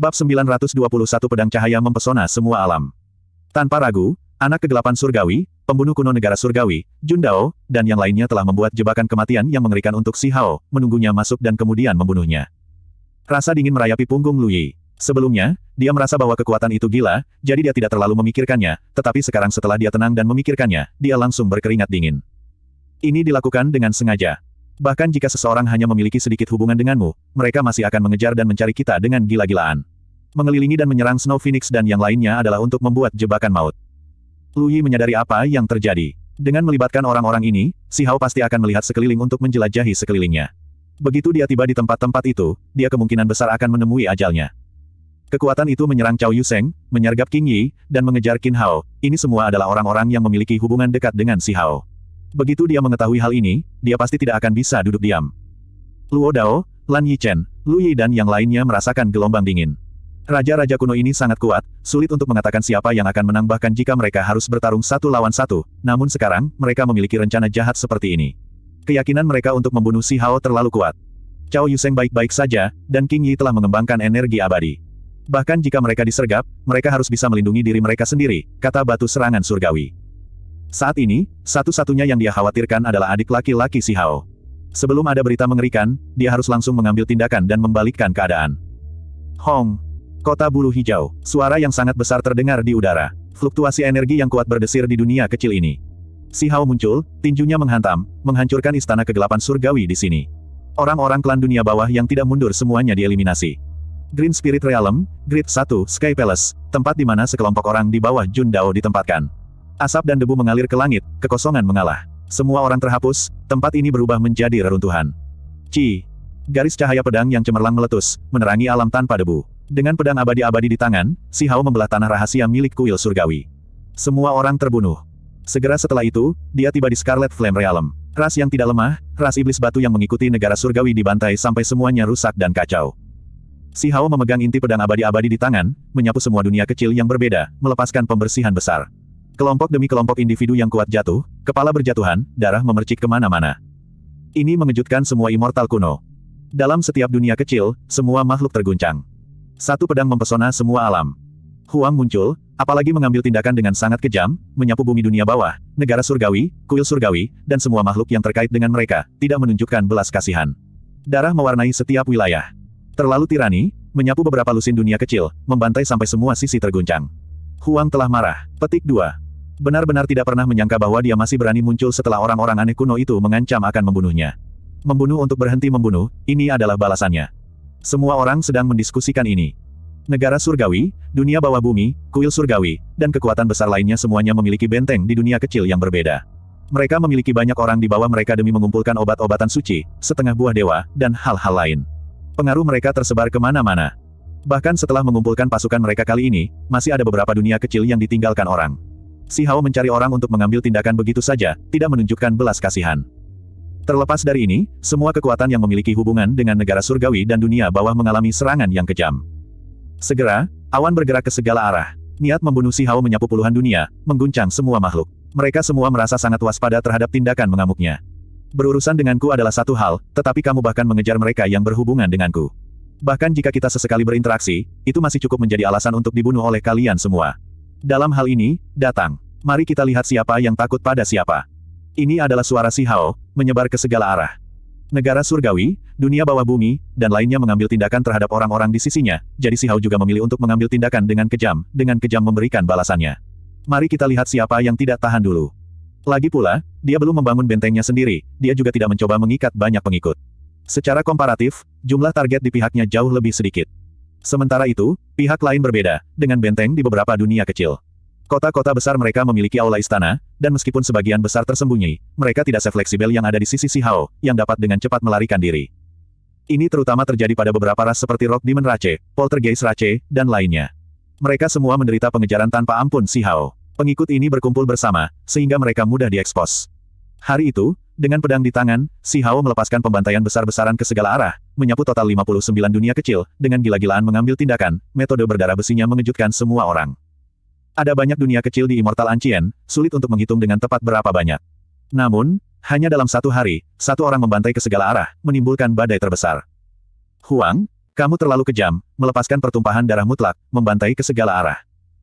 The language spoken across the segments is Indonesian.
Bab 921 Pedang Cahaya Mempesona Semua Alam Tanpa ragu, anak kegelapan surgawi, pembunuh kuno negara surgawi, Jundao, dan yang lainnya telah membuat jebakan kematian yang mengerikan untuk Si Hao, menunggunya masuk dan kemudian membunuhnya. Rasa dingin merayapi punggung Luyi. Sebelumnya, dia merasa bahwa kekuatan itu gila, jadi dia tidak terlalu memikirkannya, tetapi sekarang setelah dia tenang dan memikirkannya, dia langsung berkeringat dingin. Ini dilakukan dengan sengaja. Bahkan jika seseorang hanya memiliki sedikit hubungan denganmu, mereka masih akan mengejar dan mencari kita dengan gila-gilaan mengelilingi dan menyerang Snow Phoenix dan yang lainnya adalah untuk membuat jebakan maut. Lui menyadari apa yang terjadi. Dengan melibatkan orang-orang ini, si Hao pasti akan melihat sekeliling untuk menjelajahi sekelilingnya. Begitu dia tiba di tempat-tempat itu, dia kemungkinan besar akan menemui ajalnya. Kekuatan itu menyerang Cao Yuseng, menyergap King Yi, dan mengejar Qin Hao. Ini semua adalah orang-orang yang memiliki hubungan dekat dengan si Hao. Begitu dia mengetahui hal ini, dia pasti tidak akan bisa duduk diam. Luo Dao, Lan Yichen, Lu Yi dan yang lainnya merasakan gelombang dingin. Raja-raja kuno ini sangat kuat, sulit untuk mengatakan siapa yang akan menang bahkan jika mereka harus bertarung satu lawan satu, namun sekarang, mereka memiliki rencana jahat seperti ini. Keyakinan mereka untuk membunuh Si Hao terlalu kuat. Cao Yuseng baik-baik saja, dan King Yi telah mengembangkan energi abadi. Bahkan jika mereka disergap, mereka harus bisa melindungi diri mereka sendiri, kata batu serangan surgawi. Saat ini, satu-satunya yang dia khawatirkan adalah adik laki-laki Si Hao. Sebelum ada berita mengerikan, dia harus langsung mengambil tindakan dan membalikkan keadaan. Hong, Kota bulu hijau, suara yang sangat besar terdengar di udara. Fluktuasi energi yang kuat berdesir di dunia kecil ini. Si Hao muncul, tinjunya menghantam, menghancurkan istana kegelapan surgawi di sini. Orang-orang klan dunia bawah yang tidak mundur semuanya dieliminasi. Green Spirit Realm, Grid 1, Sky Palace, tempat di mana sekelompok orang di bawah Jun Dao ditempatkan. Asap dan debu mengalir ke langit, kekosongan mengalah. Semua orang terhapus, tempat ini berubah menjadi reruntuhan. Ci. Garis cahaya pedang yang cemerlang meletus, menerangi alam tanpa debu. Dengan pedang abadi-abadi di tangan, Si Hao membelah tanah rahasia milik kuil surgawi. Semua orang terbunuh. Segera setelah itu, dia tiba di Scarlet Flame Realm. Ras yang tidak lemah, ras iblis batu yang mengikuti negara surgawi dibantai sampai semuanya rusak dan kacau. Si Hao memegang inti pedang abadi-abadi di tangan, menyapu semua dunia kecil yang berbeda, melepaskan pembersihan besar. Kelompok demi kelompok individu yang kuat jatuh, kepala berjatuhan, darah memercik kemana-mana. Ini mengejutkan semua immortal kuno. Dalam setiap dunia kecil, semua makhluk terguncang. Satu pedang mempesona semua alam. Huang muncul, apalagi mengambil tindakan dengan sangat kejam, menyapu bumi dunia bawah, negara surgawi, kuil surgawi, dan semua makhluk yang terkait dengan mereka, tidak menunjukkan belas kasihan. Darah mewarnai setiap wilayah. Terlalu tirani, menyapu beberapa lusin dunia kecil, membantai sampai semua sisi terguncang. Huang telah marah. Petik dua. Benar-benar tidak pernah menyangka bahwa dia masih berani muncul setelah orang-orang aneh kuno itu mengancam akan membunuhnya. Membunuh untuk berhenti membunuh, ini adalah balasannya. Semua orang sedang mendiskusikan ini. Negara surgawi, dunia bawah bumi, kuil surgawi, dan kekuatan besar lainnya semuanya memiliki benteng di dunia kecil yang berbeda. Mereka memiliki banyak orang di bawah mereka demi mengumpulkan obat-obatan suci, setengah buah dewa, dan hal-hal lain. Pengaruh mereka tersebar kemana-mana. Bahkan setelah mengumpulkan pasukan mereka kali ini, masih ada beberapa dunia kecil yang ditinggalkan orang. Si Hao mencari orang untuk mengambil tindakan begitu saja, tidak menunjukkan belas kasihan. Terlepas dari ini, semua kekuatan yang memiliki hubungan dengan negara surgawi dan dunia bawah mengalami serangan yang kejam. Segera, awan bergerak ke segala arah. Niat membunuh si Hao menyapu puluhan dunia, mengguncang semua makhluk. Mereka semua merasa sangat waspada terhadap tindakan mengamuknya. Berurusan denganku adalah satu hal, tetapi kamu bahkan mengejar mereka yang berhubungan denganku. Bahkan jika kita sesekali berinteraksi, itu masih cukup menjadi alasan untuk dibunuh oleh kalian semua. Dalam hal ini, datang. Mari kita lihat siapa yang takut pada siapa. Ini adalah suara si Hao, menyebar ke segala arah. Negara surgawi, dunia bawah bumi, dan lainnya mengambil tindakan terhadap orang-orang di sisinya, jadi si Hao juga memilih untuk mengambil tindakan dengan kejam, dengan kejam memberikan balasannya. Mari kita lihat siapa yang tidak tahan dulu. Lagi pula, dia belum membangun bentengnya sendiri, dia juga tidak mencoba mengikat banyak pengikut. Secara komparatif, jumlah target di pihaknya jauh lebih sedikit. Sementara itu, pihak lain berbeda, dengan benteng di beberapa dunia kecil. Kota-kota besar mereka memiliki aula istana, dan meskipun sebagian besar tersembunyi, mereka tidak sefleksibel yang ada di sisi Sihao, yang dapat dengan cepat melarikan diri. Ini terutama terjadi pada beberapa ras seperti Rock Demon Rache, Poltergeist Rache, dan lainnya. Mereka semua menderita pengejaran tanpa ampun Sihao. Pengikut ini berkumpul bersama, sehingga mereka mudah diekspos. Hari itu, dengan pedang di tangan, Sihao melepaskan pembantaian besar-besaran ke segala arah, menyapu total 59 dunia kecil, dengan gila-gilaan mengambil tindakan, metode berdarah besinya mengejutkan semua orang. Ada banyak dunia kecil di Immortal Ancient, sulit untuk menghitung dengan tepat berapa banyak. Namun, hanya dalam satu hari, satu orang membantai ke segala arah, menimbulkan badai terbesar. Huang, kamu terlalu kejam, melepaskan pertumpahan darah mutlak, membantai ke segala arah.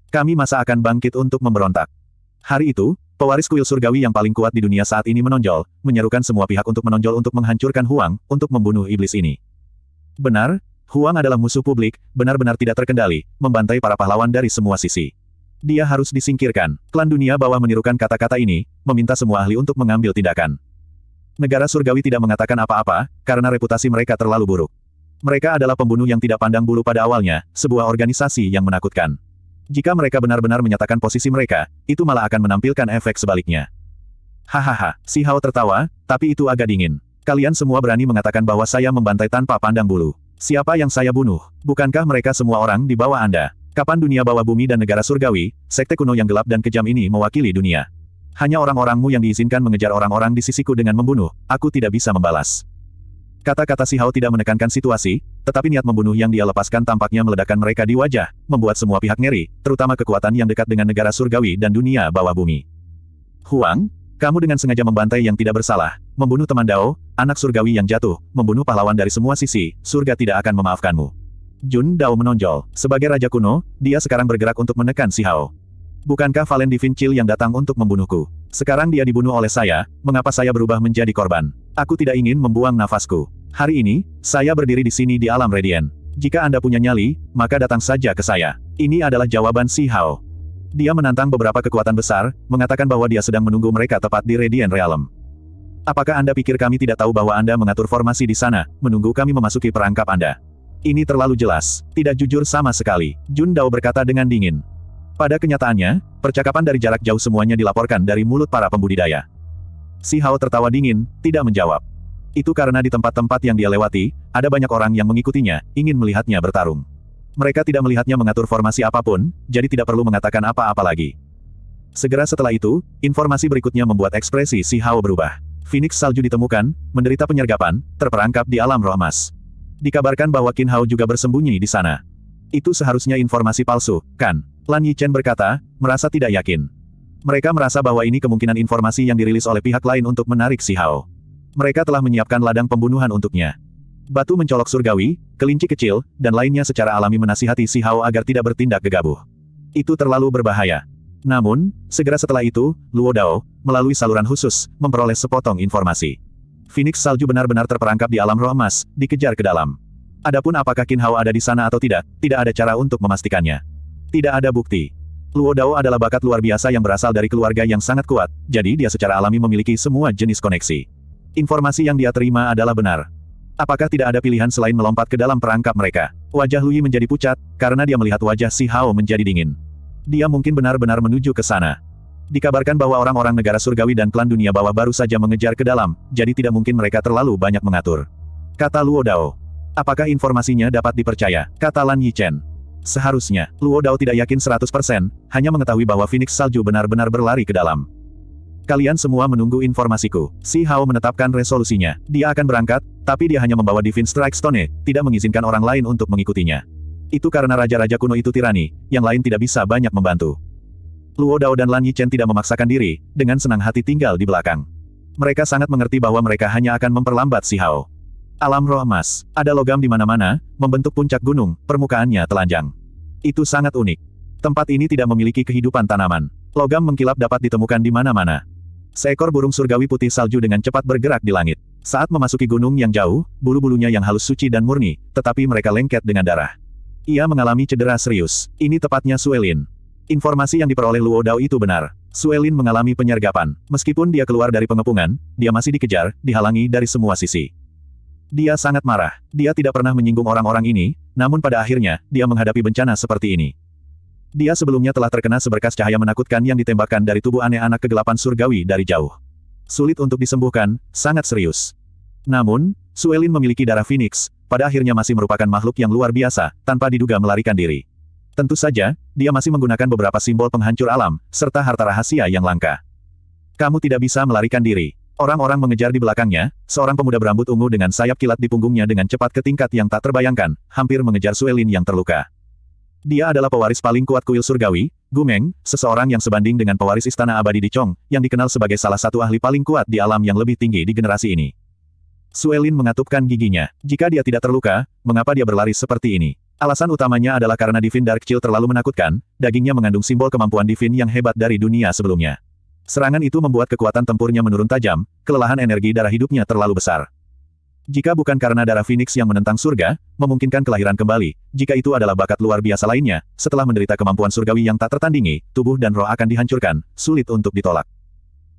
Kami masa akan bangkit untuk memberontak. Hari itu, pewaris kuil surgawi yang paling kuat di dunia saat ini menonjol, menyerukan semua pihak untuk menonjol untuk menghancurkan Huang, untuk membunuh iblis ini. Benar, Huang adalah musuh publik, benar-benar tidak terkendali, membantai para pahlawan dari semua sisi. Dia harus disingkirkan. Klan dunia bawah menirukan kata-kata ini, meminta semua ahli untuk mengambil tindakan. Negara surgawi tidak mengatakan apa-apa, karena reputasi mereka terlalu buruk. Mereka adalah pembunuh yang tidak pandang bulu pada awalnya, sebuah organisasi yang menakutkan. Jika mereka benar-benar menyatakan posisi mereka, itu malah akan menampilkan efek sebaliknya. Hahaha, si Hao tertawa, tapi itu agak dingin. Kalian semua berani mengatakan bahwa saya membantai tanpa pandang bulu. Siapa yang saya bunuh? Bukankah mereka semua orang di bawah Anda? Kapan dunia bawah bumi dan negara surgawi, sekte kuno yang gelap dan kejam ini mewakili dunia. Hanya orang-orangmu yang diizinkan mengejar orang-orang di sisiku dengan membunuh, aku tidak bisa membalas. Kata-kata si Hao tidak menekankan situasi, tetapi niat membunuh yang dia lepaskan tampaknya meledakkan mereka di wajah, membuat semua pihak ngeri, terutama kekuatan yang dekat dengan negara surgawi dan dunia bawah bumi. Huang, kamu dengan sengaja membantai yang tidak bersalah, membunuh teman Dao, anak surgawi yang jatuh, membunuh pahlawan dari semua sisi, surga tidak akan memaafkanmu. Jun Dao menonjol. Sebagai raja kuno, dia sekarang bergerak untuk menekan Si Hao. Bukankah Valen Divincil yang datang untuk membunuhku? Sekarang dia dibunuh oleh saya, mengapa saya berubah menjadi korban? Aku tidak ingin membuang nafasku. Hari ini, saya berdiri di sini di alam Redian. Jika Anda punya nyali, maka datang saja ke saya. Ini adalah jawaban Si Hao. Dia menantang beberapa kekuatan besar, mengatakan bahwa dia sedang menunggu mereka tepat di Redian Realm. Apakah Anda pikir kami tidak tahu bahwa Anda mengatur formasi di sana, menunggu kami memasuki perangkap Anda? Ini terlalu jelas, tidak jujur sama sekali, Jun Dao berkata dengan dingin. Pada kenyataannya, percakapan dari jarak jauh semuanya dilaporkan dari mulut para pembudidaya. Si Hao tertawa dingin, tidak menjawab. Itu karena di tempat-tempat yang dia lewati, ada banyak orang yang mengikutinya, ingin melihatnya bertarung. Mereka tidak melihatnya mengatur formasi apapun, jadi tidak perlu mengatakan apa-apa lagi. Segera setelah itu, informasi berikutnya membuat ekspresi si Hao berubah. Phoenix salju ditemukan, menderita penyergapan, terperangkap di alam roh emas. Dikabarkan bahwa Qin Hao juga bersembunyi di sana. Itu seharusnya informasi palsu, kan? Lan Yichen berkata, merasa tidak yakin. Mereka merasa bahwa ini kemungkinan informasi yang dirilis oleh pihak lain untuk menarik si Hao. Mereka telah menyiapkan ladang pembunuhan untuknya. Batu mencolok surgawi, kelinci kecil, dan lainnya secara alami menasihati si Hao agar tidak bertindak gegabah. Itu terlalu berbahaya. Namun, segera setelah itu, Luo Dao, melalui saluran khusus, memperoleh sepotong informasi. Phoenix salju benar-benar terperangkap di alam roh emas, dikejar ke dalam. Adapun apakah Qin Hao ada di sana atau tidak, tidak ada cara untuk memastikannya. Tidak ada bukti. Luo Dao adalah bakat luar biasa yang berasal dari keluarga yang sangat kuat, jadi dia secara alami memiliki semua jenis koneksi. Informasi yang dia terima adalah benar. Apakah tidak ada pilihan selain melompat ke dalam perangkap mereka? Wajah Lui menjadi pucat, karena dia melihat wajah Si Hao menjadi dingin. Dia mungkin benar-benar menuju ke sana. Dikabarkan bahwa orang-orang negara surgawi dan klan dunia bawah baru saja mengejar ke dalam, jadi tidak mungkin mereka terlalu banyak mengatur. Kata Luo Dao. Apakah informasinya dapat dipercaya? Kata Lan Yichen. Seharusnya, Luo Dao tidak yakin 100%, hanya mengetahui bahwa Phoenix Salju benar-benar berlari ke dalam. Kalian semua menunggu informasiku. Si Hao menetapkan resolusinya. Dia akan berangkat, tapi dia hanya membawa Divine Strike Stone, tidak mengizinkan orang lain untuk mengikutinya. Itu karena raja-raja kuno itu tirani, yang lain tidak bisa banyak membantu. Luo Dao dan Lan Yichen tidak memaksakan diri, dengan senang hati tinggal di belakang. Mereka sangat mengerti bahwa mereka hanya akan memperlambat si Hao. Alam roh emas, ada logam di mana-mana, membentuk puncak gunung, permukaannya telanjang. Itu sangat unik. Tempat ini tidak memiliki kehidupan tanaman. Logam mengkilap dapat ditemukan di mana-mana. Seekor burung surgawi putih salju dengan cepat bergerak di langit. Saat memasuki gunung yang jauh, bulu-bulunya yang halus suci dan murni, tetapi mereka lengket dengan darah. Ia mengalami cedera serius. Ini tepatnya Suelin. Informasi yang diperoleh Luo Dao itu benar. Suelin mengalami penyergapan. Meskipun dia keluar dari pengepungan, dia masih dikejar, dihalangi dari semua sisi. Dia sangat marah. Dia tidak pernah menyinggung orang-orang ini, namun pada akhirnya, dia menghadapi bencana seperti ini. Dia sebelumnya telah terkena seberkas cahaya menakutkan yang ditembakkan dari tubuh aneh anak kegelapan surgawi dari jauh. Sulit untuk disembuhkan, sangat serius. Namun, Suelin memiliki darah Phoenix, pada akhirnya masih merupakan makhluk yang luar biasa, tanpa diduga melarikan diri. Tentu saja, dia masih menggunakan beberapa simbol penghancur alam, serta harta rahasia yang langka. Kamu tidak bisa melarikan diri. Orang-orang mengejar di belakangnya, seorang pemuda berambut ungu dengan sayap kilat di punggungnya dengan cepat ke tingkat yang tak terbayangkan, hampir mengejar Suelin yang terluka. Dia adalah pewaris paling kuat kuil surgawi, Gumeng, seseorang yang sebanding dengan pewaris istana abadi di Chong, yang dikenal sebagai salah satu ahli paling kuat di alam yang lebih tinggi di generasi ini. Suelin mengatupkan giginya. Jika dia tidak terluka, mengapa dia berlari seperti ini? Alasan utamanya adalah karena Divin Dark Chill terlalu menakutkan, dagingnya mengandung simbol kemampuan Divin yang hebat dari dunia sebelumnya. Serangan itu membuat kekuatan tempurnya menurun tajam, kelelahan energi darah hidupnya terlalu besar. Jika bukan karena darah Phoenix yang menentang surga, memungkinkan kelahiran kembali, jika itu adalah bakat luar biasa lainnya, setelah menderita kemampuan surgawi yang tak tertandingi, tubuh dan roh akan dihancurkan, sulit untuk ditolak.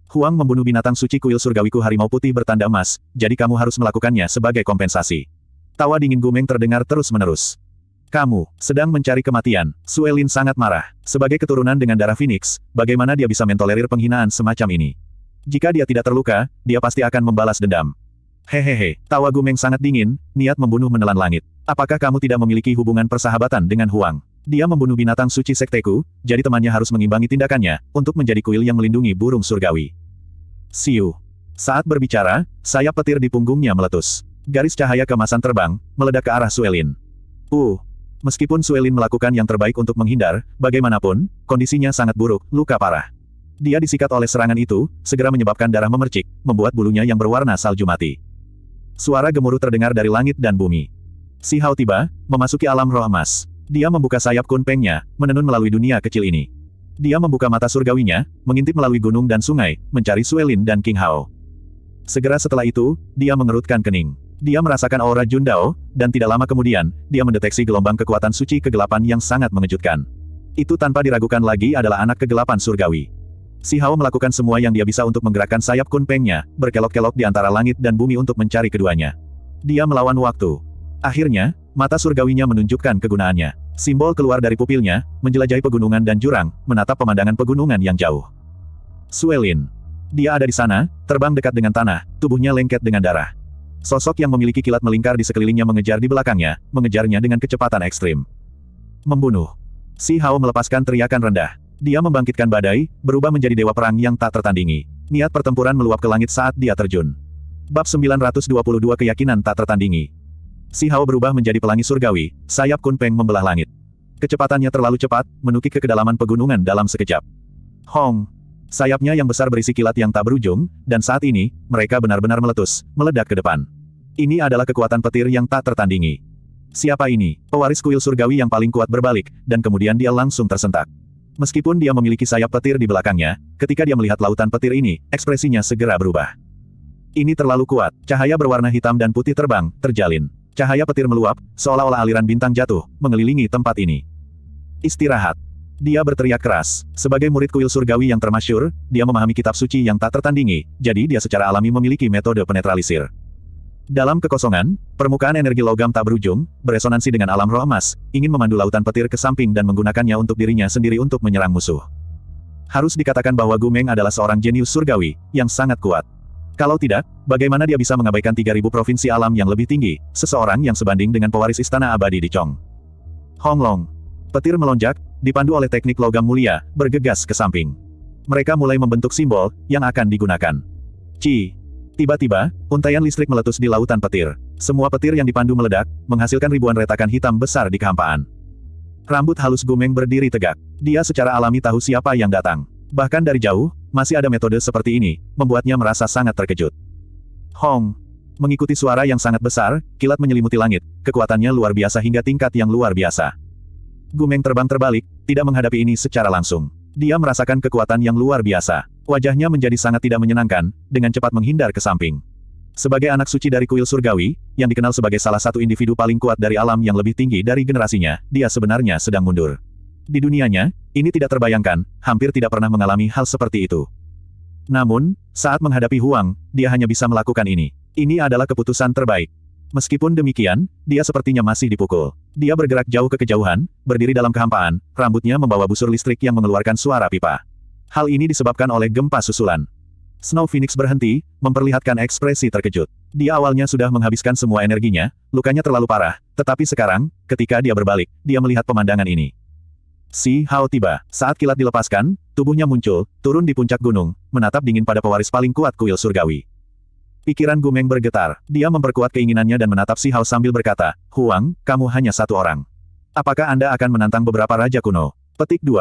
Huang membunuh binatang suci kuil surgawiku harimau putih bertanda emas, jadi kamu harus melakukannya sebagai kompensasi. Tawa dingin Gumeng terdengar terus-menerus. Kamu, sedang mencari kematian. Suelin sangat marah. Sebagai keturunan dengan darah Phoenix, bagaimana dia bisa mentolerir penghinaan semacam ini? Jika dia tidak terluka, dia pasti akan membalas dendam. Hehehe, tawa Gumeng sangat dingin, niat membunuh menelan langit. Apakah kamu tidak memiliki hubungan persahabatan dengan Huang? Dia membunuh binatang suci sekteku, jadi temannya harus mengimbangi tindakannya, untuk menjadi kuil yang melindungi burung surgawi. Siu. Saat berbicara, sayap petir di punggungnya meletus. Garis cahaya kemasan terbang, meledak ke arah Suelin. Uh. Meskipun Suelin melakukan yang terbaik untuk menghindar, bagaimanapun, kondisinya sangat buruk, luka parah. Dia disikat oleh serangan itu, segera menyebabkan darah memercik, membuat bulunya yang berwarna salju mati. Suara gemuruh terdengar dari langit dan bumi. Si Hao tiba, memasuki alam roh emas. Dia membuka sayap kunpengnya, menenun melalui dunia kecil ini. Dia membuka mata surgawinya, mengintip melalui gunung dan sungai, mencari Suelin dan King Hao. Segera setelah itu, dia mengerutkan kening. Dia merasakan aura Jun Dao, dan tidak lama kemudian, dia mendeteksi gelombang kekuatan suci kegelapan yang sangat mengejutkan. Itu tanpa diragukan lagi adalah anak kegelapan surgawi. Si Hao melakukan semua yang dia bisa untuk menggerakkan sayap kunpengnya, berkelok-kelok di antara langit dan bumi untuk mencari keduanya. Dia melawan waktu. Akhirnya, Mata surgawinya menunjukkan kegunaannya. Simbol keluar dari pupilnya, menjelajahi pegunungan dan jurang, menatap pemandangan pegunungan yang jauh. Suelin. Dia ada di sana, terbang dekat dengan tanah, tubuhnya lengket dengan darah. Sosok yang memiliki kilat melingkar di sekelilingnya mengejar di belakangnya, mengejarnya dengan kecepatan ekstrim. Membunuh. Si Hao melepaskan teriakan rendah. Dia membangkitkan badai, berubah menjadi dewa perang yang tak tertandingi. Niat pertempuran meluap ke langit saat dia terjun. Bab 922 Keyakinan Tak Tertandingi Si Hao berubah menjadi pelangi surgawi, sayap Kunpeng membelah langit. Kecepatannya terlalu cepat, menukik ke kedalaman pegunungan dalam sekejap. Hong! Sayapnya yang besar berisi kilat yang tak berujung, dan saat ini, mereka benar-benar meletus, meledak ke depan. Ini adalah kekuatan petir yang tak tertandingi. Siapa ini? Pewaris kuil surgawi yang paling kuat berbalik, dan kemudian dia langsung tersentak. Meskipun dia memiliki sayap petir di belakangnya, ketika dia melihat lautan petir ini, ekspresinya segera berubah. Ini terlalu kuat, cahaya berwarna hitam dan putih terbang, terjalin. Cahaya petir meluap, seolah-olah aliran bintang jatuh, mengelilingi tempat ini. Istirahat. Dia berteriak keras. Sebagai murid kuil surgawi yang termasyur, dia memahami kitab suci yang tak tertandingi, jadi dia secara alami memiliki metode penetralisir. Dalam kekosongan, permukaan energi logam tak berujung, beresonansi dengan alam roh emas, ingin memandu lautan petir ke samping dan menggunakannya untuk dirinya sendiri untuk menyerang musuh. Harus dikatakan bahwa Gumeng adalah seorang jenius surgawi, yang sangat kuat. Kalau tidak, bagaimana dia bisa mengabaikan 3000 provinsi alam yang lebih tinggi, seseorang yang sebanding dengan pewaris istana abadi di Chong. Hong Long. Petir melonjak, dipandu oleh teknik logam mulia, bergegas ke samping. Mereka mulai membentuk simbol, yang akan digunakan. Ci. Tiba-tiba, untaian listrik meletus di lautan petir. Semua petir yang dipandu meledak, menghasilkan ribuan retakan hitam besar di kehampaan. Rambut halus Gumeng berdiri tegak. Dia secara alami tahu siapa yang datang. Bahkan dari jauh, masih ada metode seperti ini, membuatnya merasa sangat terkejut. Hong! Mengikuti suara yang sangat besar, kilat menyelimuti langit, kekuatannya luar biasa hingga tingkat yang luar biasa. Gumeng terbang terbalik, tidak menghadapi ini secara langsung. Dia merasakan kekuatan yang luar biasa. Wajahnya menjadi sangat tidak menyenangkan, dengan cepat menghindar ke samping. Sebagai anak suci dari kuil surgawi, yang dikenal sebagai salah satu individu paling kuat dari alam yang lebih tinggi dari generasinya, dia sebenarnya sedang mundur. Di dunianya, ini tidak terbayangkan, hampir tidak pernah mengalami hal seperti itu. Namun, saat menghadapi Huang, dia hanya bisa melakukan ini. Ini adalah keputusan terbaik. Meskipun demikian, dia sepertinya masih dipukul. Dia bergerak jauh ke kejauhan, berdiri dalam kehampaan, rambutnya membawa busur listrik yang mengeluarkan suara pipa. Hal ini disebabkan oleh gempa susulan. Snow Phoenix berhenti, memperlihatkan ekspresi terkejut. Dia awalnya sudah menghabiskan semua energinya, lukanya terlalu parah, tetapi sekarang, ketika dia berbalik, dia melihat pemandangan ini. Si Hao tiba. Saat kilat dilepaskan, tubuhnya muncul, turun di puncak gunung, menatap dingin pada pewaris paling kuat kuil surgawi. Pikiran Gumeng bergetar. Dia memperkuat keinginannya dan menatap Si Hao sambil berkata, Huang, kamu hanya satu orang. Apakah Anda akan menantang beberapa raja kuno? Petik 2.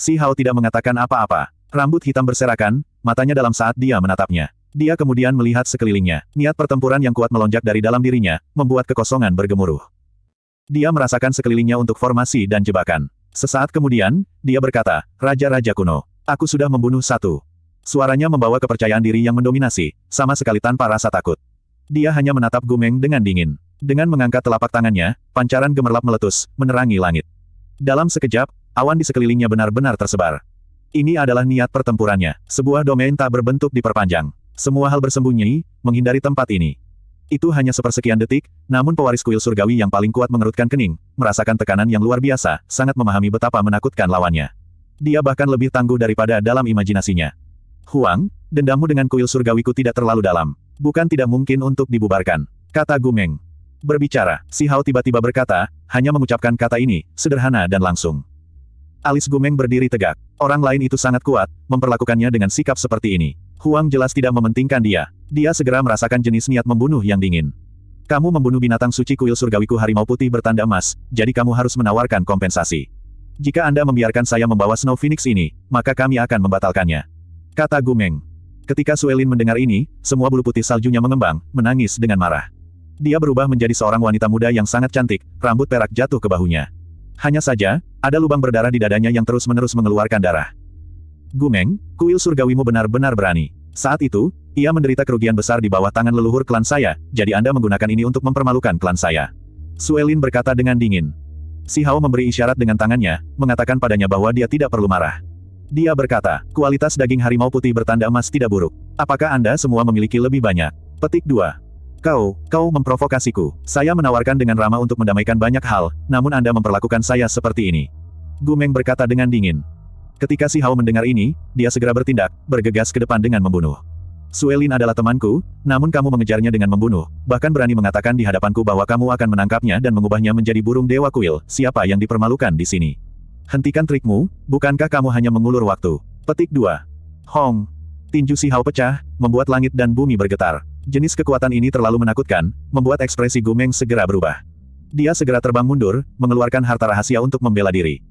Si Hao tidak mengatakan apa-apa. Rambut hitam berserakan, matanya dalam saat dia menatapnya. Dia kemudian melihat sekelilingnya. Niat pertempuran yang kuat melonjak dari dalam dirinya, membuat kekosongan bergemuruh. Dia merasakan sekelilingnya untuk formasi dan jebakan. Sesaat kemudian, dia berkata, Raja-Raja kuno, aku sudah membunuh satu. Suaranya membawa kepercayaan diri yang mendominasi, sama sekali tanpa rasa takut. Dia hanya menatap Gumeng dengan dingin. Dengan mengangkat telapak tangannya, pancaran gemerlap meletus, menerangi langit. Dalam sekejap, awan di sekelilingnya benar-benar tersebar. Ini adalah niat pertempurannya, sebuah domain tak berbentuk diperpanjang. Semua hal bersembunyi, menghindari tempat ini. Itu hanya sepersekian detik, namun pewaris kuil surgawi yang paling kuat mengerutkan kening, merasakan tekanan yang luar biasa, sangat memahami betapa menakutkan lawannya. Dia bahkan lebih tangguh daripada dalam imajinasinya. Huang, dendammu dengan kuil surgawiku tidak terlalu dalam. Bukan tidak mungkin untuk dibubarkan. Kata Gumeng. Berbicara, si Hao tiba-tiba berkata, hanya mengucapkan kata ini, sederhana dan langsung. Alis Gumeng berdiri tegak. Orang lain itu sangat kuat, memperlakukannya dengan sikap seperti ini. Huang jelas tidak mementingkan dia. Dia segera merasakan jenis niat membunuh yang dingin. Kamu membunuh binatang suci kuil surgawiku harimau putih bertanda emas, jadi kamu harus menawarkan kompensasi. Jika Anda membiarkan saya membawa Snow Phoenix ini, maka kami akan membatalkannya. Kata Gumeng. Ketika Suelin mendengar ini, semua bulu putih saljunya mengembang, menangis dengan marah. Dia berubah menjadi seorang wanita muda yang sangat cantik, rambut perak jatuh ke bahunya. Hanya saja, ada lubang berdarah di dadanya yang terus-menerus mengeluarkan darah. Gumeng, kuil surgawimu benar-benar berani. Saat itu, ia menderita kerugian besar di bawah tangan leluhur klan saya, jadi Anda menggunakan ini untuk mempermalukan klan saya. Suelin berkata dengan dingin. Si Hao memberi isyarat dengan tangannya, mengatakan padanya bahwa dia tidak perlu marah. Dia berkata, kualitas daging harimau putih bertanda emas tidak buruk. Apakah Anda semua memiliki lebih banyak? Petik 2. Kau, kau memprovokasiku. Saya menawarkan dengan ramah untuk mendamaikan banyak hal, namun Anda memperlakukan saya seperti ini. Gumeng berkata dengan dingin. Ketika Si Hao mendengar ini, dia segera bertindak, bergegas ke depan dengan membunuh. Suelin adalah temanku, namun kamu mengejarnya dengan membunuh, bahkan berani mengatakan di hadapanku bahwa kamu akan menangkapnya dan mengubahnya menjadi burung dewa kuil, siapa yang dipermalukan di sini. Hentikan trikmu, bukankah kamu hanya mengulur waktu? Petik 2. Hong. Tinju Si Hao pecah, membuat langit dan bumi bergetar. Jenis kekuatan ini terlalu menakutkan, membuat ekspresi Gumeng segera berubah. Dia segera terbang mundur, mengeluarkan harta rahasia untuk membela diri.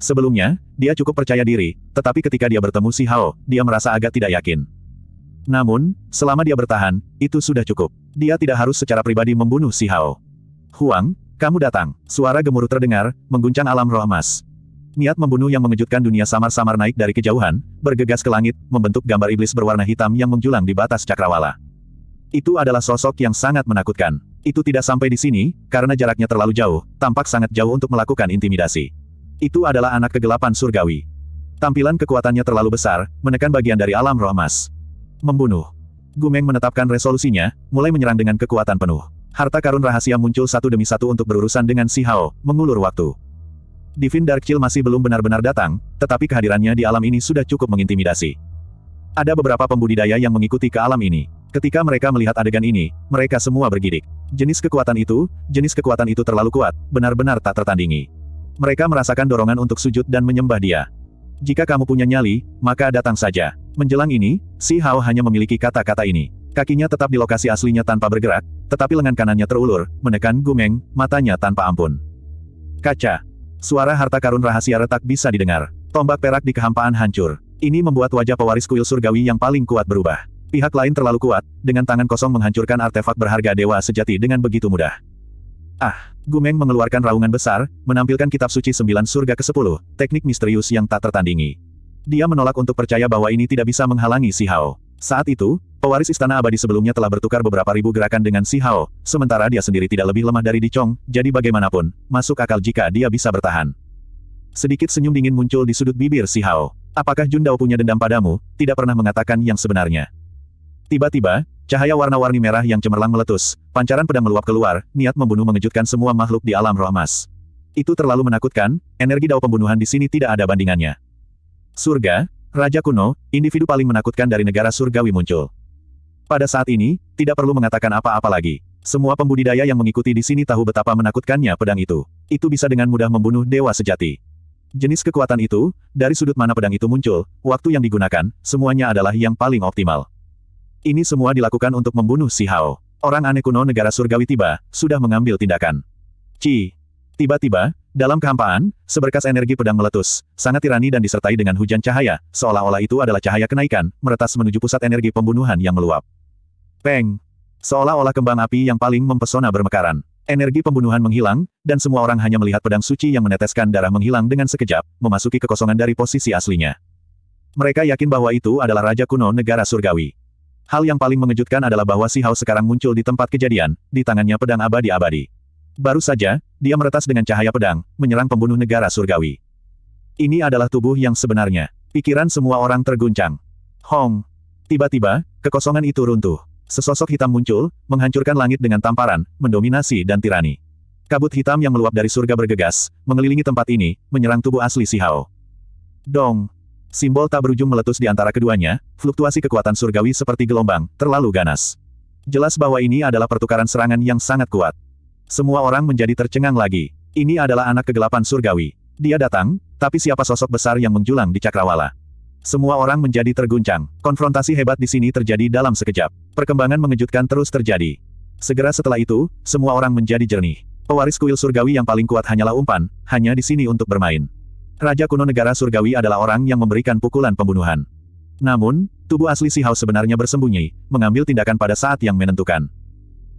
Sebelumnya, dia cukup percaya diri, tetapi ketika dia bertemu Si Hao, dia merasa agak tidak yakin. Namun, selama dia bertahan, itu sudah cukup. Dia tidak harus secara pribadi membunuh Si Hao. Huang, kamu datang. Suara gemuruh terdengar, mengguncang alam roh emas. Niat membunuh yang mengejutkan dunia samar-samar naik dari kejauhan, bergegas ke langit, membentuk gambar iblis berwarna hitam yang menjulang di batas cakrawala. Itu adalah sosok yang sangat menakutkan. Itu tidak sampai di sini, karena jaraknya terlalu jauh, tampak sangat jauh untuk melakukan intimidasi. Itu adalah anak kegelapan surgawi. Tampilan kekuatannya terlalu besar, menekan bagian dari alam roh emas. Membunuh. Gumeng menetapkan resolusinya, mulai menyerang dengan kekuatan penuh. Harta karun rahasia muncul satu demi satu untuk berurusan dengan Si Hao, mengulur waktu. Divin Dark Chill masih belum benar-benar datang, tetapi kehadirannya di alam ini sudah cukup mengintimidasi. Ada beberapa pembudidaya yang mengikuti ke alam ini. Ketika mereka melihat adegan ini, mereka semua bergidik. Jenis kekuatan itu, jenis kekuatan itu terlalu kuat, benar-benar tak tertandingi. Mereka merasakan dorongan untuk sujud dan menyembah dia. Jika kamu punya nyali, maka datang saja. Menjelang ini, Si Hao hanya memiliki kata-kata ini. Kakinya tetap di lokasi aslinya tanpa bergerak, tetapi lengan kanannya terulur, menekan Gumeng, matanya tanpa ampun. Kaca. Suara harta karun rahasia retak bisa didengar. Tombak perak di kehampaan hancur. Ini membuat wajah pewaris kuil surgawi yang paling kuat berubah. Pihak lain terlalu kuat, dengan tangan kosong menghancurkan artefak berharga dewa sejati dengan begitu mudah. Ah! Gumeng mengeluarkan raungan besar, menampilkan kitab suci sembilan surga ke Sepuluh, teknik misterius yang tak tertandingi. Dia menolak untuk percaya bahwa ini tidak bisa menghalangi Si Hao. Saat itu, pewaris istana abadi sebelumnya telah bertukar beberapa ribu gerakan dengan Si Hao, sementara dia sendiri tidak lebih lemah dari Dicong, jadi bagaimanapun, masuk akal jika dia bisa bertahan. Sedikit senyum dingin muncul di sudut bibir Si Hao. Apakah Jun Dao punya dendam padamu, tidak pernah mengatakan yang sebenarnya. Tiba-tiba, Cahaya warna-warni merah yang cemerlang meletus, pancaran pedang meluap keluar, niat membunuh mengejutkan semua makhluk di alam roh emas. Itu terlalu menakutkan, energi dao pembunuhan di sini tidak ada bandingannya. Surga, Raja kuno, individu paling menakutkan dari negara surgawi muncul. Pada saat ini, tidak perlu mengatakan apa-apa lagi. Semua pembudidaya yang mengikuti di sini tahu betapa menakutkannya pedang itu. Itu bisa dengan mudah membunuh dewa sejati. Jenis kekuatan itu, dari sudut mana pedang itu muncul, waktu yang digunakan, semuanya adalah yang paling optimal. Ini semua dilakukan untuk membunuh si Hao. Orang aneh kuno negara surgawi tiba, sudah mengambil tindakan. Ci. Tiba-tiba, dalam kehampaan, seberkas energi pedang meletus, sangat tirani dan disertai dengan hujan cahaya, seolah-olah itu adalah cahaya kenaikan, meretas menuju pusat energi pembunuhan yang meluap. Peng. Seolah-olah kembang api yang paling mempesona bermekaran. Energi pembunuhan menghilang, dan semua orang hanya melihat pedang suci yang meneteskan darah menghilang dengan sekejap, memasuki kekosongan dari posisi aslinya. Mereka yakin bahwa itu adalah Raja Kuno Negara Surgawi. Hal yang paling mengejutkan adalah bahwa si Hao sekarang muncul di tempat kejadian, di tangannya pedang abadi-abadi. Baru saja, dia meretas dengan cahaya pedang, menyerang pembunuh negara surgawi. Ini adalah tubuh yang sebenarnya. Pikiran semua orang terguncang. Hong! Tiba-tiba, kekosongan itu runtuh. Sesosok hitam muncul, menghancurkan langit dengan tamparan, mendominasi dan tirani. Kabut hitam yang meluap dari surga bergegas, mengelilingi tempat ini, menyerang tubuh asli si Hao. Dong! Simbol tak berujung meletus di antara keduanya, fluktuasi kekuatan surgawi seperti gelombang, terlalu ganas. Jelas bahwa ini adalah pertukaran serangan yang sangat kuat. Semua orang menjadi tercengang lagi. Ini adalah anak kegelapan surgawi. Dia datang, tapi siapa sosok besar yang menjulang di cakrawala? Semua orang menjadi terguncang. Konfrontasi hebat di sini terjadi dalam sekejap. Perkembangan mengejutkan terus terjadi. Segera setelah itu, semua orang menjadi jernih. Pewaris kuil surgawi yang paling kuat hanyalah umpan, hanya di sini untuk bermain. Raja kuno negara surgawi adalah orang yang memberikan pukulan pembunuhan. Namun, tubuh asli si Hao sebenarnya bersembunyi, mengambil tindakan pada saat yang menentukan.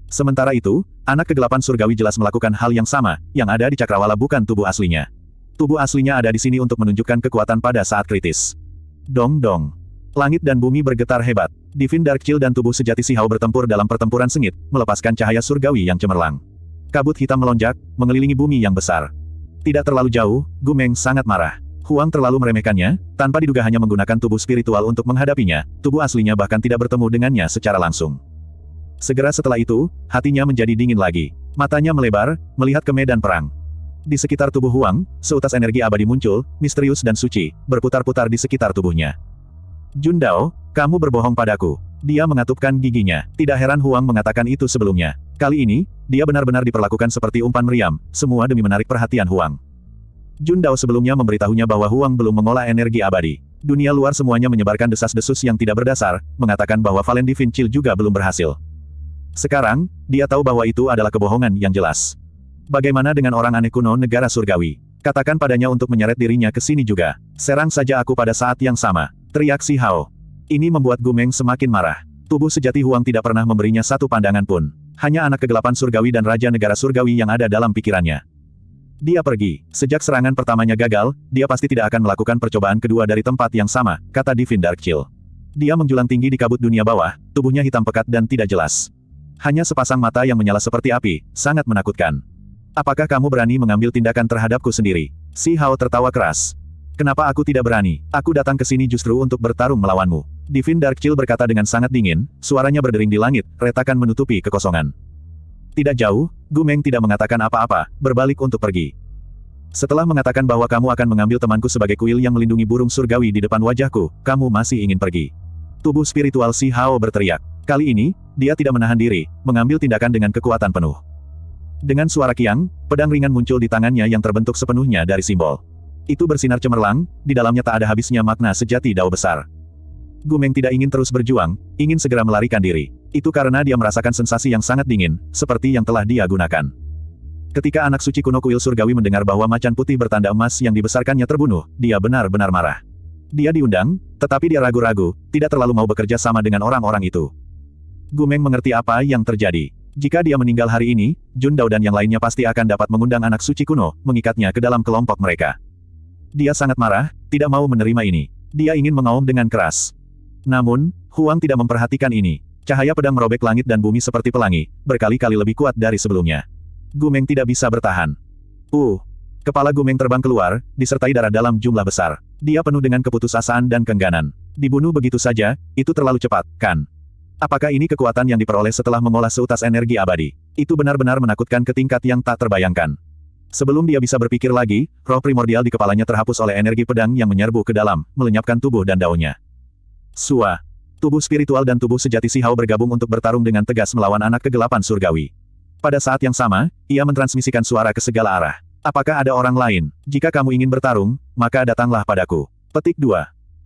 Sementara itu, anak kegelapan surgawi jelas melakukan hal yang sama, yang ada di cakrawala bukan tubuh aslinya. Tubuh aslinya ada di sini untuk menunjukkan kekuatan pada saat kritis. Dong dong. Langit dan bumi bergetar hebat. Divin Chill dan tubuh sejati si Hao bertempur dalam pertempuran sengit, melepaskan cahaya surgawi yang cemerlang. Kabut hitam melonjak, mengelilingi bumi yang besar. Tidak terlalu jauh, Gumeng sangat marah. Huang terlalu meremehkannya, tanpa diduga hanya menggunakan tubuh spiritual untuk menghadapinya, tubuh aslinya bahkan tidak bertemu dengannya secara langsung. Segera setelah itu, hatinya menjadi dingin lagi. Matanya melebar, melihat ke medan perang. Di sekitar tubuh Huang, seutas energi abadi muncul, misterius dan suci, berputar-putar di sekitar tubuhnya. Jun Dao, kamu berbohong padaku. Dia mengatupkan giginya. Tidak heran Huang mengatakan itu sebelumnya. Kali ini, dia benar-benar diperlakukan seperti umpan meriam, semua demi menarik perhatian Huang. Jun Dao sebelumnya memberitahunya bahwa Huang belum mengolah energi abadi. Dunia luar semuanya menyebarkan desas-desus yang tidak berdasar, mengatakan bahwa Valen Divincil juga belum berhasil. Sekarang, dia tahu bahwa itu adalah kebohongan yang jelas. Bagaimana dengan orang aneh kuno negara surgawi? Katakan padanya untuk menyeret dirinya ke sini juga. Serang saja aku pada saat yang sama. Teriak si Hao. Ini membuat Gumeng semakin marah. Tubuh sejati Huang tidak pernah memberinya satu pandangan pun. Hanya anak kegelapan surgawi dan raja negara surgawi yang ada dalam pikirannya. Dia pergi. Sejak serangan pertamanya gagal, dia pasti tidak akan melakukan percobaan kedua dari tempat yang sama, kata Divin Darkchill. Dia menjulang tinggi di kabut dunia bawah, tubuhnya hitam pekat dan tidak jelas. Hanya sepasang mata yang menyala seperti api, sangat menakutkan. Apakah kamu berani mengambil tindakan terhadapku sendiri? Si Hao tertawa keras. Kenapa aku tidak berani? Aku datang ke sini justru untuk bertarung melawanmu. Divin Darkchill berkata dengan sangat dingin, suaranya berdering di langit, retakan menutupi kekosongan. Tidak jauh, Gumeng tidak mengatakan apa-apa, berbalik untuk pergi. Setelah mengatakan bahwa kamu akan mengambil temanku sebagai kuil yang melindungi burung surgawi di depan wajahku, kamu masih ingin pergi. Tubuh spiritual Si Hao berteriak. Kali ini, dia tidak menahan diri, mengambil tindakan dengan kekuatan penuh. Dengan suara kiang, pedang ringan muncul di tangannya yang terbentuk sepenuhnya dari simbol. Itu bersinar cemerlang, di dalamnya tak ada habisnya makna sejati dao besar. Gumeng tidak ingin terus berjuang, ingin segera melarikan diri. Itu karena dia merasakan sensasi yang sangat dingin, seperti yang telah dia gunakan. Ketika anak suci kuno kuil surgawi mendengar bahwa macan putih bertanda emas yang dibesarkannya terbunuh, dia benar-benar marah. Dia diundang, tetapi dia ragu-ragu, tidak terlalu mau bekerja sama dengan orang-orang itu. Gumeng mengerti apa yang terjadi. Jika dia meninggal hari ini, Jun Dao dan yang lainnya pasti akan dapat mengundang anak suci kuno, mengikatnya ke dalam kelompok mereka. Dia sangat marah, tidak mau menerima ini. Dia ingin mengaum dengan keras. Namun, Huang tidak memperhatikan ini. Cahaya pedang merobek langit dan bumi seperti pelangi, berkali-kali lebih kuat dari sebelumnya. Gumeng tidak bisa bertahan. Uh! Kepala Gumeng terbang keluar, disertai darah dalam jumlah besar. Dia penuh dengan keputusasaan dan kengganan. Dibunuh begitu saja, itu terlalu cepat, kan? Apakah ini kekuatan yang diperoleh setelah mengolah seutas energi abadi? Itu benar-benar menakutkan ke tingkat yang tak terbayangkan. Sebelum dia bisa berpikir lagi, roh primordial di kepalanya terhapus oleh energi pedang yang menyerbu ke dalam, melenyapkan tubuh dan daunnya. Sua. Tubuh spiritual dan tubuh sejati Si Hao bergabung untuk bertarung dengan tegas melawan anak kegelapan surgawi. Pada saat yang sama, ia mentransmisikan suara ke segala arah. Apakah ada orang lain? Jika kamu ingin bertarung, maka datanglah padaku. Petik 2.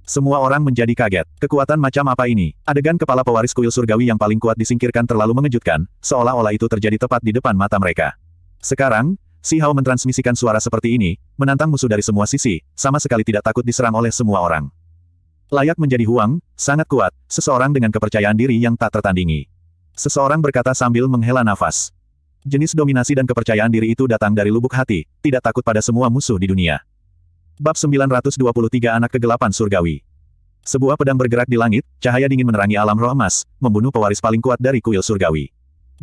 Semua orang menjadi kaget. Kekuatan macam apa ini? Adegan kepala pewaris kuil surgawi yang paling kuat disingkirkan terlalu mengejutkan, seolah-olah itu terjadi tepat di depan mata mereka. Sekarang, Si Hao mentransmisikan suara seperti ini, menantang musuh dari semua sisi, sama sekali tidak takut diserang oleh semua orang. Layak menjadi Huang, sangat kuat, seseorang dengan kepercayaan diri yang tak tertandingi. Seseorang berkata sambil menghela nafas. Jenis dominasi dan kepercayaan diri itu datang dari lubuk hati, tidak takut pada semua musuh di dunia. Bab 923 Anak Kegelapan Surgawi Sebuah pedang bergerak di langit, cahaya dingin menerangi alam roh emas, membunuh pewaris paling kuat dari kuil surgawi.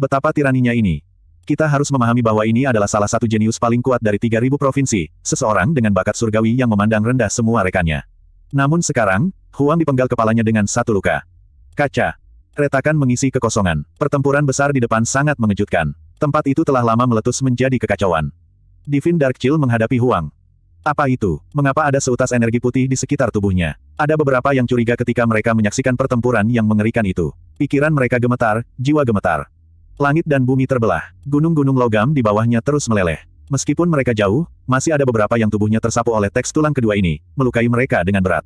Betapa tiraninya ini kita harus memahami bahwa ini adalah salah satu jenius paling kuat dari 3.000 provinsi, seseorang dengan bakat surgawi yang memandang rendah semua rekannya. Namun sekarang, Huang dipenggal kepalanya dengan satu luka. Kaca. Retakan mengisi kekosongan. Pertempuran besar di depan sangat mengejutkan. Tempat itu telah lama meletus menjadi kekacauan. Divin Dark Chill menghadapi Huang. Apa itu? Mengapa ada seutas energi putih di sekitar tubuhnya? Ada beberapa yang curiga ketika mereka menyaksikan pertempuran yang mengerikan itu. Pikiran mereka gemetar, jiwa gemetar. Langit dan bumi terbelah. Gunung-gunung logam di bawahnya terus meleleh. Meskipun mereka jauh, masih ada beberapa yang tubuhnya tersapu oleh teks tulang kedua ini, melukai mereka dengan berat.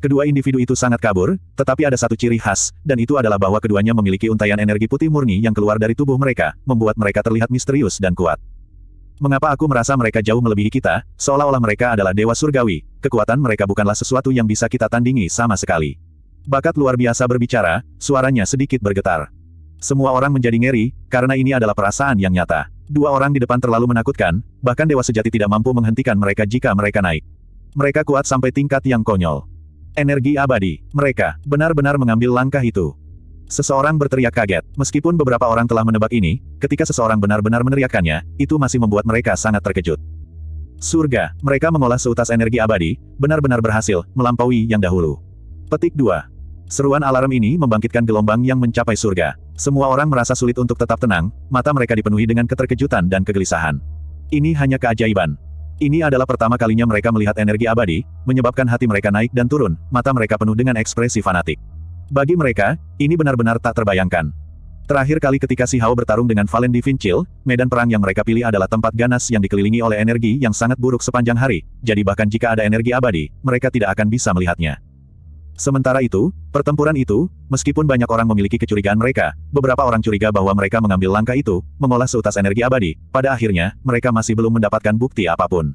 Kedua individu itu sangat kabur, tetapi ada satu ciri khas, dan itu adalah bahwa keduanya memiliki untaian energi putih murni yang keluar dari tubuh mereka, membuat mereka terlihat misterius dan kuat. Mengapa aku merasa mereka jauh melebihi kita, seolah-olah mereka adalah dewa surgawi, kekuatan mereka bukanlah sesuatu yang bisa kita tandingi sama sekali. Bakat luar biasa berbicara, suaranya sedikit bergetar. Semua orang menjadi ngeri, karena ini adalah perasaan yang nyata. Dua orang di depan terlalu menakutkan, bahkan Dewa Sejati tidak mampu menghentikan mereka jika mereka naik. Mereka kuat sampai tingkat yang konyol. Energi abadi. Mereka benar-benar mengambil langkah itu. Seseorang berteriak kaget. Meskipun beberapa orang telah menebak ini, ketika seseorang benar-benar meneriakannya, itu masih membuat mereka sangat terkejut. Surga. Mereka mengolah seutas energi abadi, benar-benar berhasil, melampaui yang dahulu. Petik 2. Seruan alarm ini membangkitkan gelombang yang mencapai surga. Semua orang merasa sulit untuk tetap tenang, mata mereka dipenuhi dengan keterkejutan dan kegelisahan. Ini hanya keajaiban. Ini adalah pertama kalinya mereka melihat energi abadi, menyebabkan hati mereka naik dan turun, mata mereka penuh dengan ekspresi fanatik. Bagi mereka, ini benar-benar tak terbayangkan. Terakhir kali ketika Si Hao bertarung dengan Valen di Vincil, medan perang yang mereka pilih adalah tempat ganas yang dikelilingi oleh energi yang sangat buruk sepanjang hari, jadi bahkan jika ada energi abadi, mereka tidak akan bisa melihatnya. Sementara itu, pertempuran itu, meskipun banyak orang memiliki kecurigaan mereka, beberapa orang curiga bahwa mereka mengambil langkah itu, mengolah seutas energi abadi, pada akhirnya, mereka masih belum mendapatkan bukti apapun.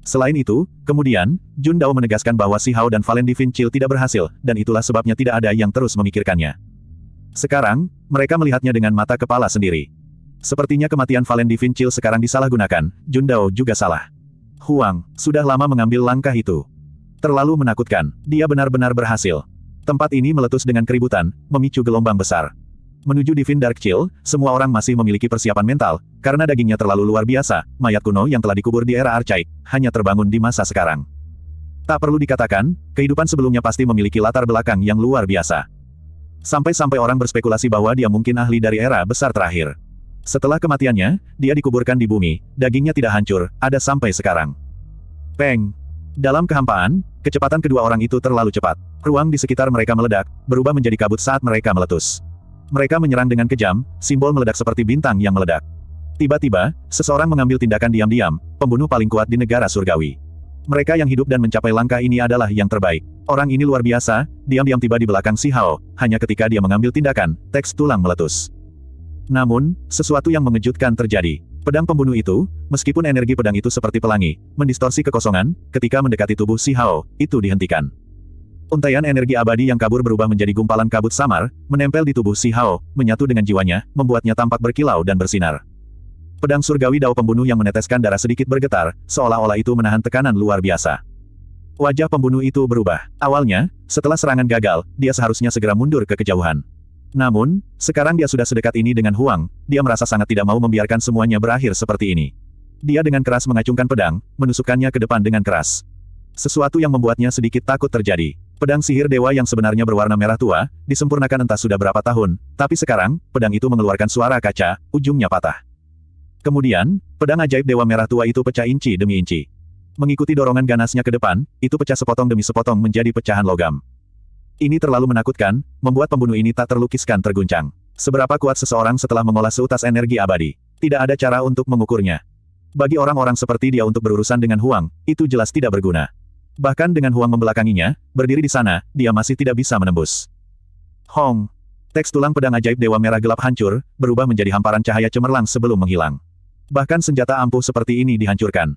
Selain itu, kemudian, Jun Dao menegaskan bahwa Si Hao dan Valen Divincil tidak berhasil, dan itulah sebabnya tidak ada yang terus memikirkannya. Sekarang, mereka melihatnya dengan mata kepala sendiri. Sepertinya kematian Valen Divincil sekarang disalahgunakan, Jun Dao juga salah. Huang, sudah lama mengambil langkah itu. Terlalu menakutkan, dia benar-benar berhasil. Tempat ini meletus dengan keributan, memicu gelombang besar. Menuju Divin Dark Chill, semua orang masih memiliki persiapan mental, karena dagingnya terlalu luar biasa, mayat kuno yang telah dikubur di era Archaic, hanya terbangun di masa sekarang. Tak perlu dikatakan, kehidupan sebelumnya pasti memiliki latar belakang yang luar biasa. Sampai-sampai orang berspekulasi bahwa dia mungkin ahli dari era besar terakhir. Setelah kematiannya, dia dikuburkan di bumi, dagingnya tidak hancur, ada sampai sekarang. Peng! Dalam kehampaan, kecepatan kedua orang itu terlalu cepat. Ruang di sekitar mereka meledak, berubah menjadi kabut saat mereka meletus. Mereka menyerang dengan kejam, simbol meledak seperti bintang yang meledak. Tiba-tiba, seseorang mengambil tindakan diam-diam, pembunuh paling kuat di negara surgawi. Mereka yang hidup dan mencapai langkah ini adalah yang terbaik. Orang ini luar biasa, diam-diam tiba di belakang si Hao, hanya ketika dia mengambil tindakan, teks tulang meletus. Namun, sesuatu yang mengejutkan terjadi. Pedang pembunuh itu, meskipun energi pedang itu seperti pelangi, mendistorsi kekosongan, ketika mendekati tubuh Si Hao, itu dihentikan. Untaian energi abadi yang kabur berubah menjadi gumpalan kabut samar, menempel di tubuh Si Hao, menyatu dengan jiwanya, membuatnya tampak berkilau dan bersinar. Pedang surgawi dao pembunuh yang meneteskan darah sedikit bergetar, seolah-olah itu menahan tekanan luar biasa. Wajah pembunuh itu berubah. Awalnya, setelah serangan gagal, dia seharusnya segera mundur ke kejauhan. Namun, sekarang dia sudah sedekat ini dengan Huang, dia merasa sangat tidak mau membiarkan semuanya berakhir seperti ini. Dia dengan keras mengacungkan pedang, menusukkannya ke depan dengan keras. Sesuatu yang membuatnya sedikit takut terjadi. Pedang sihir dewa yang sebenarnya berwarna merah tua, disempurnakan entah sudah berapa tahun, tapi sekarang, pedang itu mengeluarkan suara kaca, ujungnya patah. Kemudian, pedang ajaib dewa merah tua itu pecah inci demi inci. Mengikuti dorongan ganasnya ke depan, itu pecah sepotong demi sepotong menjadi pecahan logam. Ini terlalu menakutkan, membuat pembunuh ini tak terlukiskan terguncang. Seberapa kuat seseorang setelah mengolah seutas energi abadi. Tidak ada cara untuk mengukurnya. Bagi orang-orang seperti dia untuk berurusan dengan Huang, itu jelas tidak berguna. Bahkan dengan Huang membelakanginya, berdiri di sana, dia masih tidak bisa menembus. Hong! Teks tulang pedang ajaib Dewa Merah Gelap hancur, berubah menjadi hamparan cahaya cemerlang sebelum menghilang. Bahkan senjata ampuh seperti ini dihancurkan.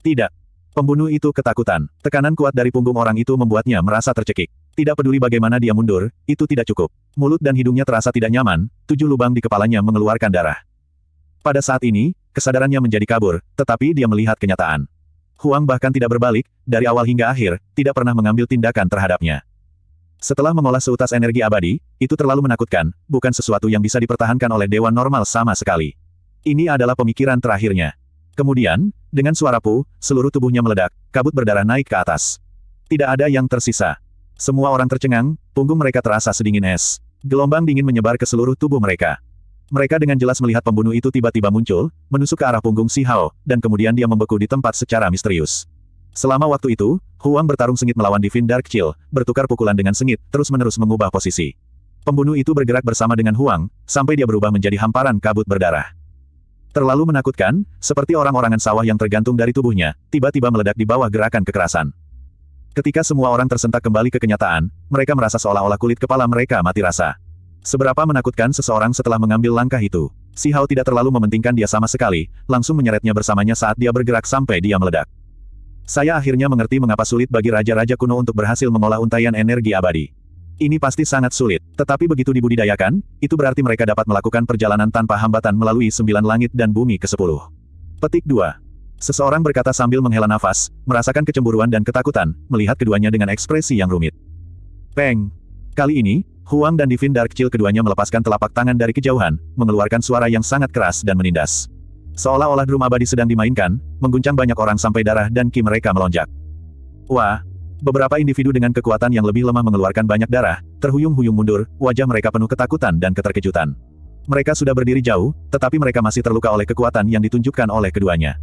Tidak. Pembunuh itu ketakutan. Tekanan kuat dari punggung orang itu membuatnya merasa tercekik. Tidak peduli bagaimana dia mundur, itu tidak cukup. Mulut dan hidungnya terasa tidak nyaman, tujuh lubang di kepalanya mengeluarkan darah. Pada saat ini, kesadarannya menjadi kabur, tetapi dia melihat kenyataan. Huang bahkan tidak berbalik, dari awal hingga akhir, tidak pernah mengambil tindakan terhadapnya. Setelah mengolah seutas energi abadi, itu terlalu menakutkan, bukan sesuatu yang bisa dipertahankan oleh dewa Normal sama sekali. Ini adalah pemikiran terakhirnya. Kemudian, dengan suara pu, seluruh tubuhnya meledak, kabut berdarah naik ke atas. Tidak ada yang tersisa. Semua orang tercengang, punggung mereka terasa sedingin es. Gelombang dingin menyebar ke seluruh tubuh mereka. Mereka dengan jelas melihat pembunuh itu tiba-tiba muncul, menusuk ke arah punggung Si Hao, dan kemudian dia membeku di tempat secara misterius. Selama waktu itu, Huang bertarung sengit melawan Divin Dark Chill, bertukar pukulan dengan sengit, terus-menerus mengubah posisi. Pembunuh itu bergerak bersama dengan Huang, sampai dia berubah menjadi hamparan kabut berdarah. Terlalu menakutkan, seperti orang-orangan sawah yang tergantung dari tubuhnya, tiba-tiba meledak di bawah gerakan kekerasan. Ketika semua orang tersentak kembali ke kenyataan, mereka merasa seolah-olah kulit kepala mereka mati rasa. Seberapa menakutkan seseorang setelah mengambil langkah itu. Si Hao tidak terlalu mementingkan dia sama sekali, langsung menyeretnya bersamanya saat dia bergerak sampai dia meledak. Saya akhirnya mengerti mengapa sulit bagi raja-raja kuno untuk berhasil mengolah untaian energi abadi. Ini pasti sangat sulit, tetapi begitu dibudidayakan, itu berarti mereka dapat melakukan perjalanan tanpa hambatan melalui sembilan langit dan bumi ke sepuluh. Petik 2. Seseorang berkata sambil menghela nafas, merasakan kecemburuan dan ketakutan, melihat keduanya dengan ekspresi yang rumit. Peng! Kali ini, Huang dan Divin Dark kecil keduanya melepaskan telapak tangan dari kejauhan, mengeluarkan suara yang sangat keras dan menindas. Seolah-olah drum abadi sedang dimainkan, mengguncang banyak orang sampai darah dan ki mereka melonjak. Wah! Beberapa individu dengan kekuatan yang lebih lemah mengeluarkan banyak darah, terhuyung-huyung mundur, wajah mereka penuh ketakutan dan keterkejutan. Mereka sudah berdiri jauh, tetapi mereka masih terluka oleh kekuatan yang ditunjukkan oleh keduanya.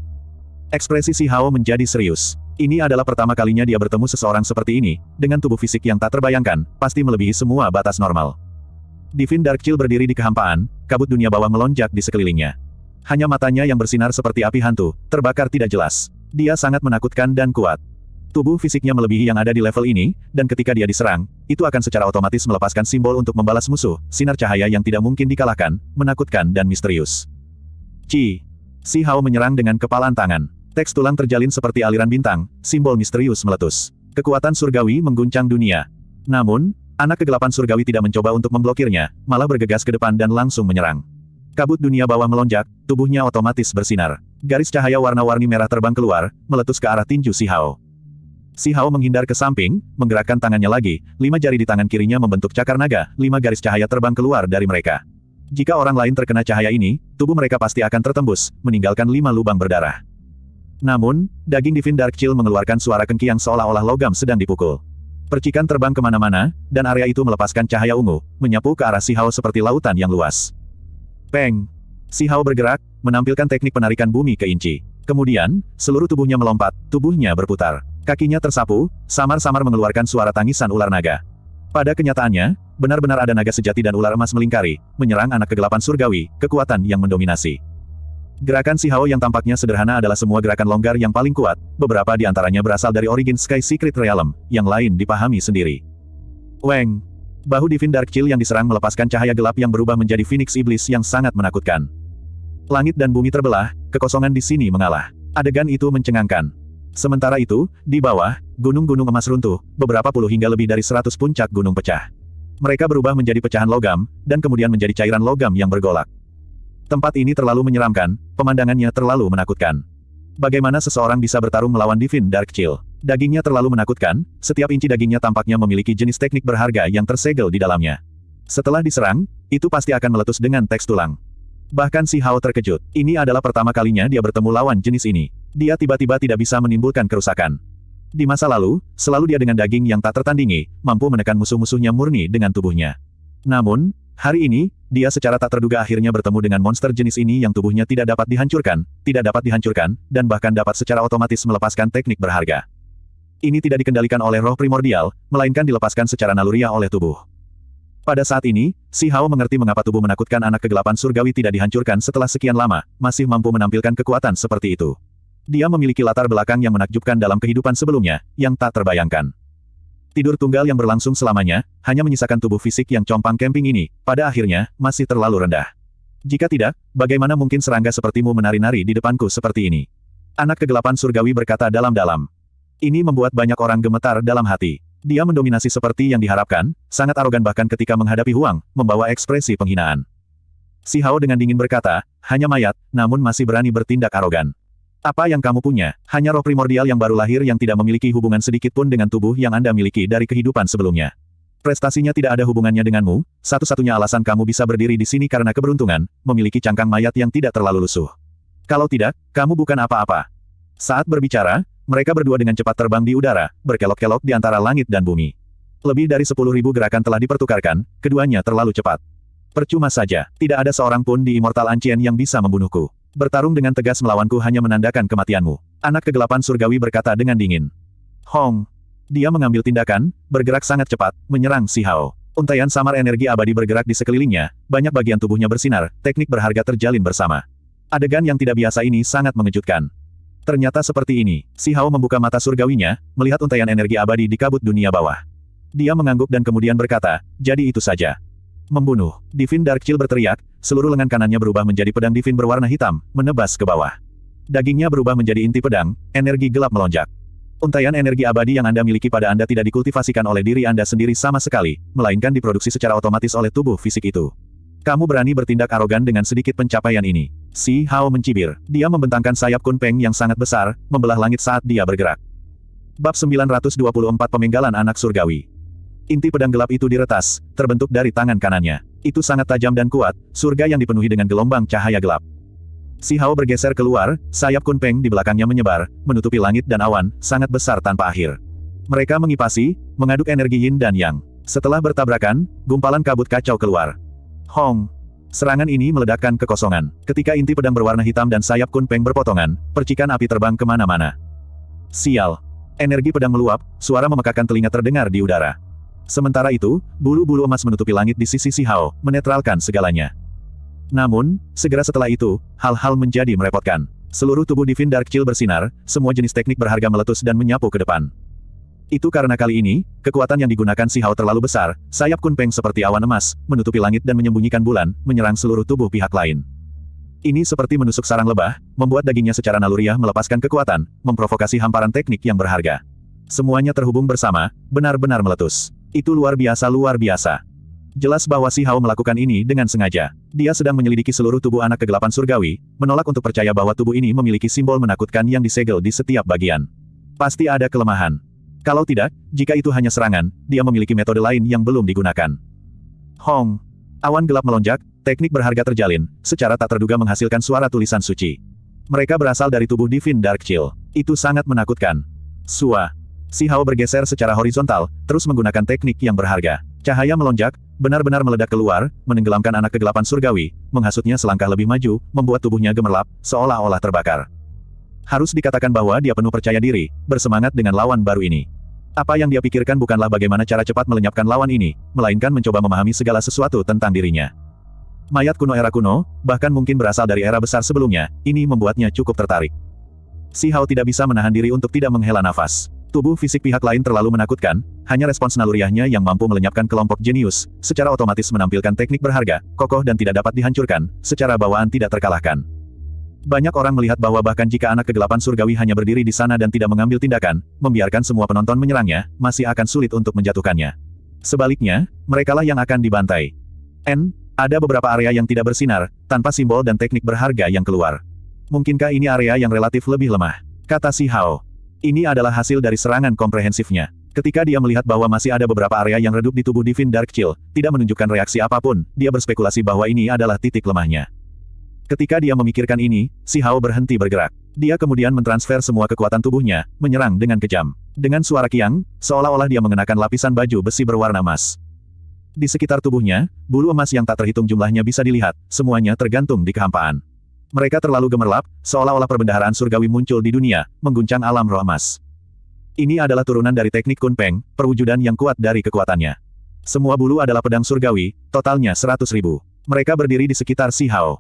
Ekspresi Si Hao menjadi serius. Ini adalah pertama kalinya dia bertemu seseorang seperti ini, dengan tubuh fisik yang tak terbayangkan, pasti melebihi semua batas normal. Divin Chill berdiri di kehampaan, kabut dunia bawah melonjak di sekelilingnya. Hanya matanya yang bersinar seperti api hantu, terbakar tidak jelas. Dia sangat menakutkan dan kuat. Tubuh fisiknya melebihi yang ada di level ini, dan ketika dia diserang, itu akan secara otomatis melepaskan simbol untuk membalas musuh, sinar cahaya yang tidak mungkin dikalahkan, menakutkan dan misterius. Ci. Si Hao menyerang dengan kepalan tangan. Teks tulang terjalin seperti aliran bintang, simbol misterius meletus. Kekuatan surgawi mengguncang dunia. Namun, anak kegelapan surgawi tidak mencoba untuk memblokirnya, malah bergegas ke depan dan langsung menyerang. Kabut dunia bawah melonjak, tubuhnya otomatis bersinar. Garis cahaya warna-warni merah terbang keluar, meletus ke arah tinju Si Hao. Si Hao menghindar ke samping, menggerakkan tangannya lagi, lima jari di tangan kirinya membentuk cakar naga, lima garis cahaya terbang keluar dari mereka. Jika orang lain terkena cahaya ini, tubuh mereka pasti akan tertembus, meninggalkan lima lubang berdarah. Namun, daging Divin Dark Chill mengeluarkan suara kengki yang seolah-olah logam sedang dipukul. Percikan terbang kemana-mana, dan area itu melepaskan cahaya ungu, menyapu ke arah Si Hao seperti lautan yang luas. Peng! Si Hao bergerak, menampilkan teknik penarikan bumi ke inci. Kemudian, seluruh tubuhnya melompat, tubuhnya berputar. Kakinya tersapu, samar-samar mengeluarkan suara tangisan ular naga. Pada kenyataannya, benar-benar ada naga sejati dan ular emas melingkari, menyerang anak kegelapan surgawi, kekuatan yang mendominasi. Gerakan Si yang tampaknya sederhana adalah semua gerakan longgar yang paling kuat, beberapa di antaranya berasal dari origin Sky Secret Realm, yang lain dipahami sendiri. Weng! Bahu Divin Dark Chill yang diserang melepaskan cahaya gelap yang berubah menjadi Phoenix Iblis yang sangat menakutkan. Langit dan bumi terbelah, kekosongan di sini mengalah. Adegan itu mencengangkan. Sementara itu, di bawah, gunung-gunung emas runtuh, beberapa puluh hingga lebih dari seratus puncak gunung pecah. Mereka berubah menjadi pecahan logam, dan kemudian menjadi cairan logam yang bergolak. Tempat ini terlalu menyeramkan, pemandangannya terlalu menakutkan. Bagaimana seseorang bisa bertarung melawan Divin Dark Chill? Dagingnya terlalu menakutkan, setiap inci dagingnya tampaknya memiliki jenis teknik berharga yang tersegel di dalamnya. Setelah diserang, itu pasti akan meletus dengan teks tulang. Bahkan si Hao terkejut. Ini adalah pertama kalinya dia bertemu lawan jenis ini. Dia tiba-tiba tidak bisa menimbulkan kerusakan. Di masa lalu, selalu dia dengan daging yang tak tertandingi, mampu menekan musuh-musuhnya murni dengan tubuhnya. Namun, Hari ini, dia secara tak terduga akhirnya bertemu dengan monster jenis ini yang tubuhnya tidak dapat dihancurkan, tidak dapat dihancurkan, dan bahkan dapat secara otomatis melepaskan teknik berharga. Ini tidak dikendalikan oleh roh primordial, melainkan dilepaskan secara naluriah oleh tubuh. Pada saat ini, Si Hao mengerti mengapa tubuh menakutkan anak kegelapan surgawi tidak dihancurkan setelah sekian lama, masih mampu menampilkan kekuatan seperti itu. Dia memiliki latar belakang yang menakjubkan dalam kehidupan sebelumnya, yang tak terbayangkan. Tidur tunggal yang berlangsung selamanya, hanya menyisakan tubuh fisik yang compang camping ini, pada akhirnya, masih terlalu rendah. Jika tidak, bagaimana mungkin serangga sepertimu menari-nari di depanku seperti ini? Anak kegelapan surgawi berkata dalam-dalam. Ini membuat banyak orang gemetar dalam hati. Dia mendominasi seperti yang diharapkan, sangat arogan bahkan ketika menghadapi Huang, membawa ekspresi penghinaan. Si Hao dengan dingin berkata, hanya mayat, namun masih berani bertindak arogan. Apa yang kamu punya, hanya roh primordial yang baru lahir yang tidak memiliki hubungan sedikit pun dengan tubuh yang Anda miliki dari kehidupan sebelumnya. Prestasinya tidak ada hubungannya denganmu, satu-satunya alasan kamu bisa berdiri di sini karena keberuntungan, memiliki cangkang mayat yang tidak terlalu lusuh. Kalau tidak, kamu bukan apa-apa. Saat berbicara, mereka berdua dengan cepat terbang di udara, berkelok-kelok di antara langit dan bumi. Lebih dari sepuluh ribu gerakan telah dipertukarkan, keduanya terlalu cepat. Percuma saja, tidak ada seorang pun di Immortal Ancient yang bisa membunuhku. Bertarung dengan tegas melawanku hanya menandakan kematianmu. Anak kegelapan surgawi berkata dengan dingin. Hong. Dia mengambil tindakan, bergerak sangat cepat, menyerang Si Hao. Untaian samar energi abadi bergerak di sekelilingnya, banyak bagian tubuhnya bersinar, teknik berharga terjalin bersama. Adegan yang tidak biasa ini sangat mengejutkan. Ternyata seperti ini, Si Hao membuka mata surgawinya, melihat untaian energi abadi di kabut dunia bawah. Dia mengangguk dan kemudian berkata, jadi itu saja. Membunuh. Divin Dark Chill berteriak, seluruh lengan kanannya berubah menjadi pedang Divin berwarna hitam, menebas ke bawah. Dagingnya berubah menjadi inti pedang, energi gelap melonjak. Untaian energi abadi yang Anda miliki pada Anda tidak dikultivasikan oleh diri Anda sendiri sama sekali, melainkan diproduksi secara otomatis oleh tubuh fisik itu. Kamu berani bertindak arogan dengan sedikit pencapaian ini. Si Hao mencibir. Dia membentangkan sayap kunpeng yang sangat besar, membelah langit saat dia bergerak. Bab 924 Pemenggalan Anak Surgawi Inti pedang gelap itu diretas, terbentuk dari tangan kanannya. Itu sangat tajam dan kuat, surga yang dipenuhi dengan gelombang cahaya gelap. Si Hao bergeser keluar, sayap kunpeng di belakangnya menyebar, menutupi langit dan awan, sangat besar tanpa akhir. Mereka mengipasi, mengaduk energi yin dan yang. Setelah bertabrakan, gumpalan kabut kacau keluar. Hong! Serangan ini meledakkan kekosongan. Ketika inti pedang berwarna hitam dan sayap kunpeng berpotongan, percikan api terbang kemana-mana. Sial! Energi pedang meluap, suara memekakan telinga terdengar di udara. Sementara itu, bulu-bulu emas menutupi langit di sisi Si Hao, menetralkan segalanya. Namun, segera setelah itu, hal-hal menjadi merepotkan. Seluruh tubuh Divin Dark Chill bersinar, semua jenis teknik berharga meletus dan menyapu ke depan. Itu karena kali ini, kekuatan yang digunakan Si Hao terlalu besar, sayap kunpeng seperti awan emas, menutupi langit dan menyembunyikan bulan, menyerang seluruh tubuh pihak lain. Ini seperti menusuk sarang lebah, membuat dagingnya secara naluriah melepaskan kekuatan, memprovokasi hamparan teknik yang berharga. Semuanya terhubung bersama, benar-benar meletus. Itu luar biasa luar biasa. Jelas bahwa si Hao melakukan ini dengan sengaja. Dia sedang menyelidiki seluruh tubuh anak kegelapan surgawi, menolak untuk percaya bahwa tubuh ini memiliki simbol menakutkan yang disegel di setiap bagian. Pasti ada kelemahan. Kalau tidak, jika itu hanya serangan, dia memiliki metode lain yang belum digunakan. Hong. Awan gelap melonjak, teknik berharga terjalin, secara tak terduga menghasilkan suara tulisan suci. Mereka berasal dari tubuh Divin Dark Chill. Itu sangat menakutkan. Suah. Si Hao bergeser secara horizontal, terus menggunakan teknik yang berharga. Cahaya melonjak, benar-benar meledak keluar, menenggelamkan anak kegelapan surgawi, menghasutnya selangkah lebih maju, membuat tubuhnya gemerlap, seolah-olah terbakar. Harus dikatakan bahwa dia penuh percaya diri, bersemangat dengan lawan baru ini. Apa yang dia pikirkan bukanlah bagaimana cara cepat melenyapkan lawan ini, melainkan mencoba memahami segala sesuatu tentang dirinya. Mayat kuno era kuno, bahkan mungkin berasal dari era besar sebelumnya, ini membuatnya cukup tertarik. Si Hao tidak bisa menahan diri untuk tidak menghela nafas. Tubuh fisik pihak lain terlalu menakutkan, hanya respons naluriahnya yang mampu melenyapkan kelompok jenius, secara otomatis menampilkan teknik berharga, kokoh dan tidak dapat dihancurkan, secara bawaan tidak terkalahkan. Banyak orang melihat bahwa bahkan jika anak kegelapan surgawi hanya berdiri di sana dan tidak mengambil tindakan, membiarkan semua penonton menyerangnya, masih akan sulit untuk menjatuhkannya. Sebaliknya, merekalah yang akan dibantai. N, ada beberapa area yang tidak bersinar, tanpa simbol dan teknik berharga yang keluar. Mungkinkah ini area yang relatif lebih lemah? Kata si Hao. Ini adalah hasil dari serangan komprehensifnya. Ketika dia melihat bahwa masih ada beberapa area yang redup di tubuh Divin Dark Chill, tidak menunjukkan reaksi apapun, dia berspekulasi bahwa ini adalah titik lemahnya. Ketika dia memikirkan ini, si Hao berhenti bergerak. Dia kemudian mentransfer semua kekuatan tubuhnya, menyerang dengan kejam. Dengan suara kiang, seolah-olah dia mengenakan lapisan baju besi berwarna emas. Di sekitar tubuhnya, bulu emas yang tak terhitung jumlahnya bisa dilihat, semuanya tergantung di kehampaan. Mereka terlalu gemerlap, seolah-olah perbendaharaan surgawi muncul di dunia, mengguncang alam roh emas. Ini adalah turunan dari teknik Kunpeng, perwujudan yang kuat dari kekuatannya. Semua bulu adalah pedang surgawi, totalnya seratus ribu. Mereka berdiri di sekitar Si Hao.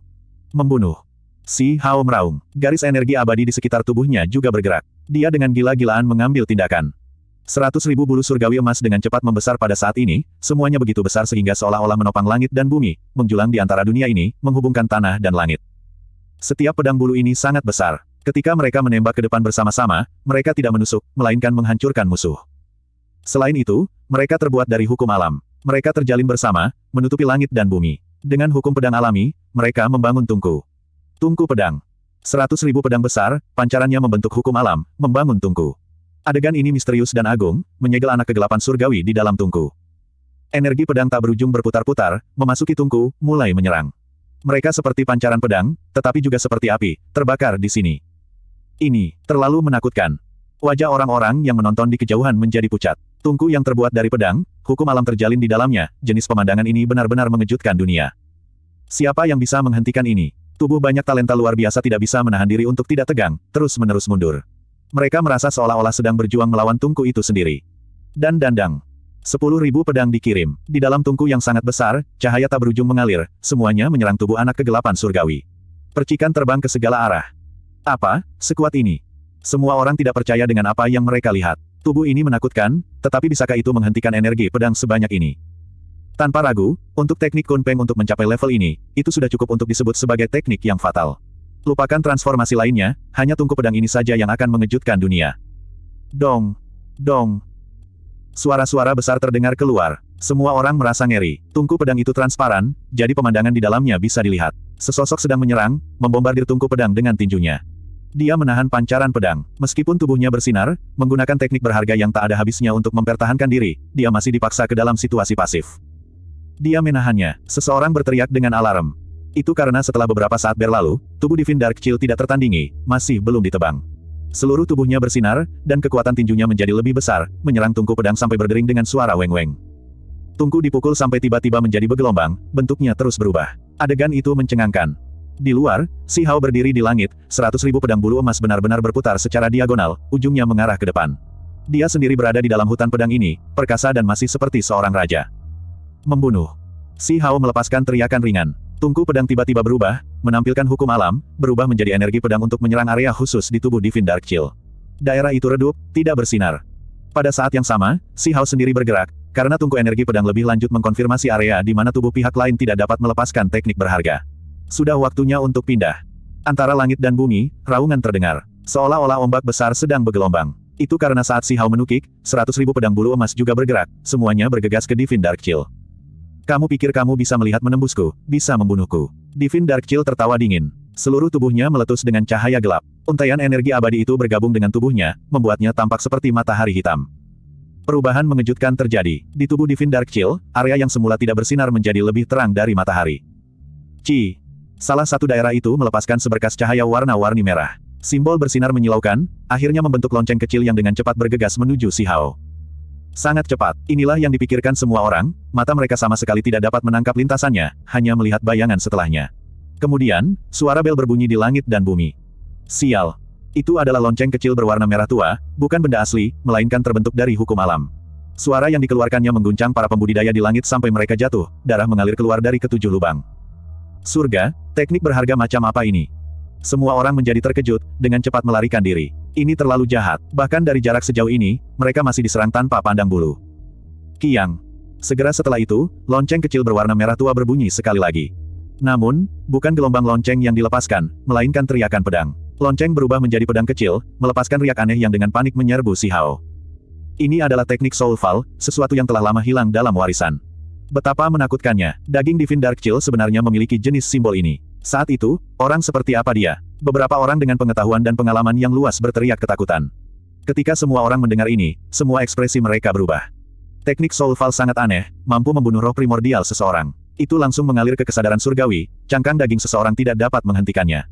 Membunuh. Si Hao meraung. Garis energi abadi di sekitar tubuhnya juga bergerak. Dia dengan gila-gilaan mengambil tindakan. Seratus ribu bulu surgawi emas dengan cepat membesar pada saat ini, semuanya begitu besar sehingga seolah-olah menopang langit dan bumi, menjulang di antara dunia ini, menghubungkan tanah dan langit. Setiap pedang bulu ini sangat besar. Ketika mereka menembak ke depan bersama-sama, mereka tidak menusuk, melainkan menghancurkan musuh. Selain itu, mereka terbuat dari hukum alam. Mereka terjalin bersama, menutupi langit dan bumi. Dengan hukum pedang alami, mereka membangun tungku. Tungku pedang. Seratus ribu pedang besar, pancarannya membentuk hukum alam, membangun tungku. Adegan ini misterius dan agung, menyegel anak kegelapan surgawi di dalam tungku. Energi pedang tak berujung berputar-putar, memasuki tungku, mulai menyerang. Mereka seperti pancaran pedang, tetapi juga seperti api, terbakar di sini. Ini, terlalu menakutkan. Wajah orang-orang yang menonton di kejauhan menjadi pucat. Tungku yang terbuat dari pedang, hukum alam terjalin di dalamnya, jenis pemandangan ini benar-benar mengejutkan dunia. Siapa yang bisa menghentikan ini? Tubuh banyak talenta luar biasa tidak bisa menahan diri untuk tidak tegang, terus-menerus mundur. Mereka merasa seolah-olah sedang berjuang melawan tungku itu sendiri. Dan dandang. Sepuluh ribu pedang dikirim. Di dalam tungku yang sangat besar, cahaya tak berujung mengalir, semuanya menyerang tubuh anak kegelapan surgawi. Percikan terbang ke segala arah. Apa, sekuat ini? Semua orang tidak percaya dengan apa yang mereka lihat. Tubuh ini menakutkan, tetapi bisakah itu menghentikan energi pedang sebanyak ini? Tanpa ragu, untuk teknik Kunpeng untuk mencapai level ini, itu sudah cukup untuk disebut sebagai teknik yang fatal. Lupakan transformasi lainnya, hanya tungku pedang ini saja yang akan mengejutkan dunia. Dong! Dong! Suara-suara besar terdengar keluar. Semua orang merasa ngeri. Tungku pedang itu transparan, jadi pemandangan di dalamnya bisa dilihat. Sesosok sedang menyerang, membombardir tungku pedang dengan tinjunya. Dia menahan pancaran pedang. Meskipun tubuhnya bersinar, menggunakan teknik berharga yang tak ada habisnya untuk mempertahankan diri, dia masih dipaksa ke dalam situasi pasif. Dia menahannya. Seseorang berteriak dengan alarm. Itu karena setelah beberapa saat berlalu, tubuh Divin Dark Chill tidak tertandingi, masih belum ditebang. Seluruh tubuhnya bersinar, dan kekuatan tinjunya menjadi lebih besar, menyerang tungku pedang sampai berdering dengan suara weng-weng. Tungku dipukul sampai tiba-tiba menjadi bergelombang, bentuknya terus berubah. Adegan itu mencengangkan. Di luar, Si Hao berdiri di langit, seratus ribu pedang bulu emas benar-benar berputar secara diagonal, ujungnya mengarah ke depan. Dia sendiri berada di dalam hutan pedang ini, perkasa dan masih seperti seorang raja. Membunuh. Si Hao melepaskan teriakan ringan. Tungku pedang tiba-tiba berubah, menampilkan hukum alam, berubah menjadi energi pedang untuk menyerang area khusus di tubuh Divin Dark Chill. Daerah itu redup, tidak bersinar. Pada saat yang sama, Si Hao sendiri bergerak, karena tungku energi pedang lebih lanjut mengkonfirmasi area di mana tubuh pihak lain tidak dapat melepaskan teknik berharga. Sudah waktunya untuk pindah. Antara langit dan bumi, raungan terdengar. Seolah-olah ombak besar sedang bergelombang. Itu karena saat Si Hao menukik, seratus ribu pedang bulu emas juga bergerak, semuanya bergegas ke Divin Dark Chill. Kamu pikir kamu bisa melihat menembusku, bisa membunuhku. Divin Chill tertawa dingin. Seluruh tubuhnya meletus dengan cahaya gelap. Untaian energi abadi itu bergabung dengan tubuhnya, membuatnya tampak seperti matahari hitam. Perubahan mengejutkan terjadi. Di tubuh Divin Chill, area yang semula tidak bersinar menjadi lebih terang dari matahari. Ci. Salah satu daerah itu melepaskan seberkas cahaya warna-warni merah. Simbol bersinar menyilaukan, akhirnya membentuk lonceng kecil yang dengan cepat bergegas menuju Si Hao. Sangat cepat, inilah yang dipikirkan semua orang, mata mereka sama sekali tidak dapat menangkap lintasannya, hanya melihat bayangan setelahnya. Kemudian, suara bel berbunyi di langit dan bumi. Sial. Itu adalah lonceng kecil berwarna merah tua, bukan benda asli, melainkan terbentuk dari hukum alam. Suara yang dikeluarkannya mengguncang para pembudidaya di langit sampai mereka jatuh, darah mengalir keluar dari ketujuh lubang. Surga, teknik berharga macam apa ini? Semua orang menjadi terkejut, dengan cepat melarikan diri. Ini terlalu jahat, bahkan dari jarak sejauh ini, mereka masih diserang tanpa pandang bulu. Kiang. Segera setelah itu, lonceng kecil berwarna merah tua berbunyi sekali lagi. Namun, bukan gelombang lonceng yang dilepaskan, melainkan teriakan pedang. Lonceng berubah menjadi pedang kecil, melepaskan riak aneh yang dengan panik menyerbu si Hao. Ini adalah teknik Soul Fall, sesuatu yang telah lama hilang dalam warisan. Betapa menakutkannya, daging divin dark kecil sebenarnya memiliki jenis simbol ini. Saat itu, orang seperti apa dia, beberapa orang dengan pengetahuan dan pengalaman yang luas berteriak ketakutan. Ketika semua orang mendengar ini, semua ekspresi mereka berubah. Teknik Soulfall sangat aneh, mampu membunuh roh primordial seseorang. Itu langsung mengalir ke kesadaran surgawi, cangkang daging seseorang tidak dapat menghentikannya.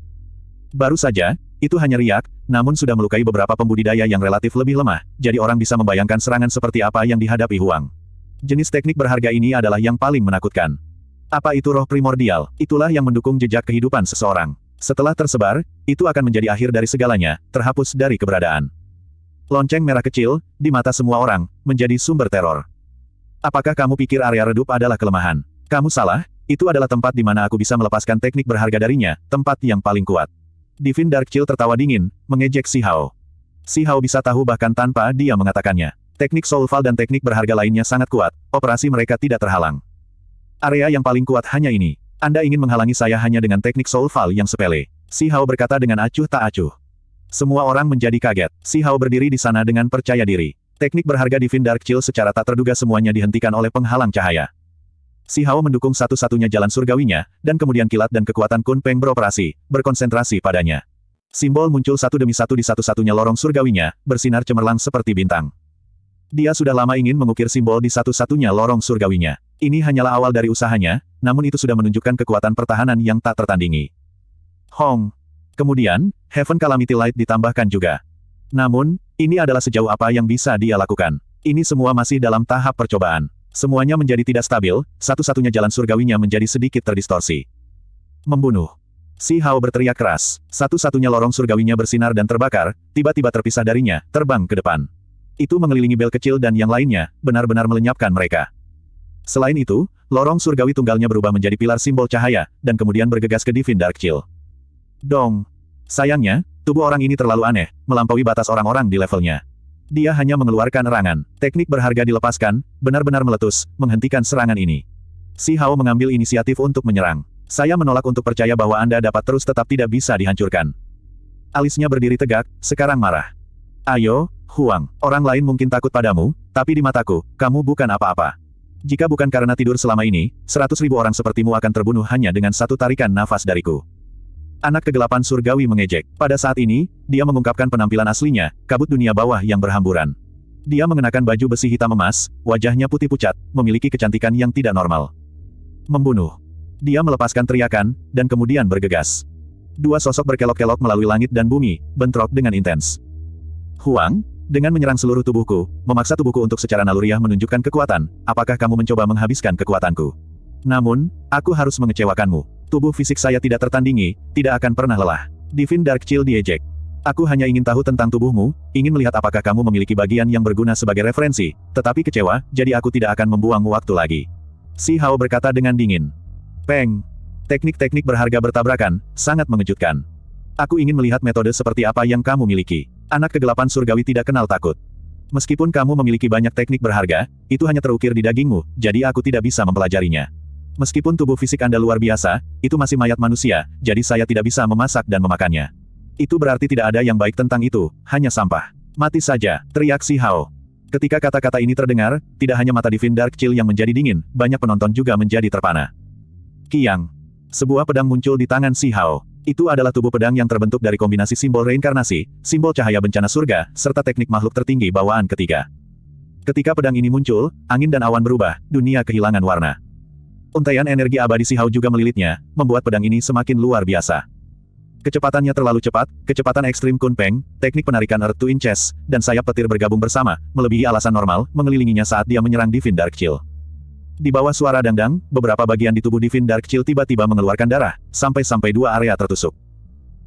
Baru saja, itu hanya riak, namun sudah melukai beberapa pembudidaya yang relatif lebih lemah, jadi orang bisa membayangkan serangan seperti apa yang dihadapi Huang. Jenis teknik berharga ini adalah yang paling menakutkan. Apa itu roh primordial? Itulah yang mendukung jejak kehidupan seseorang. Setelah tersebar, itu akan menjadi akhir dari segalanya, terhapus dari keberadaan. Lonceng merah kecil, di mata semua orang, menjadi sumber teror. Apakah kamu pikir area redup adalah kelemahan? Kamu salah, itu adalah tempat di mana aku bisa melepaskan teknik berharga darinya, tempat yang paling kuat. Divin Chill tertawa dingin, mengejek Si Hao. Si Hao bisa tahu bahkan tanpa dia mengatakannya. Teknik Soulfall dan teknik berharga lainnya sangat kuat, operasi mereka tidak terhalang. Area yang paling kuat hanya ini. Anda ingin menghalangi saya hanya dengan teknik soulfal yang sepele. Si Hao berkata dengan acuh tak acuh. Semua orang menjadi kaget. Si Hao berdiri di sana dengan percaya diri. Teknik berharga Divin Dark Chill secara tak terduga semuanya dihentikan oleh penghalang cahaya. Si Hao mendukung satu-satunya jalan surgawinya, dan kemudian kilat dan kekuatan Kun Peng beroperasi, berkonsentrasi padanya. Simbol muncul satu demi satu di satu-satunya lorong surgawinya, bersinar cemerlang seperti bintang. Dia sudah lama ingin mengukir simbol di satu-satunya lorong surgawinya. Ini hanyalah awal dari usahanya, namun itu sudah menunjukkan kekuatan pertahanan yang tak tertandingi. Hong. Kemudian, Heaven Calamity Light ditambahkan juga. Namun, ini adalah sejauh apa yang bisa dia lakukan. Ini semua masih dalam tahap percobaan. Semuanya menjadi tidak stabil, satu-satunya jalan surgawinya menjadi sedikit terdistorsi. Membunuh. Si Hao berteriak keras. Satu-satunya lorong surgawinya bersinar dan terbakar, tiba-tiba terpisah darinya, terbang ke depan. Itu mengelilingi bel kecil dan yang lainnya, benar-benar melenyapkan mereka. Selain itu, lorong surgawi tunggalnya berubah menjadi pilar simbol cahaya, dan kemudian bergegas ke Divin Dark Chill. Dong. Sayangnya, tubuh orang ini terlalu aneh, melampaui batas orang-orang di levelnya. Dia hanya mengeluarkan erangan. Teknik berharga dilepaskan, benar-benar meletus, menghentikan serangan ini. Si Hao mengambil inisiatif untuk menyerang. Saya menolak untuk percaya bahwa Anda dapat terus tetap tidak bisa dihancurkan. Alisnya berdiri tegak, sekarang marah. Ayo, Huang, orang lain mungkin takut padamu, tapi di mataku, kamu bukan apa-apa. Jika bukan karena tidur selama ini, seratus ribu orang sepertimu akan terbunuh hanya dengan satu tarikan nafas dariku. Anak kegelapan surgawi mengejek. Pada saat ini, dia mengungkapkan penampilan aslinya, kabut dunia bawah yang berhamburan. Dia mengenakan baju besi hitam emas, wajahnya putih pucat, memiliki kecantikan yang tidak normal. Membunuh. Dia melepaskan teriakan, dan kemudian bergegas. Dua sosok berkelok-kelok melalui langit dan bumi, bentrok dengan intens. Huang, dengan menyerang seluruh tubuhku, memaksa tubuhku untuk secara naluriah menunjukkan kekuatan, apakah kamu mencoba menghabiskan kekuatanku? Namun, aku harus mengecewakanmu. Tubuh fisik saya tidak tertandingi, tidak akan pernah lelah. Divin Dark Chill diejek. Aku hanya ingin tahu tentang tubuhmu, ingin melihat apakah kamu memiliki bagian yang berguna sebagai referensi, tetapi kecewa, jadi aku tidak akan membuang waktu lagi. Si Hao berkata dengan dingin. Peng. Teknik-teknik berharga bertabrakan, sangat mengejutkan. Aku ingin melihat metode seperti apa yang kamu miliki. Anak kegelapan surgawi tidak kenal takut. Meskipun kamu memiliki banyak teknik berharga, itu hanya terukir di dagingmu, jadi aku tidak bisa mempelajarinya. Meskipun tubuh fisik Anda luar biasa, itu masih mayat manusia, jadi saya tidak bisa memasak dan memakannya. Itu berarti tidak ada yang baik tentang itu, hanya sampah. Mati saja, teriak si Hao. Ketika kata-kata ini terdengar, tidak hanya mata Divin Dark kecil yang menjadi dingin, banyak penonton juga menjadi terpana. Kiang. Sebuah pedang muncul di tangan si Hao. Itu adalah tubuh pedang yang terbentuk dari kombinasi simbol reinkarnasi, simbol cahaya bencana surga, serta teknik makhluk tertinggi bawaan ketiga. Ketika pedang ini muncul, angin dan awan berubah, dunia kehilangan warna. Untaian energi abadi sihau juga melilitnya, membuat pedang ini semakin luar biasa. Kecepatannya terlalu cepat, kecepatan ekstrim Kunpeng, teknik penarikan Earth to Inches, dan sayap petir bergabung bersama, melebihi alasan normal, mengelilinginya saat dia menyerang Divin Dark Chill. Di bawah suara dangdang, beberapa bagian di tubuh Divin Dark Chill tiba-tiba mengeluarkan darah, sampai-sampai dua area tertusuk.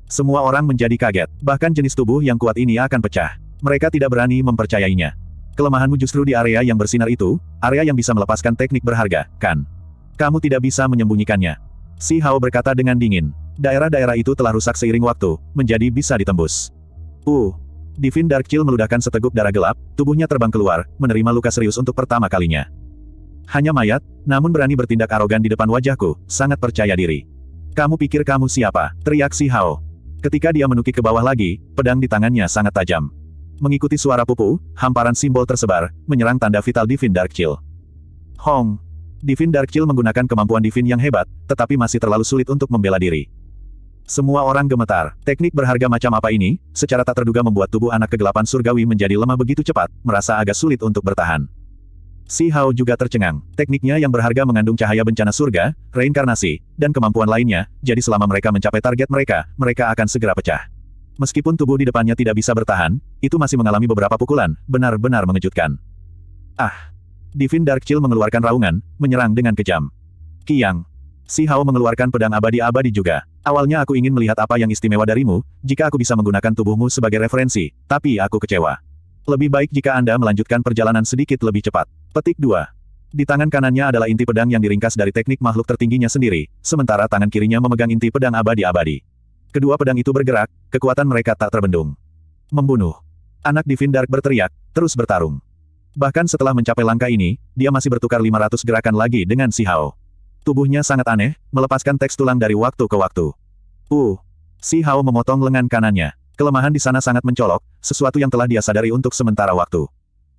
Semua orang menjadi kaget, bahkan jenis tubuh yang kuat ini akan pecah. Mereka tidak berani mempercayainya. Kelemahanmu justru di area yang bersinar itu, area yang bisa melepaskan teknik berharga, kan? Kamu tidak bisa menyembunyikannya. Si Hao berkata dengan dingin. Daerah-daerah itu telah rusak seiring waktu, menjadi bisa ditembus. Uh, Divin Chill meludahkan seteguk darah gelap, tubuhnya terbang keluar, menerima luka serius untuk pertama kalinya. Hanya mayat, namun berani bertindak arogan di depan wajahku, sangat percaya diri. Kamu pikir kamu siapa? Teriak si Hao. Ketika dia menukik ke bawah lagi, pedang di tangannya sangat tajam. Mengikuti suara pupu, hamparan simbol tersebar, menyerang tanda vital Divin Chill. Hong! Divin Chill menggunakan kemampuan Divin yang hebat, tetapi masih terlalu sulit untuk membela diri. Semua orang gemetar. Teknik berharga macam apa ini, secara tak terduga membuat tubuh anak kegelapan surgawi menjadi lemah begitu cepat, merasa agak sulit untuk bertahan. Si Hao juga tercengang. Tekniknya yang berharga mengandung cahaya bencana surga, reinkarnasi, dan kemampuan lainnya, jadi selama mereka mencapai target mereka, mereka akan segera pecah. Meskipun tubuh di depannya tidak bisa bertahan, itu masih mengalami beberapa pukulan, benar-benar mengejutkan. Ah! Divin Dark Chill mengeluarkan raungan, menyerang dengan kejam. Kiang! Si Hao mengeluarkan pedang abadi-abadi juga. Awalnya aku ingin melihat apa yang istimewa darimu, jika aku bisa menggunakan tubuhmu sebagai referensi, tapi aku kecewa. Lebih baik jika Anda melanjutkan perjalanan sedikit lebih cepat. Petik 2. Di tangan kanannya adalah inti pedang yang diringkas dari teknik makhluk tertingginya sendiri, sementara tangan kirinya memegang inti pedang abadi-abadi. Kedua pedang itu bergerak, kekuatan mereka tak terbendung. Membunuh. Anak Divin Dark berteriak, terus bertarung. Bahkan setelah mencapai langkah ini, dia masih bertukar 500 gerakan lagi dengan si Hao. Tubuhnya sangat aneh, melepaskan teks tulang dari waktu ke waktu. Uh, si Hao memotong lengan kanannya. Kelemahan di sana sangat mencolok, sesuatu yang telah dia sadari untuk sementara waktu.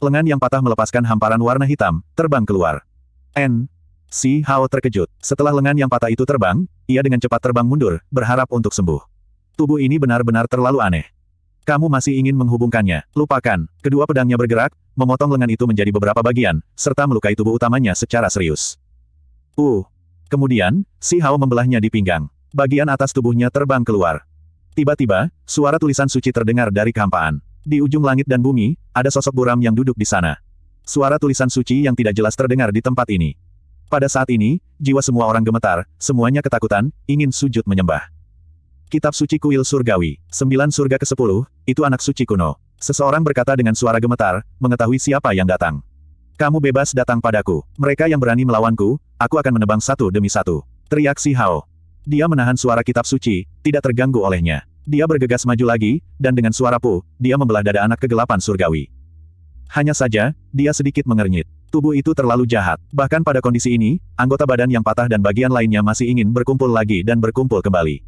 Lengan yang patah melepaskan hamparan warna hitam, terbang keluar. N. Si Hao terkejut. Setelah lengan yang patah itu terbang, ia dengan cepat terbang mundur, berharap untuk sembuh. Tubuh ini benar-benar terlalu aneh. Kamu masih ingin menghubungkannya, lupakan. Kedua pedangnya bergerak, memotong lengan itu menjadi beberapa bagian, serta melukai tubuh utamanya secara serius. Uh. Kemudian, Si Hao membelahnya di pinggang. Bagian atas tubuhnya terbang keluar. Tiba-tiba, suara tulisan suci terdengar dari kampaan. Di ujung langit dan bumi, ada sosok buram yang duduk di sana. Suara tulisan suci yang tidak jelas terdengar di tempat ini. Pada saat ini, jiwa semua orang gemetar, semuanya ketakutan, ingin sujud menyembah. Kitab suci kuil surgawi, sembilan surga ke-10, itu anak suci kuno. Seseorang berkata dengan suara gemetar, mengetahui siapa yang datang. Kamu bebas datang padaku. Mereka yang berani melawanku, aku akan menebang satu demi satu. Teriak si Hao. Dia menahan suara kitab suci, tidak terganggu olehnya. Dia bergegas maju lagi, dan dengan suara pu, dia membelah dada anak kegelapan surgawi. Hanya saja, dia sedikit mengernyit. Tubuh itu terlalu jahat. Bahkan pada kondisi ini, anggota badan yang patah dan bagian lainnya masih ingin berkumpul lagi dan berkumpul kembali.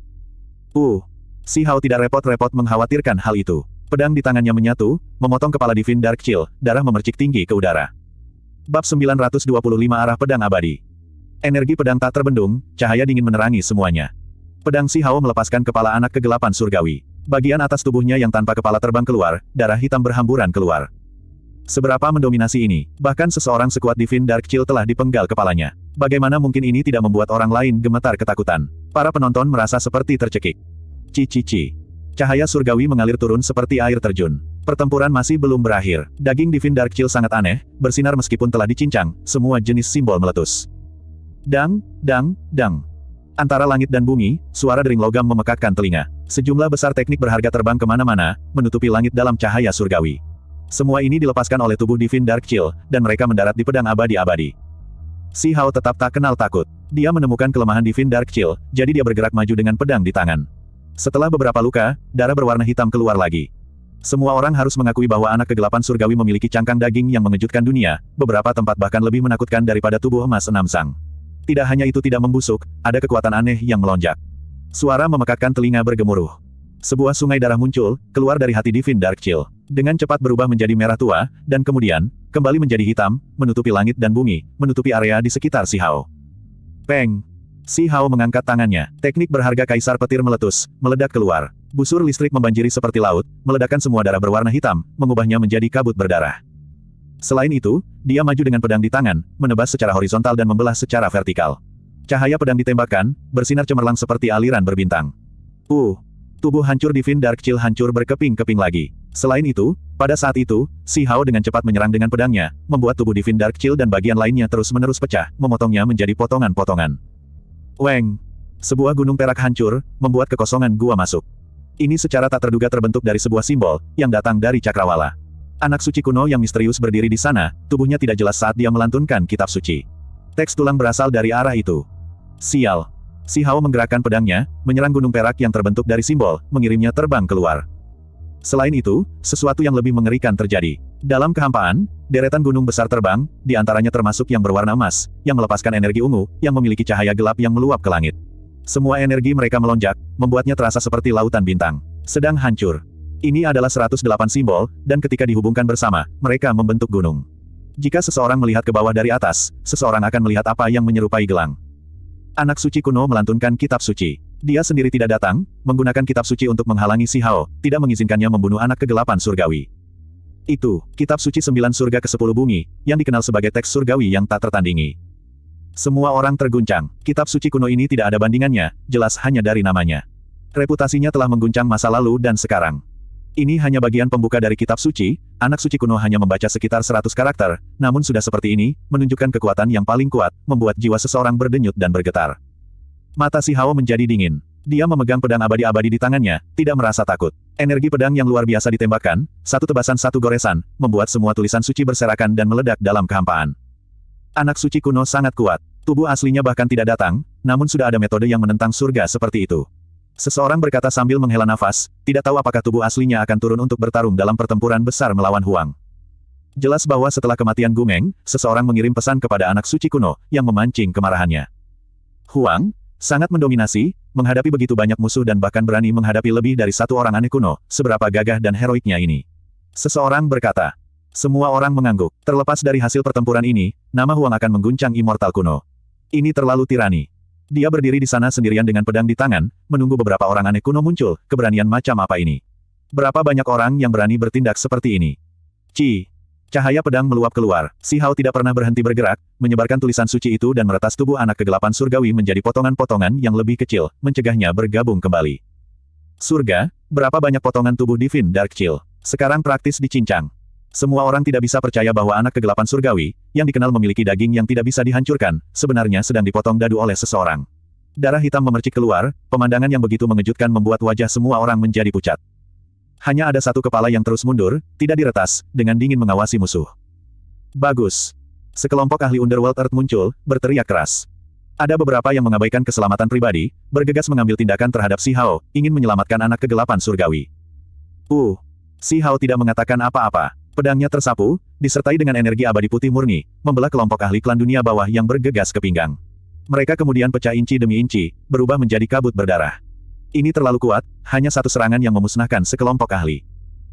Uh, si Hao tidak repot-repot mengkhawatirkan hal itu. Pedang di tangannya menyatu, memotong kepala Divin Dark Chill, darah memercik tinggi ke udara. Bab 925 Arah Pedang Abadi Energi pedang tak terbendung, cahaya dingin menerangi semuanya. Pedang Si Hao melepaskan kepala anak kegelapan surgawi. Bagian atas tubuhnya yang tanpa kepala terbang keluar, darah hitam berhamburan keluar. Seberapa mendominasi ini, bahkan seseorang sekuat Divin Dark Chill telah dipenggal kepalanya. Bagaimana mungkin ini tidak membuat orang lain gemetar ketakutan? Para penonton merasa seperti tercekik. Cici-ci. Cahaya surgawi mengalir turun seperti air terjun. Pertempuran masih belum berakhir. Daging Divin Dark Chill sangat aneh, bersinar meskipun telah dicincang, semua jenis simbol meletus. Dang, dang, dang. Antara langit dan bumi, suara dering logam memekakkan telinga. Sejumlah besar teknik berharga terbang kemana-mana, menutupi langit dalam cahaya surgawi. Semua ini dilepaskan oleh tubuh Divin Dark Chill, dan mereka mendarat di pedang abadi-abadi. Si Hao tetap tak kenal takut. Dia menemukan kelemahan Divin Dark Chill, jadi dia bergerak maju dengan pedang di tangan. Setelah beberapa luka, darah berwarna hitam keluar lagi. Semua orang harus mengakui bahwa anak kegelapan surgawi memiliki cangkang daging yang mengejutkan dunia, beberapa tempat bahkan lebih menakutkan daripada tubuh emas enam sang. Tidak hanya itu tidak membusuk, ada kekuatan aneh yang melonjak. Suara memekakkan telinga bergemuruh. Sebuah sungai darah muncul, keluar dari hati Divin Dark Chill. Dengan cepat berubah menjadi merah tua, dan kemudian, kembali menjadi hitam, menutupi langit dan bumi, menutupi area di sekitar Si Hao. Peng! Si Hao mengangkat tangannya. Teknik berharga kaisar petir meletus, meledak keluar. Busur listrik membanjiri seperti laut, meledakkan semua darah berwarna hitam, mengubahnya menjadi kabut berdarah. Selain itu, dia maju dengan pedang di tangan, menebas secara horizontal dan membelah secara vertikal. Cahaya pedang ditembakkan, bersinar cemerlang seperti aliran berbintang. Uh, tubuh hancur Divin Dark Chill hancur berkeping-keping lagi. Selain itu, pada saat itu, Si Hao dengan cepat menyerang dengan pedangnya, membuat tubuh Divin Dark Chill dan bagian lainnya terus-menerus pecah, memotongnya menjadi potongan-potongan. Weng! Sebuah gunung perak hancur, membuat kekosongan gua masuk. Ini secara tak terduga terbentuk dari sebuah simbol, yang datang dari Cakrawala. Anak suci kuno yang misterius berdiri di sana, tubuhnya tidak jelas saat dia melantunkan kitab suci. Teks tulang berasal dari arah itu. Sial. Si Hao menggerakkan pedangnya, menyerang gunung perak yang terbentuk dari simbol, mengirimnya terbang keluar. Selain itu, sesuatu yang lebih mengerikan terjadi. Dalam kehampaan, deretan gunung besar terbang, di antaranya termasuk yang berwarna emas, yang melepaskan energi ungu, yang memiliki cahaya gelap yang meluap ke langit. Semua energi mereka melonjak, membuatnya terasa seperti lautan bintang. Sedang hancur. Ini adalah 108 simbol, dan ketika dihubungkan bersama, mereka membentuk gunung. Jika seseorang melihat ke bawah dari atas, seseorang akan melihat apa yang menyerupai gelang. Anak suci kuno melantunkan kitab suci. Dia sendiri tidak datang, menggunakan kitab suci untuk menghalangi si Hao, tidak mengizinkannya membunuh anak kegelapan surgawi. Itu, kitab suci sembilan surga ke sepuluh bumi, yang dikenal sebagai teks surgawi yang tak tertandingi. Semua orang terguncang, kitab suci kuno ini tidak ada bandingannya, jelas hanya dari namanya. Reputasinya telah mengguncang masa lalu dan sekarang. Ini hanya bagian pembuka dari kitab suci, anak suci kuno hanya membaca sekitar 100 karakter, namun sudah seperti ini, menunjukkan kekuatan yang paling kuat, membuat jiwa seseorang berdenyut dan bergetar. Mata si Hao menjadi dingin. Dia memegang pedang abadi-abadi di tangannya, tidak merasa takut. Energi pedang yang luar biasa ditembakkan, satu tebasan satu goresan, membuat semua tulisan suci berserakan dan meledak dalam kehampaan. Anak suci kuno sangat kuat. Tubuh aslinya bahkan tidak datang, namun sudah ada metode yang menentang surga seperti itu. Seseorang berkata sambil menghela nafas, tidak tahu apakah tubuh aslinya akan turun untuk bertarung dalam pertempuran besar melawan Huang. Jelas bahwa setelah kematian Gumeng, seseorang mengirim pesan kepada anak suci kuno, yang memancing kemarahannya. Huang, sangat mendominasi, menghadapi begitu banyak musuh dan bahkan berani menghadapi lebih dari satu orang aneh kuno, seberapa gagah dan heroiknya ini. Seseorang berkata, semua orang mengangguk, terlepas dari hasil pertempuran ini, nama Huang akan mengguncang immortal kuno. Ini terlalu tirani. Dia berdiri di sana sendirian dengan pedang di tangan, menunggu beberapa orang aneh kuno muncul, keberanian macam apa ini. Berapa banyak orang yang berani bertindak seperti ini? Ci. Cahaya pedang meluap keluar, si Hao tidak pernah berhenti bergerak, menyebarkan tulisan suci itu dan meretas tubuh anak kegelapan surgawi menjadi potongan-potongan yang lebih kecil, mencegahnya bergabung kembali. Surga, berapa banyak potongan tubuh Divin Dark Chill? Sekarang praktis dicincang. Semua orang tidak bisa percaya bahwa anak kegelapan surgawi, yang dikenal memiliki daging yang tidak bisa dihancurkan, sebenarnya sedang dipotong dadu oleh seseorang. Darah hitam memercik keluar, pemandangan yang begitu mengejutkan membuat wajah semua orang menjadi pucat. Hanya ada satu kepala yang terus mundur, tidak diretas, dengan dingin mengawasi musuh. Bagus. Sekelompok ahli Underworld Earth muncul, berteriak keras. Ada beberapa yang mengabaikan keselamatan pribadi, bergegas mengambil tindakan terhadap Si Hao, ingin menyelamatkan anak kegelapan surgawi. Uh, Si Hao tidak mengatakan apa-apa. Pedangnya tersapu, disertai dengan energi abadi putih murni, membelah kelompok ahli klan dunia bawah yang bergegas ke pinggang. Mereka kemudian pecah inci demi inci, berubah menjadi kabut berdarah. Ini terlalu kuat, hanya satu serangan yang memusnahkan sekelompok ahli.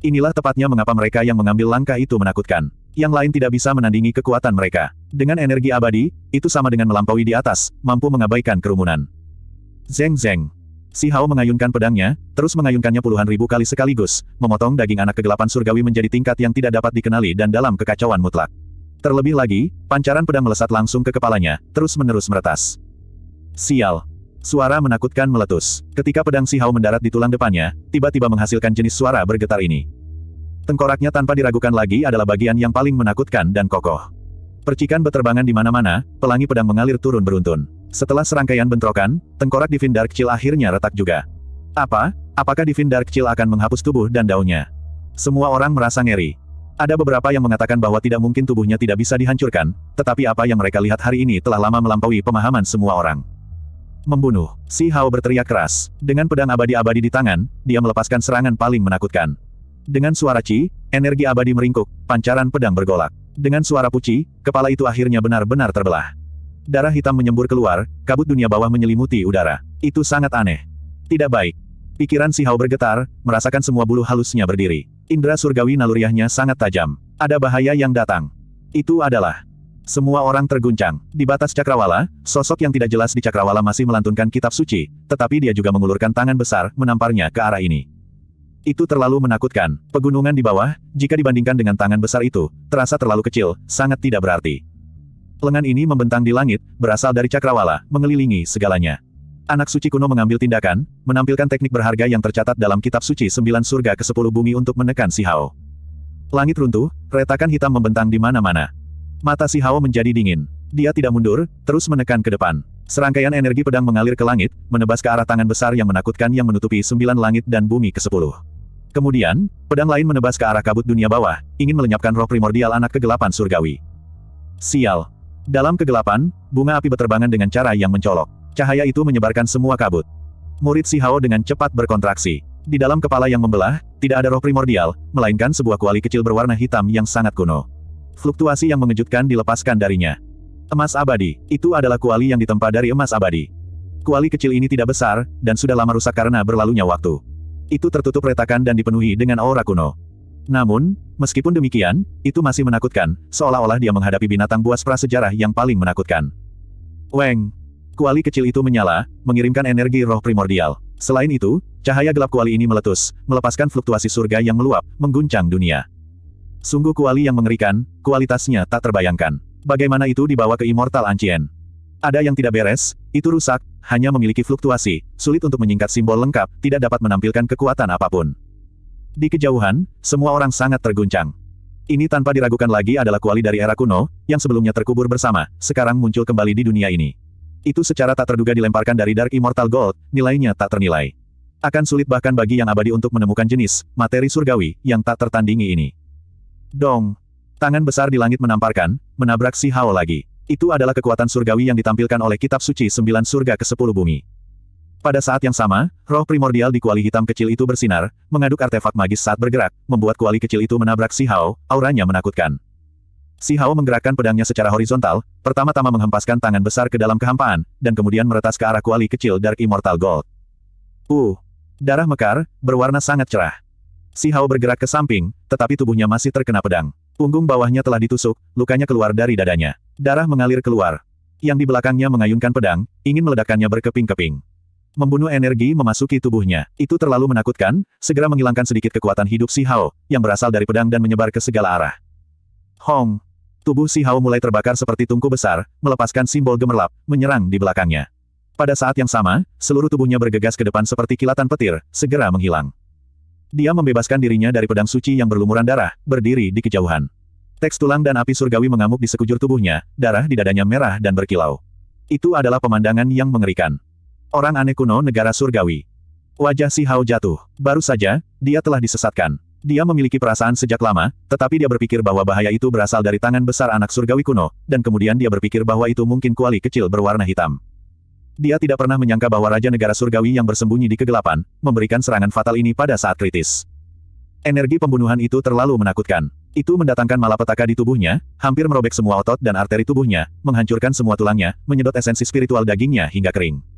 Inilah tepatnya mengapa mereka yang mengambil langkah itu menakutkan. Yang lain tidak bisa menandingi kekuatan mereka. Dengan energi abadi, itu sama dengan melampaui di atas, mampu mengabaikan kerumunan. Zeng zeng. Si Hao mengayunkan pedangnya, terus mengayunkannya puluhan ribu kali sekaligus, memotong daging anak kegelapan surgawi menjadi tingkat yang tidak dapat dikenali dan dalam kekacauan mutlak. Terlebih lagi, pancaran pedang melesat langsung ke kepalanya, terus-menerus meretas. Sial. Suara menakutkan meletus. Ketika pedang Si Hao mendarat di tulang depannya, tiba-tiba menghasilkan jenis suara bergetar ini. Tengkoraknya tanpa diragukan lagi adalah bagian yang paling menakutkan dan kokoh. Percikan beterbangan di mana-mana, pelangi pedang mengalir turun beruntun. Setelah serangkaian bentrokan, tengkorak Dark kecil akhirnya retak juga. Apa? Apakah Dark kecil akan menghapus tubuh dan daunnya? Semua orang merasa ngeri. Ada beberapa yang mengatakan bahwa tidak mungkin tubuhnya tidak bisa dihancurkan, tetapi apa yang mereka lihat hari ini telah lama melampaui pemahaman semua orang. Membunuh, Si Hao berteriak keras. Dengan pedang abadi-abadi di tangan, dia melepaskan serangan paling menakutkan. Dengan suara Ci, energi abadi meringkuk, pancaran pedang bergolak. Dengan suara puci, kepala itu akhirnya benar-benar terbelah. Darah hitam menyembur keluar, kabut dunia bawah menyelimuti udara. Itu sangat aneh. Tidak baik. Pikiran si Hao bergetar, merasakan semua bulu halusnya berdiri. Indra surgawi naluriahnya sangat tajam. Ada bahaya yang datang. Itu adalah semua orang terguncang. Di batas cakrawala, sosok yang tidak jelas di cakrawala masih melantunkan kitab suci, tetapi dia juga mengulurkan tangan besar, menamparnya ke arah ini. Itu terlalu menakutkan. Pegunungan di bawah, jika dibandingkan dengan tangan besar itu, terasa terlalu kecil, sangat tidak berarti. Lengan ini membentang di langit, berasal dari cakrawala, mengelilingi segalanya. Anak suci kuno mengambil tindakan, menampilkan teknik berharga yang tercatat dalam kitab suci sembilan surga ke sepuluh bumi untuk menekan si Hao. Langit runtuh, retakan hitam membentang di mana-mana. Mata si Hao menjadi dingin. Dia tidak mundur, terus menekan ke depan. Serangkaian energi pedang mengalir ke langit, menebas ke arah tangan besar yang menakutkan yang menutupi sembilan langit dan bumi ke sepuluh. Kemudian, pedang lain menebas ke arah kabut dunia bawah, ingin melenyapkan roh primordial anak kegelapan surgawi. Sial, dalam kegelapan, bunga api berterbangan dengan cara yang mencolok. Cahaya itu menyebarkan semua kabut. Murid Si Hao dengan cepat berkontraksi. Di dalam kepala yang membelah, tidak ada roh primordial, melainkan sebuah kuali kecil berwarna hitam yang sangat kuno. Fluktuasi yang mengejutkan dilepaskan darinya. Emas abadi, itu adalah kuali yang ditempa dari emas abadi. Kuali kecil ini tidak besar, dan sudah lama rusak karena berlalunya waktu. Itu tertutup retakan dan dipenuhi dengan aura kuno. Namun, meskipun demikian, itu masih menakutkan, seolah-olah dia menghadapi binatang buas prasejarah yang paling menakutkan. Weng! Kuali kecil itu menyala, mengirimkan energi roh primordial. Selain itu, cahaya gelap kuali ini meletus, melepaskan fluktuasi surga yang meluap, mengguncang dunia. Sungguh kuali yang mengerikan, kualitasnya tak terbayangkan. Bagaimana itu dibawa ke Immortal Ancient? Ada yang tidak beres, itu rusak, hanya memiliki fluktuasi, sulit untuk menyingkat simbol lengkap, tidak dapat menampilkan kekuatan apapun. Di kejauhan, semua orang sangat terguncang. Ini tanpa diragukan lagi adalah kuali dari era kuno, yang sebelumnya terkubur bersama, sekarang muncul kembali di dunia ini. Itu secara tak terduga dilemparkan dari Dark Immortal Gold, nilainya tak ternilai. Akan sulit bahkan bagi yang abadi untuk menemukan jenis, materi surgawi, yang tak tertandingi ini. Dong! Tangan besar di langit menamparkan, menabrak si Hao lagi. Itu adalah kekuatan surgawi yang ditampilkan oleh kitab suci sembilan surga ke sepuluh bumi. Pada saat yang sama, roh primordial di kuali hitam kecil itu bersinar, mengaduk artefak magis saat bergerak, membuat kuali kecil itu menabrak Si Hao, auranya menakutkan. Si Hao menggerakkan pedangnya secara horizontal, pertama-tama menghempaskan tangan besar ke dalam kehampaan, dan kemudian meretas ke arah kuali kecil Dark Immortal Gold. Uh! Darah mekar, berwarna sangat cerah. Si Hao bergerak ke samping, tetapi tubuhnya masih terkena pedang. Punggung bawahnya telah ditusuk, lukanya keluar dari dadanya. Darah mengalir keluar. Yang di belakangnya mengayunkan pedang, ingin meledakkannya berkeping-keping. Membunuh energi memasuki tubuhnya. Itu terlalu menakutkan, segera menghilangkan sedikit kekuatan hidup Si Hao, yang berasal dari pedang dan menyebar ke segala arah. Hong! Tubuh Si Hao mulai terbakar seperti tungku besar, melepaskan simbol gemerlap, menyerang di belakangnya. Pada saat yang sama, seluruh tubuhnya bergegas ke depan seperti kilatan petir, segera menghilang. Dia membebaskan dirinya dari pedang suci yang berlumuran darah, berdiri di kejauhan. Teks tulang dan api surgawi mengamuk di sekujur tubuhnya, darah di dadanya merah dan berkilau. Itu adalah pemandangan yang mengerikan. Orang aneh kuno negara surgawi. Wajah si Hao jatuh. Baru saja, dia telah disesatkan. Dia memiliki perasaan sejak lama, tetapi dia berpikir bahwa bahaya itu berasal dari tangan besar anak surgawi kuno, dan kemudian dia berpikir bahwa itu mungkin kuali kecil berwarna hitam. Dia tidak pernah menyangka bahwa Raja Negara Surgawi yang bersembunyi di kegelapan, memberikan serangan fatal ini pada saat kritis. Energi pembunuhan itu terlalu menakutkan. Itu mendatangkan malapetaka di tubuhnya, hampir merobek semua otot dan arteri tubuhnya, menghancurkan semua tulangnya, menyedot esensi spiritual dagingnya hingga kering.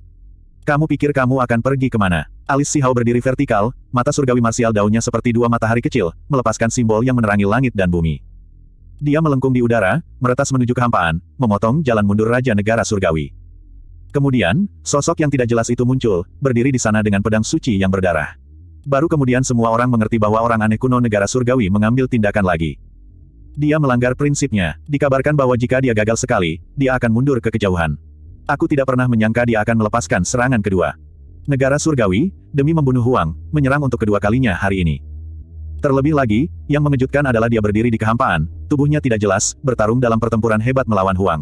Kamu pikir kamu akan pergi kemana? Alis Sihau berdiri vertikal, mata surgawi marsial daunnya seperti dua matahari kecil, melepaskan simbol yang menerangi langit dan bumi. Dia melengkung di udara, meretas menuju kehampaan, memotong jalan mundur Raja Negara Surgawi. Kemudian, sosok yang tidak jelas itu muncul, berdiri di sana dengan pedang suci yang berdarah. Baru kemudian semua orang mengerti bahwa orang aneh kuno negara surgawi mengambil tindakan lagi. Dia melanggar prinsipnya, dikabarkan bahwa jika dia gagal sekali, dia akan mundur ke kejauhan. Aku tidak pernah menyangka dia akan melepaskan serangan kedua. Negara surgawi, demi membunuh Huang, menyerang untuk kedua kalinya hari ini. Terlebih lagi, yang mengejutkan adalah dia berdiri di kehampaan, tubuhnya tidak jelas, bertarung dalam pertempuran hebat melawan Huang.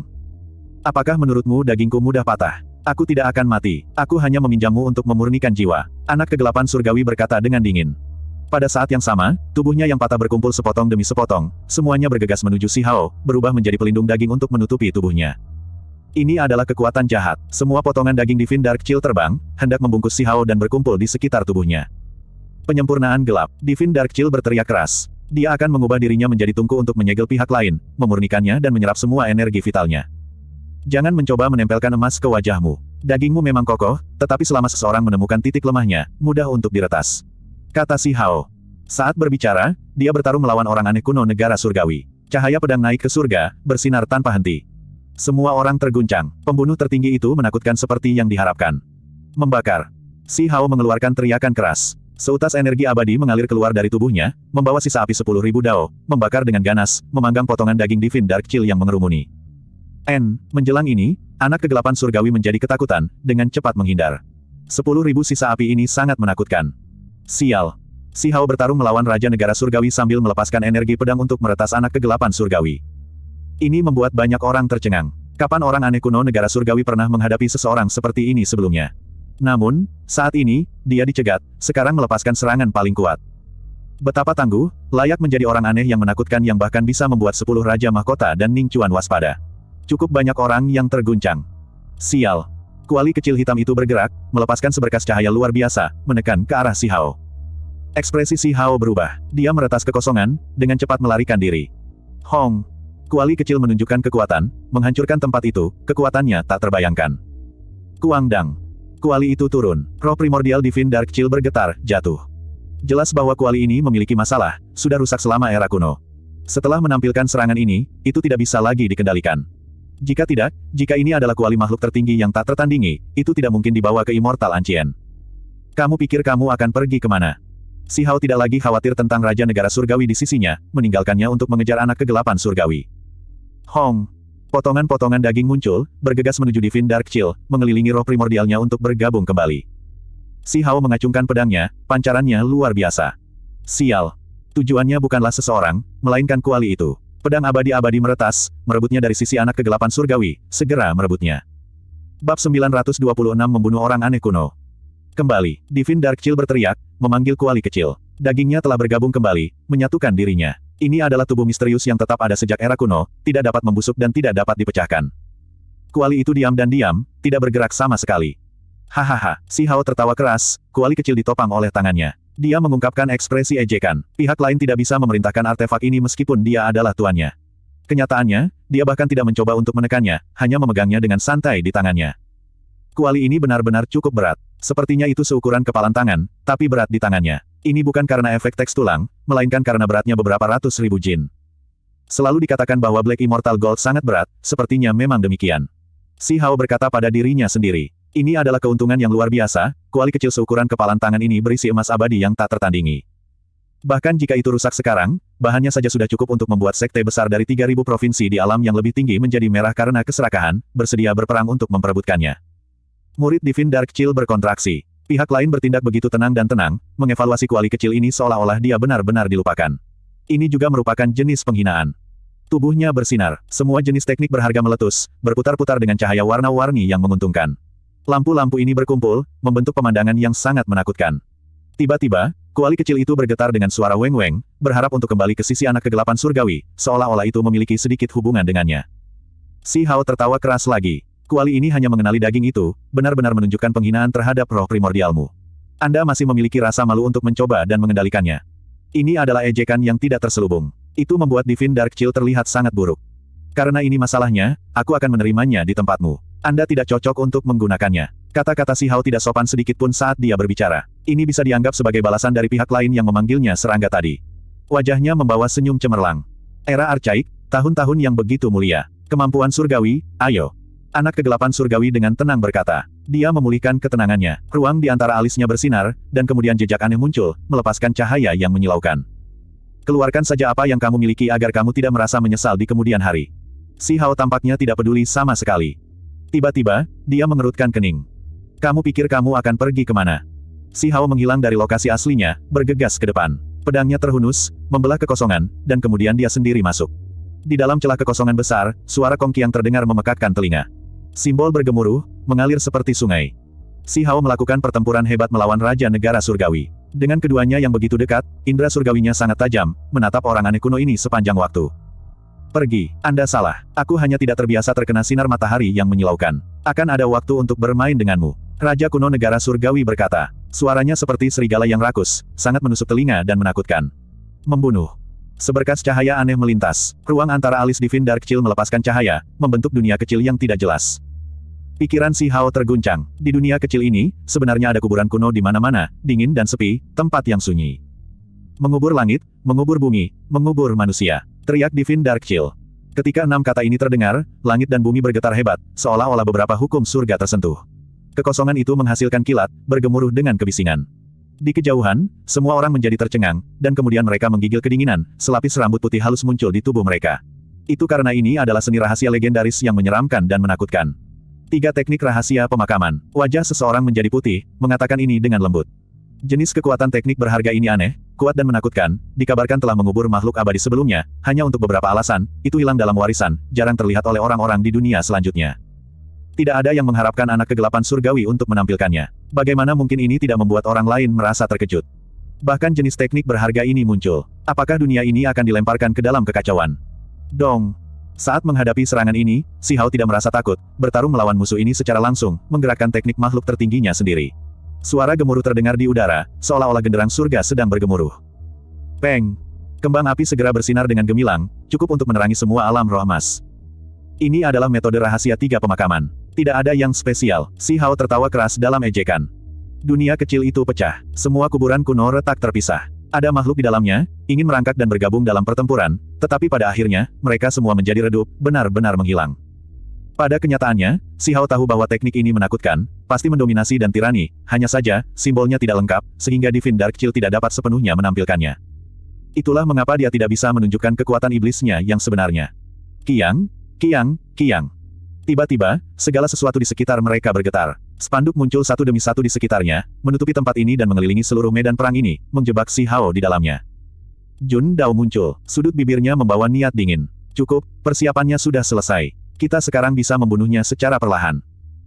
Apakah menurutmu dagingku mudah patah? Aku tidak akan mati, aku hanya meminjammu untuk memurnikan jiwa. Anak kegelapan surgawi berkata dengan dingin. Pada saat yang sama, tubuhnya yang patah berkumpul sepotong demi sepotong, semuanya bergegas menuju Si Hao, berubah menjadi pelindung daging untuk menutupi tubuhnya. Ini adalah kekuatan jahat. Semua potongan daging Divin Dark Chill terbang, hendak membungkus si Hao dan berkumpul di sekitar tubuhnya. Penyempurnaan gelap, Divin Dark Chill berteriak keras. Dia akan mengubah dirinya menjadi tungku untuk menyegel pihak lain, memurnikannya dan menyerap semua energi vitalnya. Jangan mencoba menempelkan emas ke wajahmu. Dagingmu memang kokoh, tetapi selama seseorang menemukan titik lemahnya, mudah untuk diretas. Kata si Hao. Saat berbicara, dia bertarung melawan orang aneh kuno negara surgawi. Cahaya pedang naik ke surga, bersinar tanpa henti. Semua orang terguncang. Pembunuh tertinggi itu menakutkan seperti yang diharapkan. Membakar. Si Hao mengeluarkan teriakan keras. Seutas energi abadi mengalir keluar dari tubuhnya, membawa sisa api 10.000 dao, membakar dengan ganas, memanggang potongan daging Divin Dark Chill yang mengerumuni. N, menjelang ini, anak kegelapan surgawi menjadi ketakutan, dengan cepat menghindar. 10.000 sisa api ini sangat menakutkan. Sial. Si Hao bertarung melawan Raja Negara Surgawi sambil melepaskan energi pedang untuk meretas anak kegelapan surgawi. Ini membuat banyak orang tercengang. Kapan orang aneh kuno negara surgawi pernah menghadapi seseorang seperti ini sebelumnya? Namun, saat ini, dia dicegat, sekarang melepaskan serangan paling kuat. Betapa tangguh, layak menjadi orang aneh yang menakutkan yang bahkan bisa membuat sepuluh Raja Mahkota dan Ning Chuan waspada. Cukup banyak orang yang terguncang. Sial. Kuali kecil hitam itu bergerak, melepaskan seberkas cahaya luar biasa, menekan ke arah Si Hao. Ekspresi Si Hao berubah. Dia meretas kekosongan, dengan cepat melarikan diri. Hong! Kuali kecil menunjukkan kekuatan, menghancurkan tempat itu, kekuatannya tak terbayangkan. Kuang Dang. Kuali itu turun, roh primordial Divine Dark Chill bergetar, jatuh. Jelas bahwa kuali ini memiliki masalah, sudah rusak selama era kuno. Setelah menampilkan serangan ini, itu tidak bisa lagi dikendalikan. Jika tidak, jika ini adalah kuali makhluk tertinggi yang tak tertandingi, itu tidak mungkin dibawa ke Immortal Ancient. Kamu pikir kamu akan pergi kemana? Si Hao tidak lagi khawatir tentang Raja Negara Surgawi di sisinya, meninggalkannya untuk mengejar anak kegelapan Surgawi. Hong. Potongan-potongan daging muncul, bergegas menuju Divin Dark Chill, mengelilingi roh primordialnya untuk bergabung kembali. Si Hao mengacungkan pedangnya, pancarannya luar biasa. Sial. Tujuannya bukanlah seseorang, melainkan kuali itu. Pedang abadi-abadi meretas, merebutnya dari sisi anak kegelapan surgawi, segera merebutnya. Bab 926 membunuh orang aneh kuno. Kembali, Divin Dark Chill berteriak, memanggil kuali kecil. Dagingnya telah bergabung kembali, menyatukan dirinya. Ini adalah tubuh misterius yang tetap ada sejak era kuno, tidak dapat membusuk dan tidak dapat dipecahkan. Kuali itu diam dan diam, tidak bergerak sama sekali. Hahaha, si Hao tertawa keras, kuali kecil ditopang oleh tangannya. Dia mengungkapkan ekspresi ejekan. Pihak lain tidak bisa memerintahkan artefak ini meskipun dia adalah tuannya. Kenyataannya, dia bahkan tidak mencoba untuk menekannya, hanya memegangnya dengan santai di tangannya. Kuali ini benar-benar cukup berat. Sepertinya itu seukuran kepalan tangan, tapi berat di tangannya. Ini bukan karena efek teks tulang, melainkan karena beratnya beberapa ratus ribu jin. Selalu dikatakan bahwa Black Immortal Gold sangat berat, sepertinya memang demikian. Si Hao berkata pada dirinya sendiri. Ini adalah keuntungan yang luar biasa, kuali kecil seukuran kepalan tangan ini berisi emas abadi yang tak tertandingi. Bahkan jika itu rusak sekarang, bahannya saja sudah cukup untuk membuat sekte besar dari 3.000 provinsi di alam yang lebih tinggi menjadi merah karena keserakahan, bersedia berperang untuk memperebutkannya. Murid Divin Dark Chill berkontraksi. Pihak lain bertindak begitu tenang dan tenang, mengevaluasi kuali kecil ini seolah-olah dia benar-benar dilupakan. Ini juga merupakan jenis penghinaan. Tubuhnya bersinar, semua jenis teknik berharga meletus, berputar-putar dengan cahaya warna-warni yang menguntungkan. Lampu-lampu ini berkumpul, membentuk pemandangan yang sangat menakutkan. Tiba-tiba, kuali kecil itu bergetar dengan suara weng-weng, berharap untuk kembali ke sisi anak kegelapan surgawi, seolah-olah itu memiliki sedikit hubungan dengannya. Si Hao tertawa keras lagi. Kuali ini hanya mengenali daging itu, benar-benar menunjukkan penghinaan terhadap roh primordialmu. Anda masih memiliki rasa malu untuk mencoba dan mengendalikannya. Ini adalah ejekan yang tidak terselubung. Itu membuat Divin Dark Chill terlihat sangat buruk. Karena ini masalahnya, aku akan menerimanya di tempatmu. Anda tidak cocok untuk menggunakannya. Kata-kata si Hao tidak sopan sedikit pun saat dia berbicara. Ini bisa dianggap sebagai balasan dari pihak lain yang memanggilnya serangga tadi. Wajahnya membawa senyum cemerlang. Era arcaik, tahun-tahun yang begitu mulia. Kemampuan surgawi, ayo, Anak kegelapan surgawi dengan tenang berkata. Dia memulihkan ketenangannya. Ruang di antara alisnya bersinar, dan kemudian jejak aneh muncul, melepaskan cahaya yang menyilaukan. Keluarkan saja apa yang kamu miliki agar kamu tidak merasa menyesal di kemudian hari. Si Hao tampaknya tidak peduli sama sekali. Tiba-tiba, dia mengerutkan kening. Kamu pikir kamu akan pergi kemana? Si Hao menghilang dari lokasi aslinya, bergegas ke depan. Pedangnya terhunus, membelah kekosongan, dan kemudian dia sendiri masuk. Di dalam celah kekosongan besar, suara kongki yang terdengar memekakkan telinga. Simbol bergemuruh, mengalir seperti sungai. Si Hao melakukan pertempuran hebat melawan Raja Negara Surgawi. Dengan keduanya yang begitu dekat, indera surgawinya sangat tajam, menatap orang aneh kuno ini sepanjang waktu. Pergi, Anda salah. Aku hanya tidak terbiasa terkena sinar matahari yang menyilaukan. Akan ada waktu untuk bermain denganmu. Raja kuno negara surgawi berkata. Suaranya seperti serigala yang rakus, sangat menusuk telinga dan menakutkan. Membunuh. Seberkas cahaya aneh melintas, ruang antara alis divin Dark Chill melepaskan cahaya, membentuk dunia kecil yang tidak jelas. Pikiran si Hao terguncang. Di dunia kecil ini, sebenarnya ada kuburan kuno di mana-mana, dingin dan sepi, tempat yang sunyi. Mengubur langit, mengubur bumi, mengubur manusia. Teriak divin Dark Chill. Ketika enam kata ini terdengar, langit dan bumi bergetar hebat, seolah-olah beberapa hukum surga tersentuh. Kekosongan itu menghasilkan kilat, bergemuruh dengan kebisingan. Di kejauhan, semua orang menjadi tercengang, dan kemudian mereka menggigil kedinginan, selapis rambut putih halus muncul di tubuh mereka. Itu karena ini adalah seni rahasia legendaris yang menyeramkan dan menakutkan. Tiga teknik rahasia pemakaman. Wajah seseorang menjadi putih, mengatakan ini dengan lembut. Jenis kekuatan teknik berharga ini aneh, kuat dan menakutkan, dikabarkan telah mengubur makhluk abadi sebelumnya, hanya untuk beberapa alasan, itu hilang dalam warisan, jarang terlihat oleh orang-orang di dunia selanjutnya. Tidak ada yang mengharapkan anak kegelapan surgawi untuk menampilkannya. Bagaimana mungkin ini tidak membuat orang lain merasa terkejut? Bahkan jenis teknik berharga ini muncul. Apakah dunia ini akan dilemparkan ke dalam kekacauan? Dong. Saat menghadapi serangan ini, Si Hao tidak merasa takut, bertarung melawan musuh ini secara langsung, menggerakkan teknik makhluk tertingginya sendiri. Suara gemuruh terdengar di udara, seolah-olah genderang surga sedang bergemuruh. Peng! Kembang api segera bersinar dengan gemilang, cukup untuk menerangi semua alam roh emas. Ini adalah metode rahasia tiga pemakaman. Tidak ada yang spesial, si Hao tertawa keras dalam ejekan. Dunia kecil itu pecah, semua kuburan kuno retak terpisah. Ada makhluk di dalamnya, ingin merangkak dan bergabung dalam pertempuran, tetapi pada akhirnya, mereka semua menjadi redup, benar-benar menghilang. Pada kenyataannya, si Hao tahu bahwa teknik ini menakutkan, pasti mendominasi dan tirani, hanya saja, simbolnya tidak lengkap, sehingga Divin Dark Chill tidak dapat sepenuhnya menampilkannya. Itulah mengapa dia tidak bisa menunjukkan kekuatan iblisnya yang sebenarnya. Kiang, Kiang, Kiang. Tiba-tiba, segala sesuatu di sekitar mereka bergetar. Spanduk muncul satu demi satu di sekitarnya, menutupi tempat ini dan mengelilingi seluruh medan perang ini, menjebak Si Hao di dalamnya. Jun Dao muncul, sudut bibirnya membawa niat dingin. Cukup, persiapannya sudah selesai. Kita sekarang bisa membunuhnya secara perlahan.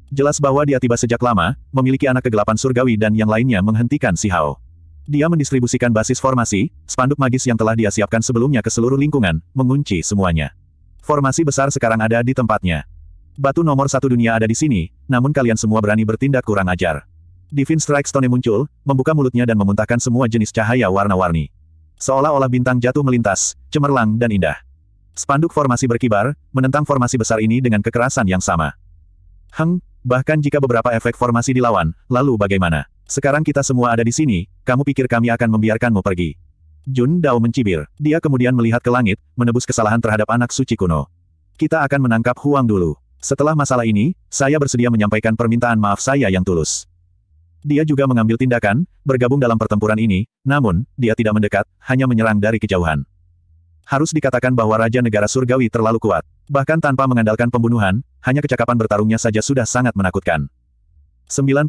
Jelas bahwa dia tiba sejak lama, memiliki anak kegelapan surgawi dan yang lainnya menghentikan Si Hao. Dia mendistribusikan basis formasi, spanduk magis yang telah dia siapkan sebelumnya ke seluruh lingkungan, mengunci semuanya. Formasi besar sekarang ada di tempatnya. Batu nomor satu dunia ada di sini, namun kalian semua berani bertindak kurang ajar. Divine Strike Stone muncul, membuka mulutnya dan memuntahkan semua jenis cahaya warna-warni. Seolah-olah bintang jatuh melintas, cemerlang dan indah. Spanduk formasi berkibar, menentang formasi besar ini dengan kekerasan yang sama. Heng, bahkan jika beberapa efek formasi dilawan, lalu bagaimana? Sekarang kita semua ada di sini, kamu pikir kami akan membiarkanmu pergi? Jun Dao mencibir. Dia kemudian melihat ke langit, menebus kesalahan terhadap anak suci kuno. Kita akan menangkap Huang dulu. Setelah masalah ini, saya bersedia menyampaikan permintaan maaf saya yang tulus. Dia juga mengambil tindakan, bergabung dalam pertempuran ini, namun, dia tidak mendekat, hanya menyerang dari kejauhan. Harus dikatakan bahwa Raja Negara Surgawi terlalu kuat. Bahkan tanpa mengandalkan pembunuhan, hanya kecakapan bertarungnya saja sudah sangat menakutkan. 99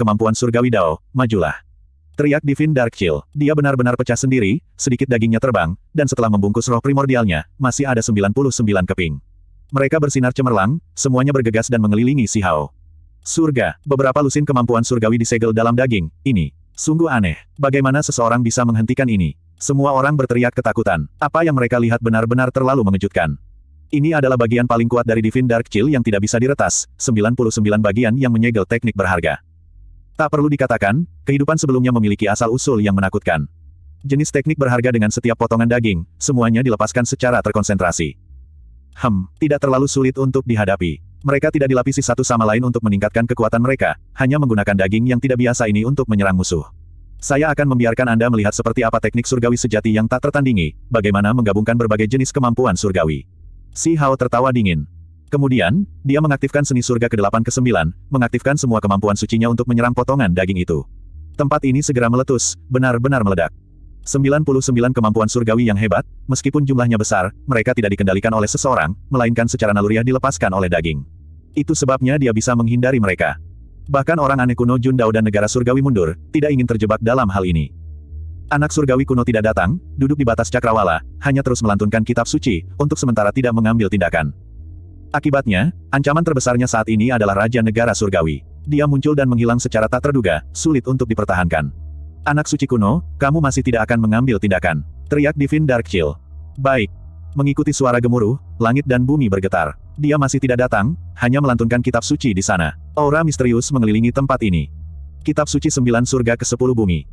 kemampuan Surgawi Dao, majulah. Teriak Divin Dark Chill, Dia benar-benar pecah sendiri, sedikit dagingnya terbang, dan setelah membungkus roh primordialnya, masih ada 99 keping. Mereka bersinar cemerlang, semuanya bergegas dan mengelilingi Si Hao. Surga, beberapa lusin kemampuan surgawi disegel dalam daging, ini. Sungguh aneh, bagaimana seseorang bisa menghentikan ini? Semua orang berteriak ketakutan, apa yang mereka lihat benar-benar terlalu mengejutkan. Ini adalah bagian paling kuat dari Divine Dark Chill yang tidak bisa diretas, 99 bagian yang menyegel teknik berharga. Tak perlu dikatakan, kehidupan sebelumnya memiliki asal-usul yang menakutkan. Jenis teknik berharga dengan setiap potongan daging, semuanya dilepaskan secara terkonsentrasi. Hem, tidak terlalu sulit untuk dihadapi. Mereka tidak dilapisi satu sama lain untuk meningkatkan kekuatan mereka, hanya menggunakan daging yang tidak biasa ini untuk menyerang musuh. Saya akan membiarkan Anda melihat seperti apa teknik surgawi sejati yang tak tertandingi, bagaimana menggabungkan berbagai jenis kemampuan surgawi. Si Hao tertawa dingin. Kemudian, dia mengaktifkan seni surga ke-8 ke-9, mengaktifkan semua kemampuan sucinya untuk menyerang potongan daging itu. Tempat ini segera meletus, benar-benar meledak. 99 kemampuan surgawi yang hebat, meskipun jumlahnya besar, mereka tidak dikendalikan oleh seseorang, melainkan secara naluriah dilepaskan oleh daging. Itu sebabnya dia bisa menghindari mereka. Bahkan orang aneh kuno Jundao dan negara surgawi mundur, tidak ingin terjebak dalam hal ini. Anak surgawi kuno tidak datang, duduk di batas cakrawala, hanya terus melantunkan kitab suci, untuk sementara tidak mengambil tindakan. Akibatnya, ancaman terbesarnya saat ini adalah Raja Negara Surgawi. Dia muncul dan menghilang secara tak terduga, sulit untuk dipertahankan. Anak suci kuno, kamu masih tidak akan mengambil tindakan. Teriak Divin Darkchill. Baik. Mengikuti suara gemuruh, langit dan bumi bergetar. Dia masih tidak datang, hanya melantunkan kitab suci di sana. Aura misterius mengelilingi tempat ini. Kitab suci sembilan surga ke sepuluh bumi.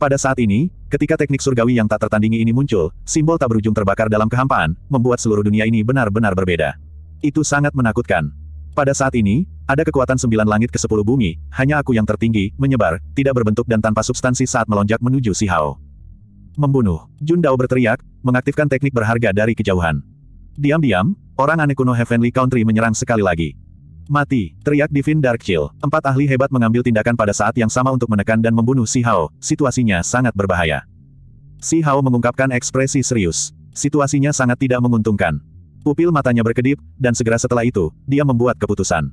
Pada saat ini, ketika teknik surgawi yang tak tertandingi ini muncul, simbol tak berujung terbakar dalam kehampaan, membuat seluruh dunia ini benar-benar berbeda. Itu sangat menakutkan. Pada saat ini, ada kekuatan sembilan langit ke sepuluh bumi, hanya aku yang tertinggi, menyebar, tidak berbentuk dan tanpa substansi saat melonjak menuju Si Hao. Membunuh. Jun Dao berteriak, mengaktifkan teknik berharga dari kejauhan. Diam-diam, orang aneh kuno Heavenly Country menyerang sekali lagi. Mati, teriak Divin Dark Chill. Empat ahli hebat mengambil tindakan pada saat yang sama untuk menekan dan membunuh Si Hao, situasinya sangat berbahaya. Si Hao mengungkapkan ekspresi serius. Situasinya sangat tidak menguntungkan. Pupil matanya berkedip, dan segera setelah itu, dia membuat keputusan.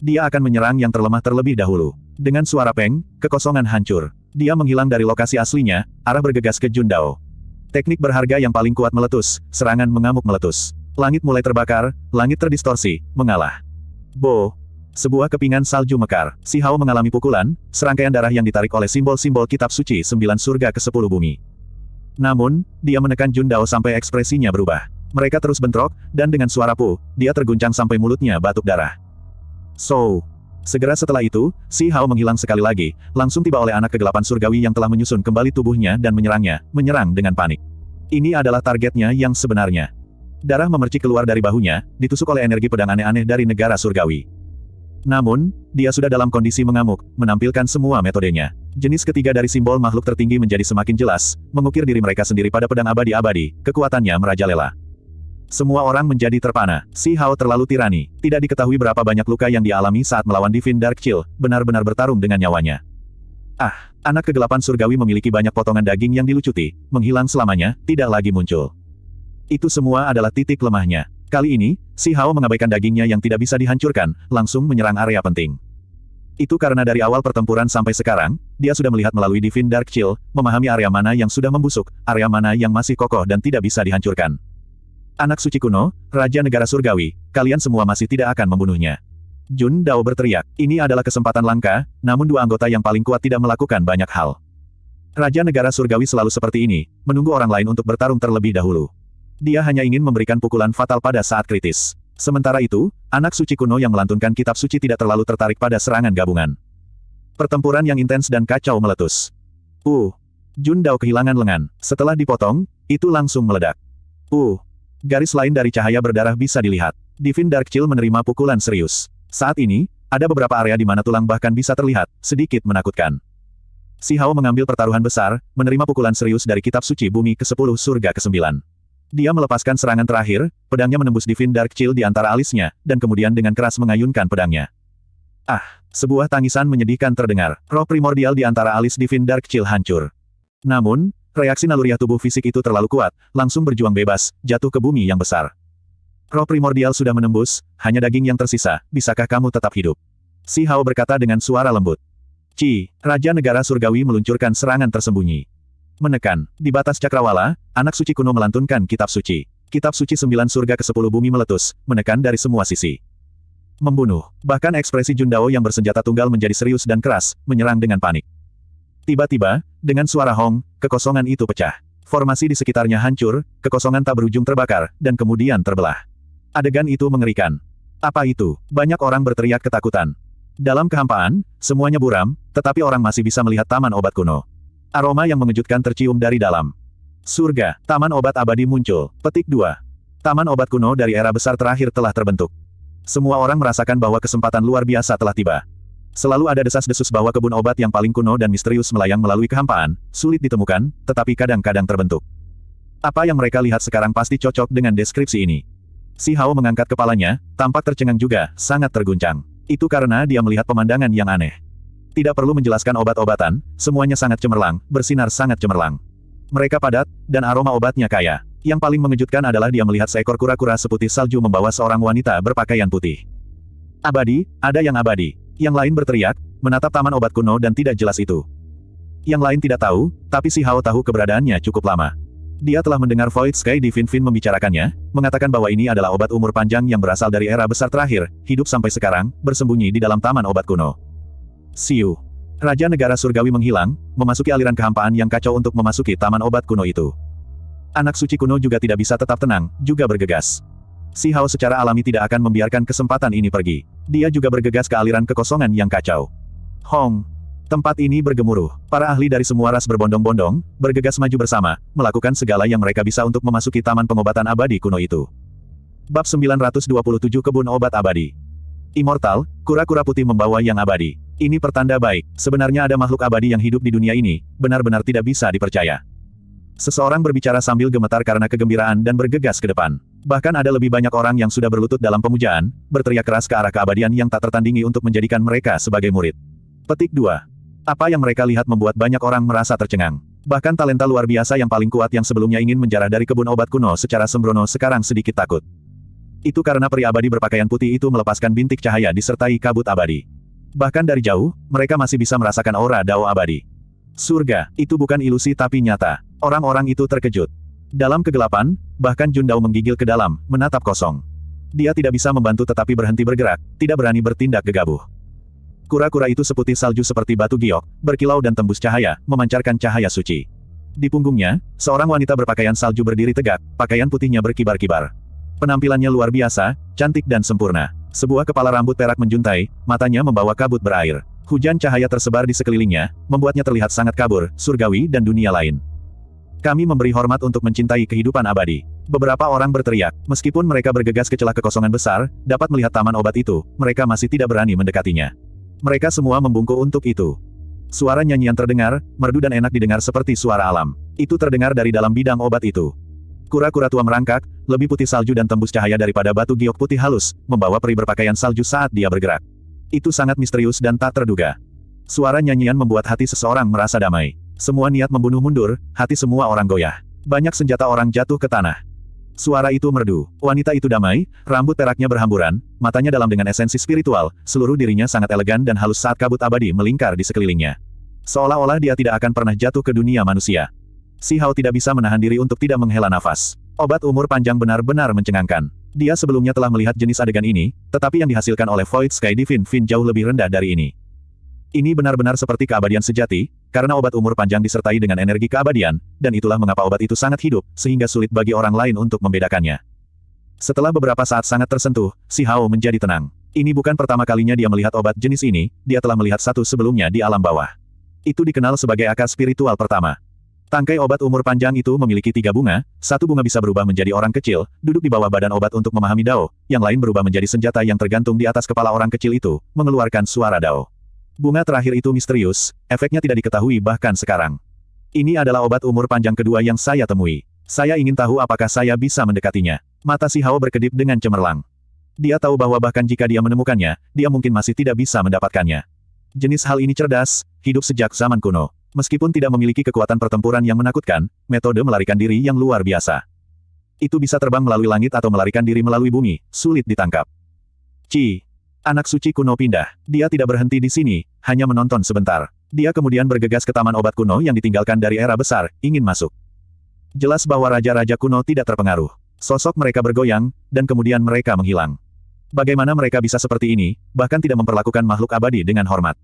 Dia akan menyerang yang terlemah terlebih dahulu. Dengan suara peng, kekosongan hancur. Dia menghilang dari lokasi aslinya, arah bergegas ke Jundao. Teknik berharga yang paling kuat meletus, serangan mengamuk meletus. Langit mulai terbakar, langit terdistorsi, mengalah. Bo. Sebuah kepingan salju mekar. Si Hao mengalami pukulan, serangkaian darah yang ditarik oleh simbol-simbol kitab suci sembilan surga ke sepuluh bumi. Namun, dia menekan Jun Dao sampai ekspresinya berubah. Mereka terus bentrok, dan dengan suara pu, dia terguncang sampai mulutnya batuk darah. So. Segera setelah itu, Si Hao menghilang sekali lagi, langsung tiba oleh anak kegelapan surgawi yang telah menyusun kembali tubuhnya dan menyerangnya, menyerang dengan panik. Ini adalah targetnya yang sebenarnya. Darah memercik keluar dari bahunya, ditusuk oleh energi pedang aneh-aneh dari negara surgawi. Namun, dia sudah dalam kondisi mengamuk, menampilkan semua metodenya. Jenis ketiga dari simbol makhluk tertinggi menjadi semakin jelas, mengukir diri mereka sendiri pada pedang abadi-abadi, kekuatannya merajalela. Semua orang menjadi terpana. Si Hao terlalu tirani. Tidak diketahui berapa banyak luka yang dialami saat melawan Divin Dark Chill, benar-benar bertarung dengan nyawanya. Ah, anak kegelapan surgawi memiliki banyak potongan daging yang dilucuti, menghilang selamanya, tidak lagi muncul. Itu semua adalah titik lemahnya. Kali ini, si Hao mengabaikan dagingnya yang tidak bisa dihancurkan, langsung menyerang area penting. Itu karena dari awal pertempuran sampai sekarang, dia sudah melihat melalui Divine Dark Chill, memahami area mana yang sudah membusuk, area mana yang masih kokoh dan tidak bisa dihancurkan. Anak suci kuno, Raja Negara Surgawi, kalian semua masih tidak akan membunuhnya. Jun Dao berteriak, ini adalah kesempatan langka, namun dua anggota yang paling kuat tidak melakukan banyak hal. Raja Negara Surgawi selalu seperti ini, menunggu orang lain untuk bertarung terlebih dahulu. Dia hanya ingin memberikan pukulan fatal pada saat kritis. Sementara itu, anak suci kuno yang melantunkan kitab suci tidak terlalu tertarik pada serangan gabungan. Pertempuran yang intens dan kacau meletus. Uh! Jun Dao kehilangan lengan. Setelah dipotong, itu langsung meledak. Uh! Garis lain dari cahaya berdarah bisa dilihat. Divin Dark Chill menerima pukulan serius. Saat ini, ada beberapa area di mana tulang bahkan bisa terlihat, sedikit menakutkan. Si Hao mengambil pertaruhan besar, menerima pukulan serius dari kitab suci bumi ke-10 surga ke-9. Dia melepaskan serangan terakhir, pedangnya menembus Divin Dark Chill di antara alisnya, dan kemudian dengan keras mengayunkan pedangnya. Ah, sebuah tangisan menyedihkan terdengar, roh primordial di antara alis Divin Dark Chill hancur. Namun, Reaksi naluriah tubuh fisik itu terlalu kuat, langsung berjuang bebas, jatuh ke bumi yang besar. Roh primordial sudah menembus, hanya daging yang tersisa, bisakah kamu tetap hidup? Si Hao berkata dengan suara lembut. Ci, Raja Negara Surgawi meluncurkan serangan tersembunyi. Menekan, di batas cakrawala, anak suci kuno melantunkan kitab suci. Kitab suci sembilan surga ke sepuluh bumi meletus, menekan dari semua sisi. Membunuh, bahkan ekspresi Jundao yang bersenjata tunggal menjadi serius dan keras, menyerang dengan panik. Tiba-tiba, dengan suara hong, kekosongan itu pecah. Formasi di sekitarnya hancur, kekosongan tak berujung terbakar, dan kemudian terbelah. Adegan itu mengerikan. Apa itu? Banyak orang berteriak ketakutan. Dalam kehampaan, semuanya buram, tetapi orang masih bisa melihat taman obat kuno. Aroma yang mengejutkan tercium dari dalam. Surga, taman obat abadi muncul. Petik dua. Taman obat kuno dari era besar terakhir telah terbentuk. Semua orang merasakan bahwa kesempatan luar biasa telah tiba. Selalu ada desas-desus bahwa kebun obat yang paling kuno dan misterius melayang melalui kehampaan, sulit ditemukan, tetapi kadang-kadang terbentuk. Apa yang mereka lihat sekarang pasti cocok dengan deskripsi ini. Si Hao mengangkat kepalanya, tampak tercengang juga, sangat terguncang. Itu karena dia melihat pemandangan yang aneh. Tidak perlu menjelaskan obat-obatan, semuanya sangat cemerlang, bersinar sangat cemerlang. Mereka padat, dan aroma obatnya kaya. Yang paling mengejutkan adalah dia melihat seekor kura-kura seputih salju membawa seorang wanita berpakaian putih. Abadi, ada yang abadi. Yang lain berteriak, menatap taman obat kuno dan tidak jelas itu. Yang lain tidak tahu, tapi si Hao tahu keberadaannya cukup lama. Dia telah mendengar Void Sky di Finfin membicarakannya, mengatakan bahwa ini adalah obat umur panjang yang berasal dari era besar terakhir, hidup sampai sekarang, bersembunyi di dalam taman obat kuno. Siu. Raja negara surgawi menghilang, memasuki aliran kehampaan yang kacau untuk memasuki taman obat kuno itu. Anak suci kuno juga tidak bisa tetap tenang, juga bergegas. Si Hao secara alami tidak akan membiarkan kesempatan ini pergi. Dia juga bergegas ke aliran kekosongan yang kacau. Hong! Tempat ini bergemuruh. Para ahli dari semua ras berbondong-bondong, bergegas maju bersama, melakukan segala yang mereka bisa untuk memasuki taman pengobatan abadi kuno itu. Bab 927 Kebun Obat Abadi Immortal, kura-kura putih membawa yang abadi. Ini pertanda baik, sebenarnya ada makhluk abadi yang hidup di dunia ini, benar-benar tidak bisa dipercaya. Seseorang berbicara sambil gemetar karena kegembiraan dan bergegas ke depan. Bahkan ada lebih banyak orang yang sudah berlutut dalam pemujaan, berteriak keras ke arah keabadian yang tak tertandingi untuk menjadikan mereka sebagai murid. Petik 2. Apa yang mereka lihat membuat banyak orang merasa tercengang. Bahkan talenta luar biasa yang paling kuat yang sebelumnya ingin menjarah dari kebun obat kuno secara sembrono sekarang sedikit takut. Itu karena pria abadi berpakaian putih itu melepaskan bintik cahaya disertai kabut abadi. Bahkan dari jauh, mereka masih bisa merasakan aura dao abadi. Surga, itu bukan ilusi tapi nyata. Orang-orang itu terkejut. Dalam kegelapan, bahkan Jundao menggigil ke dalam, menatap kosong. Dia tidak bisa membantu tetapi berhenti bergerak, tidak berani bertindak gegabah. Kura-kura itu seputih salju seperti batu giok, berkilau dan tembus cahaya, memancarkan cahaya suci. Di punggungnya, seorang wanita berpakaian salju berdiri tegak, pakaian putihnya berkibar-kibar. Penampilannya luar biasa, cantik dan sempurna. Sebuah kepala rambut perak menjuntai, matanya membawa kabut berair. Hujan cahaya tersebar di sekelilingnya, membuatnya terlihat sangat kabur, surgawi dan dunia lain. Kami memberi hormat untuk mencintai kehidupan abadi. Beberapa orang berteriak, meskipun mereka bergegas ke celah kekosongan besar, dapat melihat taman obat itu, mereka masih tidak berani mendekatinya. Mereka semua membungkuk untuk itu. Suara nyanyian terdengar, merdu dan enak didengar seperti suara alam. Itu terdengar dari dalam bidang obat itu. Kura-kura tua merangkak, lebih putih salju dan tembus cahaya daripada batu giok putih halus, membawa peri berpakaian salju saat dia bergerak. Itu sangat misterius dan tak terduga. Suara nyanyian membuat hati seseorang merasa damai. Semua niat membunuh mundur, hati semua orang goyah. Banyak senjata orang jatuh ke tanah. Suara itu merdu. Wanita itu damai, rambut peraknya berhamburan, matanya dalam dengan esensi spiritual, seluruh dirinya sangat elegan dan halus saat kabut abadi melingkar di sekelilingnya. Seolah-olah dia tidak akan pernah jatuh ke dunia manusia. Si Hao tidak bisa menahan diri untuk tidak menghela nafas. Obat umur panjang benar-benar mencengangkan. Dia sebelumnya telah melihat jenis adegan ini, tetapi yang dihasilkan oleh Void Sky Divine Fin jauh lebih rendah dari ini. Ini benar-benar seperti keabadian sejati, karena obat umur panjang disertai dengan energi keabadian, dan itulah mengapa obat itu sangat hidup, sehingga sulit bagi orang lain untuk membedakannya. Setelah beberapa saat sangat tersentuh, si Hao menjadi tenang. Ini bukan pertama kalinya dia melihat obat jenis ini, dia telah melihat satu sebelumnya di alam bawah. Itu dikenal sebagai akar spiritual pertama. Tangkai obat umur panjang itu memiliki tiga bunga, satu bunga bisa berubah menjadi orang kecil, duduk di bawah badan obat untuk memahami Dao, yang lain berubah menjadi senjata yang tergantung di atas kepala orang kecil itu, mengeluarkan suara Dao. Bunga terakhir itu misterius, efeknya tidak diketahui bahkan sekarang. Ini adalah obat umur panjang kedua yang saya temui. Saya ingin tahu apakah saya bisa mendekatinya. Mata si Hao berkedip dengan cemerlang. Dia tahu bahwa bahkan jika dia menemukannya, dia mungkin masih tidak bisa mendapatkannya. Jenis hal ini cerdas, hidup sejak zaman kuno. Meskipun tidak memiliki kekuatan pertempuran yang menakutkan, metode melarikan diri yang luar biasa. Itu bisa terbang melalui langit atau melarikan diri melalui bumi, sulit ditangkap. Ci. Anak suci kuno pindah. Dia tidak berhenti di sini, hanya menonton sebentar. Dia kemudian bergegas ke taman obat kuno yang ditinggalkan dari era besar, ingin masuk. Jelas bahwa raja-raja kuno tidak terpengaruh. Sosok mereka bergoyang, dan kemudian mereka menghilang. Bagaimana mereka bisa seperti ini, bahkan tidak memperlakukan makhluk abadi dengan hormat.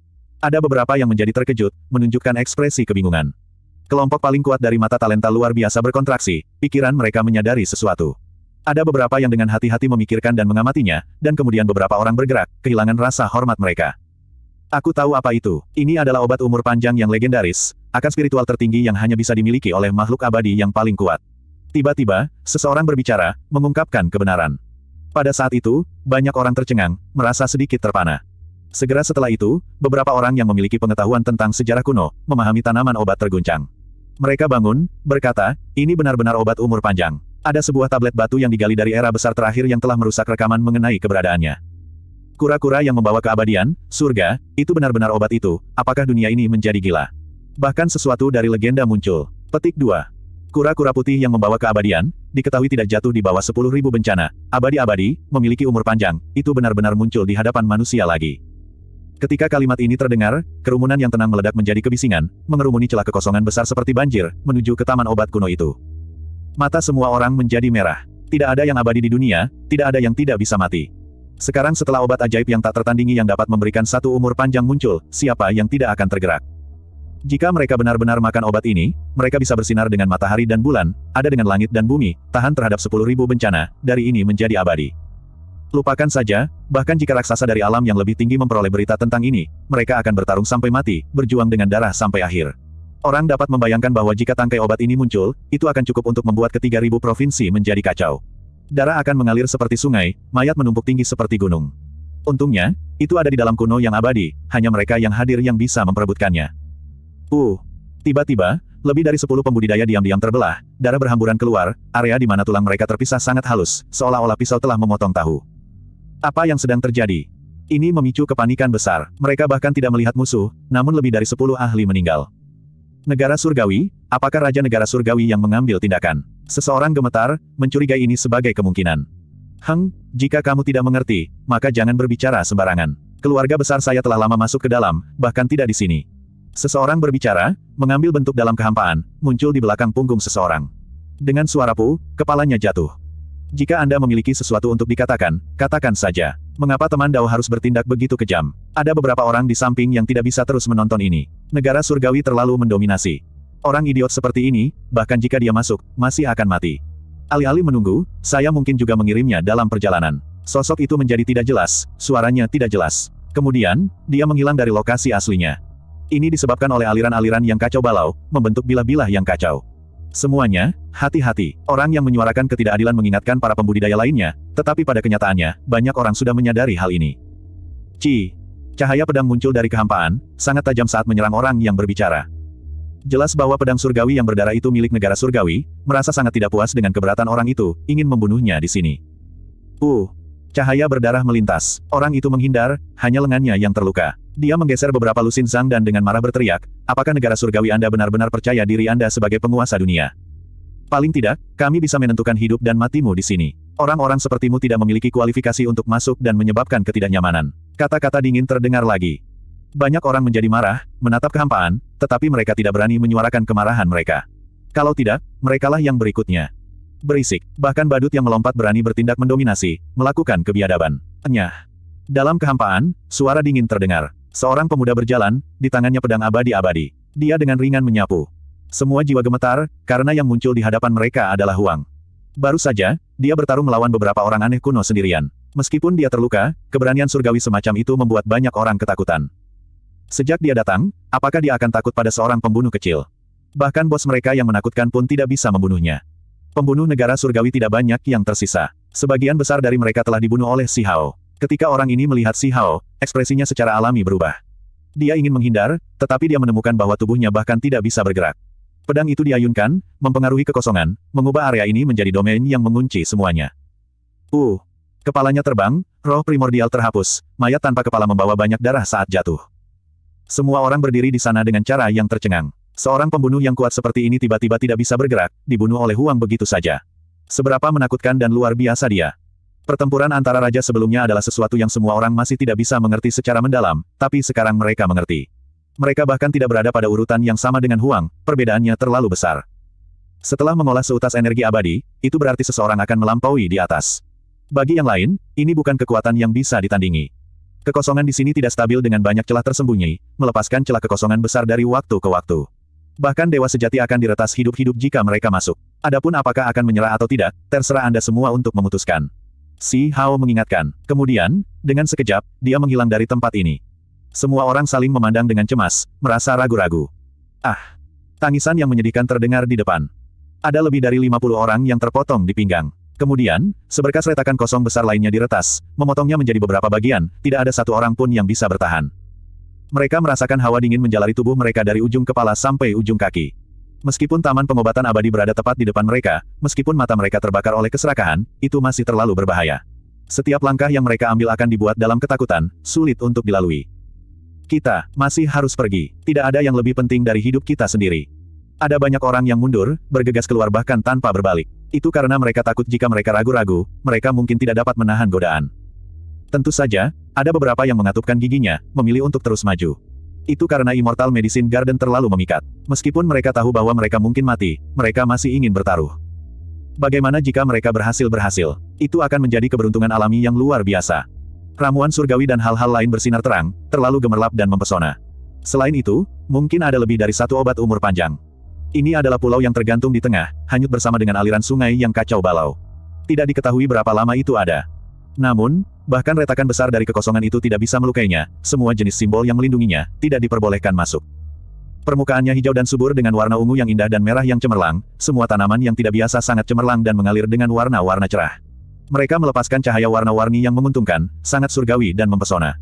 Ada beberapa yang menjadi terkejut, menunjukkan ekspresi kebingungan. Kelompok paling kuat dari mata talenta luar biasa berkontraksi, pikiran mereka menyadari sesuatu. Ada beberapa yang dengan hati-hati memikirkan dan mengamatinya, dan kemudian beberapa orang bergerak, kehilangan rasa hormat mereka. Aku tahu apa itu. Ini adalah obat umur panjang yang legendaris, akan spiritual tertinggi yang hanya bisa dimiliki oleh makhluk abadi yang paling kuat. Tiba-tiba, seseorang berbicara, mengungkapkan kebenaran. Pada saat itu, banyak orang tercengang, merasa sedikit terpana. Segera setelah itu, beberapa orang yang memiliki pengetahuan tentang sejarah kuno, memahami tanaman obat terguncang. Mereka bangun, berkata, ini benar-benar obat umur panjang. Ada sebuah tablet batu yang digali dari era besar terakhir yang telah merusak rekaman mengenai keberadaannya. Kura-kura yang membawa keabadian, surga, itu benar-benar obat itu, apakah dunia ini menjadi gila? Bahkan sesuatu dari legenda muncul. Petik 2. Kura-kura putih yang membawa keabadian, diketahui tidak jatuh di bawah 10.000 bencana, abadi-abadi, memiliki umur panjang, itu benar-benar muncul di hadapan manusia lagi. Ketika kalimat ini terdengar, kerumunan yang tenang meledak menjadi kebisingan, mengerumuni celah kekosongan besar seperti banjir, menuju ke taman obat kuno itu. Mata semua orang menjadi merah. Tidak ada yang abadi di dunia, tidak ada yang tidak bisa mati. Sekarang setelah obat ajaib yang tak tertandingi yang dapat memberikan satu umur panjang muncul, siapa yang tidak akan tergerak? Jika mereka benar-benar makan obat ini, mereka bisa bersinar dengan matahari dan bulan, ada dengan langit dan bumi, tahan terhadap 10.000 bencana, dari ini menjadi abadi. Lupakan saja, bahkan jika raksasa dari alam yang lebih tinggi memperoleh berita tentang ini, mereka akan bertarung sampai mati, berjuang dengan darah sampai akhir. Orang dapat membayangkan bahwa jika tangkai obat ini muncul, itu akan cukup untuk membuat ketiga ribu provinsi menjadi kacau. Darah akan mengalir seperti sungai, mayat menumpuk tinggi seperti gunung. Untungnya, itu ada di dalam kuno yang abadi, hanya mereka yang hadir yang bisa memperebutkannya. Uh, tiba-tiba, lebih dari sepuluh pembudidaya diam-diam terbelah, darah berhamburan keluar, area di mana tulang mereka terpisah sangat halus, seolah-olah pisau telah memotong tahu. Apa yang sedang terjadi? Ini memicu kepanikan besar. Mereka bahkan tidak melihat musuh, namun lebih dari sepuluh ahli meninggal. Negara surgawi, apakah raja negara surgawi yang mengambil tindakan? Seseorang gemetar, mencurigai ini sebagai kemungkinan. Heng, jika kamu tidak mengerti, maka jangan berbicara sembarangan. Keluarga besar saya telah lama masuk ke dalam, bahkan tidak di sini. Seseorang berbicara, mengambil bentuk dalam kehampaan, muncul di belakang punggung seseorang. Dengan suara pu, kepalanya jatuh. Jika Anda memiliki sesuatu untuk dikatakan, katakan saja. Mengapa teman Dao harus bertindak begitu kejam? Ada beberapa orang di samping yang tidak bisa terus menonton ini. Negara surgawi terlalu mendominasi. Orang idiot seperti ini, bahkan jika dia masuk, masih akan mati. Alih-alih menunggu, saya mungkin juga mengirimnya dalam perjalanan. Sosok itu menjadi tidak jelas, suaranya tidak jelas. Kemudian, dia menghilang dari lokasi aslinya. Ini disebabkan oleh aliran-aliran yang kacau balau, membentuk bilah-bilah yang kacau. Semuanya, hati-hati. Orang yang menyuarakan ketidakadilan mengingatkan para pembudidaya lainnya, tetapi pada kenyataannya, banyak orang sudah menyadari hal ini. Ci. Cahaya pedang muncul dari kehampaan, sangat tajam saat menyerang orang yang berbicara. Jelas bahwa pedang surgawi yang berdarah itu milik negara surgawi, merasa sangat tidak puas dengan keberatan orang itu, ingin membunuhnya di sini. Uh, cahaya berdarah melintas, orang itu menghindar, hanya lengannya yang terluka. Dia menggeser beberapa lusin Zhang dan dengan marah berteriak, apakah negara surgawi Anda benar-benar percaya diri Anda sebagai penguasa dunia? Paling tidak, kami bisa menentukan hidup dan matimu di sini. Orang-orang sepertimu tidak memiliki kualifikasi untuk masuk dan menyebabkan ketidaknyamanan. Kata-kata dingin terdengar lagi. Banyak orang menjadi marah, menatap kehampaan, tetapi mereka tidak berani menyuarakan kemarahan mereka. Kalau tidak, merekalah yang berikutnya. Berisik, bahkan badut yang melompat berani bertindak mendominasi, melakukan kebiadaban. Enyah. Dalam kehampaan, suara dingin terdengar. Seorang pemuda berjalan, di tangannya pedang abadi-abadi. Dia dengan ringan menyapu. Semua jiwa gemetar, karena yang muncul di hadapan mereka adalah Huang. Baru saja, dia bertarung melawan beberapa orang aneh kuno sendirian. Meskipun dia terluka, keberanian surgawi semacam itu membuat banyak orang ketakutan. Sejak dia datang, apakah dia akan takut pada seorang pembunuh kecil? Bahkan bos mereka yang menakutkan pun tidak bisa membunuhnya. Pembunuh negara surgawi tidak banyak yang tersisa. Sebagian besar dari mereka telah dibunuh oleh Si Hao. Ketika orang ini melihat Si Hao, ekspresinya secara alami berubah. Dia ingin menghindar, tetapi dia menemukan bahwa tubuhnya bahkan tidak bisa bergerak. Pedang itu diayunkan, mempengaruhi kekosongan, mengubah area ini menjadi domain yang mengunci semuanya. Uh, Kepalanya terbang, roh primordial terhapus, mayat tanpa kepala membawa banyak darah saat jatuh. Semua orang berdiri di sana dengan cara yang tercengang. Seorang pembunuh yang kuat seperti ini tiba-tiba tidak bisa bergerak, dibunuh oleh Huang begitu saja. Seberapa menakutkan dan luar biasa dia. Pertempuran antara raja sebelumnya adalah sesuatu yang semua orang masih tidak bisa mengerti secara mendalam, tapi sekarang mereka mengerti. Mereka bahkan tidak berada pada urutan yang sama dengan Huang, perbedaannya terlalu besar. Setelah mengolah seutas energi abadi, itu berarti seseorang akan melampaui di atas. Bagi yang lain, ini bukan kekuatan yang bisa ditandingi. Kekosongan di sini tidak stabil dengan banyak celah tersembunyi, melepaskan celah kekosongan besar dari waktu ke waktu. Bahkan dewa sejati akan diretas hidup-hidup jika mereka masuk. Adapun apakah akan menyerah atau tidak, terserah Anda semua untuk memutuskan. Si Hao mengingatkan. Kemudian, dengan sekejap, dia menghilang dari tempat ini. Semua orang saling memandang dengan cemas, merasa ragu-ragu. Ah! Tangisan yang menyedihkan terdengar di depan. Ada lebih dari 50 orang yang terpotong di pinggang. Kemudian, seberkas retakan kosong besar lainnya diretas, memotongnya menjadi beberapa bagian, tidak ada satu orang pun yang bisa bertahan. Mereka merasakan hawa dingin menjalari tubuh mereka dari ujung kepala sampai ujung kaki. Meskipun taman pengobatan abadi berada tepat di depan mereka, meskipun mata mereka terbakar oleh keserakahan, itu masih terlalu berbahaya. Setiap langkah yang mereka ambil akan dibuat dalam ketakutan, sulit untuk dilalui. Kita masih harus pergi. Tidak ada yang lebih penting dari hidup kita sendiri. Ada banyak orang yang mundur, bergegas keluar bahkan tanpa berbalik. Itu karena mereka takut jika mereka ragu-ragu, mereka mungkin tidak dapat menahan godaan. Tentu saja, ada beberapa yang mengatupkan giginya, memilih untuk terus maju. Itu karena Immortal Medicine Garden terlalu memikat. Meskipun mereka tahu bahwa mereka mungkin mati, mereka masih ingin bertaruh. Bagaimana jika mereka berhasil-berhasil? Itu akan menjadi keberuntungan alami yang luar biasa. Ramuan surgawi dan hal-hal lain bersinar terang, terlalu gemerlap dan mempesona. Selain itu, mungkin ada lebih dari satu obat umur panjang. Ini adalah pulau yang tergantung di tengah, hanyut bersama dengan aliran sungai yang kacau balau. Tidak diketahui berapa lama itu ada. Namun, bahkan retakan besar dari kekosongan itu tidak bisa melukainya, semua jenis simbol yang melindunginya, tidak diperbolehkan masuk. Permukaannya hijau dan subur dengan warna ungu yang indah dan merah yang cemerlang, semua tanaman yang tidak biasa sangat cemerlang dan mengalir dengan warna-warna cerah. Mereka melepaskan cahaya warna-warni yang menguntungkan, sangat surgawi dan mempesona.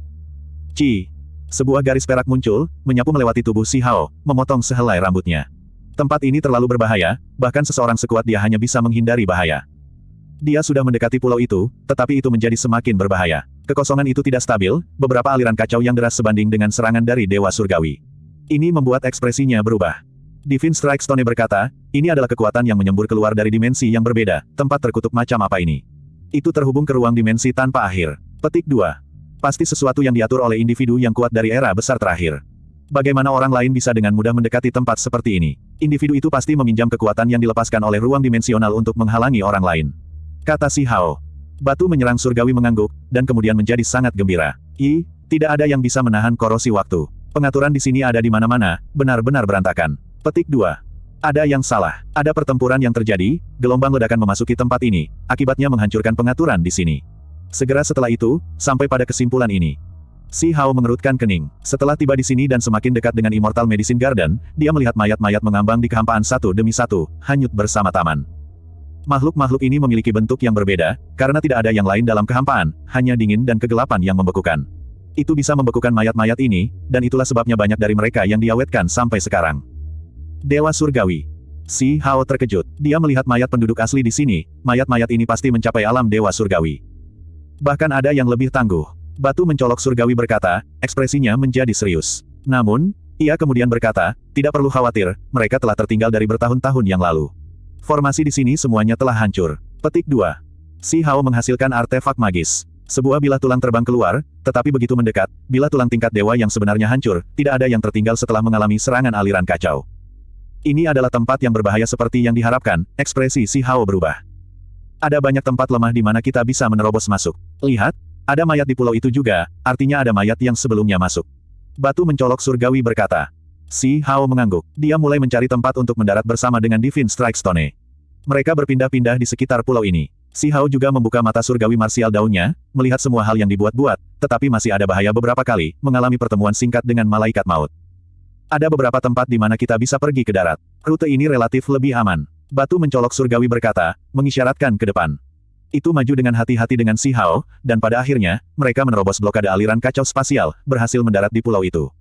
Ci. Sebuah garis perak muncul, menyapu melewati tubuh Si Hao, memotong sehelai rambutnya. Tempat ini terlalu berbahaya, bahkan seseorang sekuat dia hanya bisa menghindari bahaya. Dia sudah mendekati pulau itu, tetapi itu menjadi semakin berbahaya. Kekosongan itu tidak stabil, beberapa aliran kacau yang deras sebanding dengan serangan dari Dewa Surgawi. Ini membuat ekspresinya berubah. Divine Strike Stone berkata, ini adalah kekuatan yang menyembur keluar dari dimensi yang berbeda, tempat terkutuk macam apa ini. Itu terhubung ke ruang dimensi tanpa akhir. Petik 2. Pasti sesuatu yang diatur oleh individu yang kuat dari era besar terakhir. Bagaimana orang lain bisa dengan mudah mendekati tempat seperti ini? Individu itu pasti meminjam kekuatan yang dilepaskan oleh ruang dimensional untuk menghalangi orang lain. Kata si Hao. Batu menyerang surgawi mengangguk, dan kemudian menjadi sangat gembira. I, tidak ada yang bisa menahan korosi waktu. Pengaturan di sini ada di mana-mana, benar-benar berantakan. Petik 2. Ada yang salah. Ada pertempuran yang terjadi, gelombang ledakan memasuki tempat ini, akibatnya menghancurkan pengaturan di sini. Segera setelah itu, sampai pada kesimpulan ini. Si Hao mengerutkan kening. Setelah tiba di sini dan semakin dekat dengan Immortal Medicine Garden, dia melihat mayat-mayat mengambang di kehampaan satu demi satu, hanyut bersama taman. Makhluk-makhluk ini memiliki bentuk yang berbeda, karena tidak ada yang lain dalam kehampaan, hanya dingin dan kegelapan yang membekukan. Itu bisa membekukan mayat-mayat ini, dan itulah sebabnya banyak dari mereka yang diawetkan sampai sekarang. Dewa Surgawi Si Hao terkejut. Dia melihat mayat penduduk asli di sini, mayat-mayat ini pasti mencapai alam Dewa Surgawi. Bahkan ada yang lebih tangguh. Batu mencolok Surgawi berkata, ekspresinya menjadi serius. Namun, ia kemudian berkata, tidak perlu khawatir, mereka telah tertinggal dari bertahun-tahun yang lalu. Formasi di sini semuanya telah hancur. Petik 2. Si Hao menghasilkan artefak magis. Sebuah bilah tulang terbang keluar, tetapi begitu mendekat, bilah tulang tingkat dewa yang sebenarnya hancur, tidak ada yang tertinggal setelah mengalami serangan aliran kacau. Ini adalah tempat yang berbahaya seperti yang diharapkan, ekspresi si Hao berubah. Ada banyak tempat lemah di mana kita bisa menerobos masuk. Lihat, ada mayat di pulau itu juga, artinya ada mayat yang sebelumnya masuk. Batu mencolok surgawi berkata, Si Hao mengangguk. Dia mulai mencari tempat untuk mendarat bersama dengan Divine Strike Stone. Mereka berpindah-pindah di sekitar pulau ini. Si Hao juga membuka mata surgawi marsial daunnya, melihat semua hal yang dibuat-buat, tetapi masih ada bahaya beberapa kali, mengalami pertemuan singkat dengan malaikat maut. Ada beberapa tempat di mana kita bisa pergi ke darat. Rute ini relatif lebih aman. Batu mencolok surgawi berkata, mengisyaratkan ke depan. Itu maju dengan hati-hati dengan Si Hao, dan pada akhirnya, mereka menerobos blokade aliran kacau spasial, berhasil mendarat di pulau itu.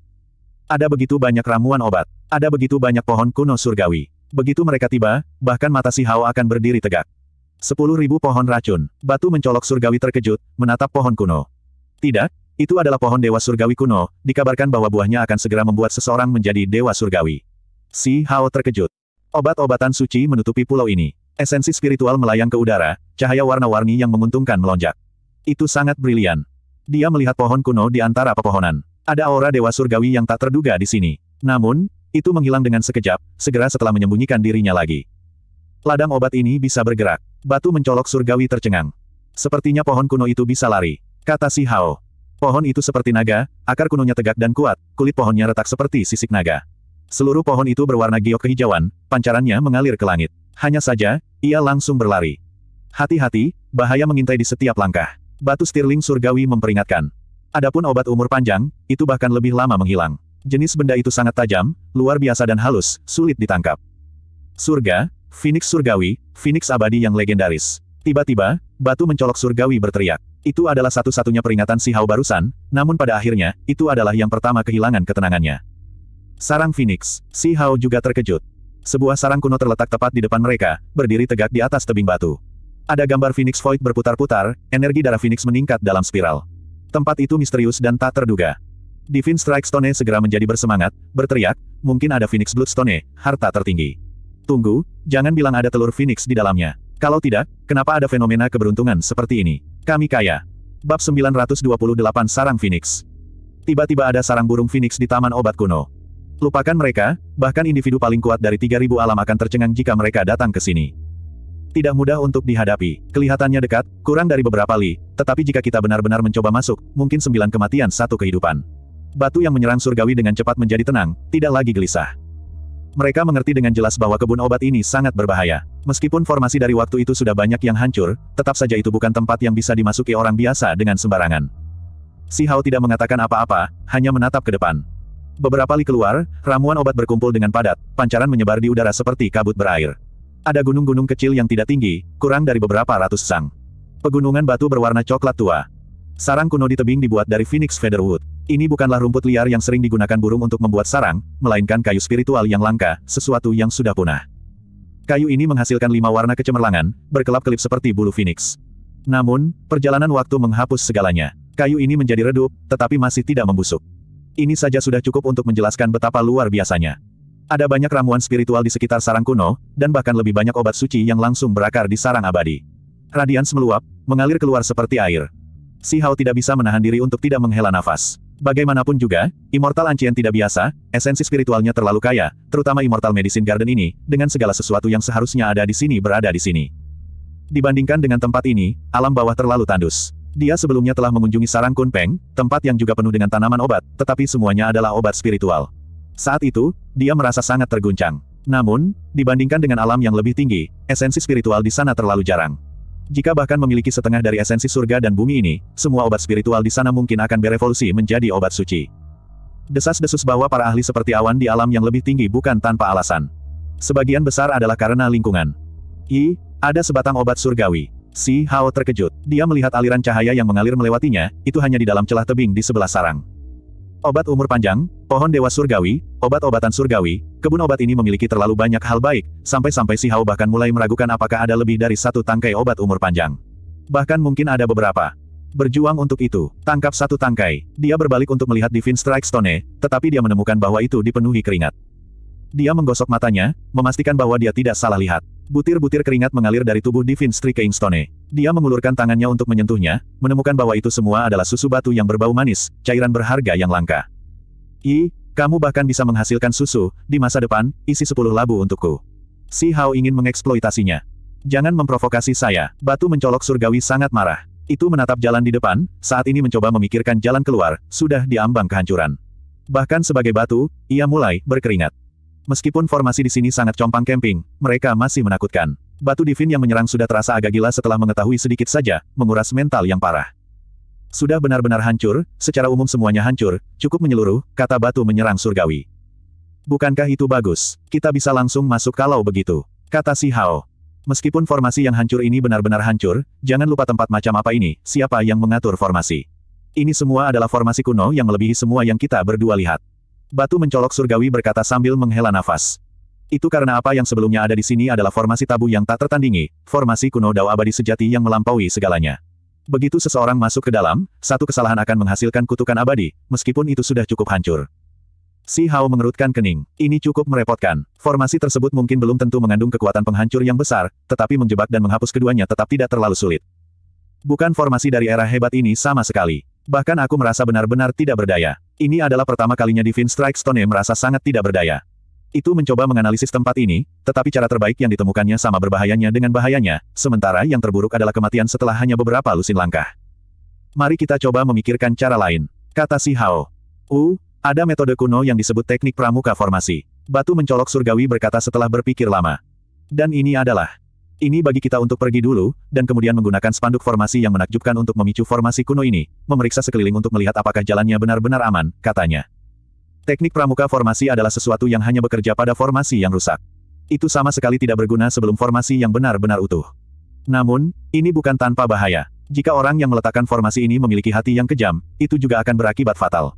Ada begitu banyak ramuan obat. Ada begitu banyak pohon kuno surgawi. Begitu mereka tiba, bahkan mata si Hao akan berdiri tegak. Sepuluh ribu pohon racun. Batu mencolok surgawi terkejut, menatap pohon kuno. Tidak, itu adalah pohon dewa surgawi kuno, dikabarkan bahwa buahnya akan segera membuat seseorang menjadi dewa surgawi. Si Hao terkejut. Obat-obatan suci menutupi pulau ini. Esensi spiritual melayang ke udara, cahaya warna-warni yang menguntungkan melonjak. Itu sangat brilian. Dia melihat pohon kuno di antara pepohonan. Ada aura dewa surgawi yang tak terduga di sini. Namun, itu menghilang dengan sekejap, segera setelah menyembunyikan dirinya lagi. Ladang obat ini bisa bergerak. Batu mencolok surgawi tercengang. Sepertinya pohon kuno itu bisa lari. Kata si Hao. Pohon itu seperti naga, akar kunonya tegak dan kuat, kulit pohonnya retak seperti sisik naga. Seluruh pohon itu berwarna giok kehijauan, pancarannya mengalir ke langit. Hanya saja, ia langsung berlari. Hati-hati, bahaya mengintai di setiap langkah. Batu stirling surgawi memperingatkan. Adapun obat umur panjang, itu bahkan lebih lama menghilang. Jenis benda itu sangat tajam, luar biasa dan halus, sulit ditangkap. Surga, Phoenix surgawi, Phoenix abadi yang legendaris. Tiba-tiba, batu mencolok surgawi berteriak. Itu adalah satu-satunya peringatan si Hao barusan, namun pada akhirnya, itu adalah yang pertama kehilangan ketenangannya. Sarang Phoenix, si Hao juga terkejut. Sebuah sarang kuno terletak tepat di depan mereka, berdiri tegak di atas tebing batu. Ada gambar Phoenix Void berputar-putar, energi darah Phoenix meningkat dalam spiral. Tempat itu misterius dan tak terduga. Divine Strike Stone segera menjadi bersemangat, berteriak, mungkin ada Phoenix Bloodstone, harta tertinggi. Tunggu, jangan bilang ada telur Phoenix di dalamnya. Kalau tidak, kenapa ada fenomena keberuntungan seperti ini? Kami kaya. Bab 928 Sarang Phoenix Tiba-tiba ada sarang burung Phoenix di Taman Obat Kuno. Lupakan mereka, bahkan individu paling kuat dari 3000 alam akan tercengang jika mereka datang ke sini. Tidak mudah untuk dihadapi. Kelihatannya dekat, kurang dari beberapa li, tetapi jika kita benar-benar mencoba masuk, mungkin sembilan kematian satu kehidupan. Batu yang menyerang surgawi dengan cepat menjadi tenang, tidak lagi gelisah. Mereka mengerti dengan jelas bahwa kebun obat ini sangat berbahaya. Meskipun formasi dari waktu itu sudah banyak yang hancur, tetap saja itu bukan tempat yang bisa dimasuki orang biasa dengan sembarangan. Si Hao tidak mengatakan apa-apa, hanya menatap ke depan. Beberapa li keluar, ramuan obat berkumpul dengan padat, pancaran menyebar di udara seperti kabut berair. Ada gunung-gunung kecil yang tidak tinggi, kurang dari beberapa ratus sang. Pegunungan batu berwarna coklat tua. Sarang kuno di tebing dibuat dari Phoenix Featherwood. Ini bukanlah rumput liar yang sering digunakan burung untuk membuat sarang, melainkan kayu spiritual yang langka, sesuatu yang sudah punah. Kayu ini menghasilkan lima warna kecemerlangan, berkelap-kelip seperti bulu phoenix. Namun, perjalanan waktu menghapus segalanya. Kayu ini menjadi redup, tetapi masih tidak membusuk. Ini saja sudah cukup untuk menjelaskan betapa luar biasanya. Ada banyak ramuan spiritual di sekitar sarang kuno, dan bahkan lebih banyak obat suci yang langsung berakar di sarang abadi. Radians meluap, mengalir keluar seperti air. Si Hao tidak bisa menahan diri untuk tidak menghela nafas. Bagaimanapun juga, Immortal Ancient tidak biasa, esensi spiritualnya terlalu kaya, terutama Immortal Medicine Garden ini, dengan segala sesuatu yang seharusnya ada di sini berada di sini. Dibandingkan dengan tempat ini, alam bawah terlalu tandus. Dia sebelumnya telah mengunjungi sarang Kunpeng, tempat yang juga penuh dengan tanaman obat, tetapi semuanya adalah obat spiritual. Saat itu, dia merasa sangat terguncang. Namun, dibandingkan dengan alam yang lebih tinggi, esensi spiritual di sana terlalu jarang. Jika bahkan memiliki setengah dari esensi surga dan bumi ini, semua obat spiritual di sana mungkin akan berevolusi menjadi obat suci. Desas-desus bahwa para ahli seperti awan di alam yang lebih tinggi bukan tanpa alasan. Sebagian besar adalah karena lingkungan. I, ada sebatang obat surgawi. Si Hao terkejut. Dia melihat aliran cahaya yang mengalir melewatinya, itu hanya di dalam celah tebing di sebelah sarang. Obat umur panjang, pohon dewa surgawi, obat-obatan surgawi, kebun obat ini memiliki terlalu banyak hal baik, sampai-sampai si Hao bahkan mulai meragukan apakah ada lebih dari satu tangkai obat umur panjang. Bahkan mungkin ada beberapa. Berjuang untuk itu, tangkap satu tangkai. Dia berbalik untuk melihat Divine Strike Stone, tetapi dia menemukan bahwa itu dipenuhi keringat. Dia menggosok matanya, memastikan bahwa dia tidak salah lihat. Butir-butir keringat mengalir dari tubuh Divin Stri Kingstone. Dia mengulurkan tangannya untuk menyentuhnya, menemukan bahwa itu semua adalah susu batu yang berbau manis, cairan berharga yang langka. I, kamu bahkan bisa menghasilkan susu, di masa depan, isi sepuluh labu untukku. Si Hao ingin mengeksploitasinya. Jangan memprovokasi saya. Batu mencolok surgawi sangat marah. Itu menatap jalan di depan, saat ini mencoba memikirkan jalan keluar, sudah diambang kehancuran. Bahkan sebagai batu, ia mulai berkeringat. Meskipun formasi di sini sangat compang camping, mereka masih menakutkan. Batu divin yang menyerang sudah terasa agak gila setelah mengetahui sedikit saja, menguras mental yang parah. Sudah benar-benar hancur, secara umum semuanya hancur, cukup menyeluruh, kata batu menyerang surgawi. Bukankah itu bagus? Kita bisa langsung masuk kalau begitu. Kata si Hao. Meskipun formasi yang hancur ini benar-benar hancur, jangan lupa tempat macam apa ini, siapa yang mengatur formasi. Ini semua adalah formasi kuno yang melebihi semua yang kita berdua lihat. Batu mencolok surgawi berkata sambil menghela nafas. Itu karena apa yang sebelumnya ada di sini adalah formasi tabu yang tak tertandingi, formasi kuno dao abadi sejati yang melampaui segalanya. Begitu seseorang masuk ke dalam, satu kesalahan akan menghasilkan kutukan abadi, meskipun itu sudah cukup hancur. Si Hao mengerutkan kening. Ini cukup merepotkan. Formasi tersebut mungkin belum tentu mengandung kekuatan penghancur yang besar, tetapi menjebak dan menghapus keduanya tetap tidak terlalu sulit. Bukan formasi dari era hebat ini sama sekali. Bahkan aku merasa benar-benar tidak berdaya. Ini adalah pertama kalinya Divine Strike Stone merasa sangat tidak berdaya. Itu mencoba menganalisis tempat ini, tetapi cara terbaik yang ditemukannya sama berbahayanya dengan bahayanya, sementara yang terburuk adalah kematian setelah hanya beberapa lusin langkah. Mari kita coba memikirkan cara lain. Kata si Hao. U, ada metode kuno yang disebut teknik pramuka formasi. Batu mencolok surgawi berkata setelah berpikir lama. Dan ini adalah ini bagi kita untuk pergi dulu, dan kemudian menggunakan spanduk formasi yang menakjubkan untuk memicu formasi kuno ini, memeriksa sekeliling untuk melihat apakah jalannya benar-benar aman, katanya. Teknik pramuka formasi adalah sesuatu yang hanya bekerja pada formasi yang rusak. Itu sama sekali tidak berguna sebelum formasi yang benar-benar utuh. Namun, ini bukan tanpa bahaya. Jika orang yang meletakkan formasi ini memiliki hati yang kejam, itu juga akan berakibat fatal.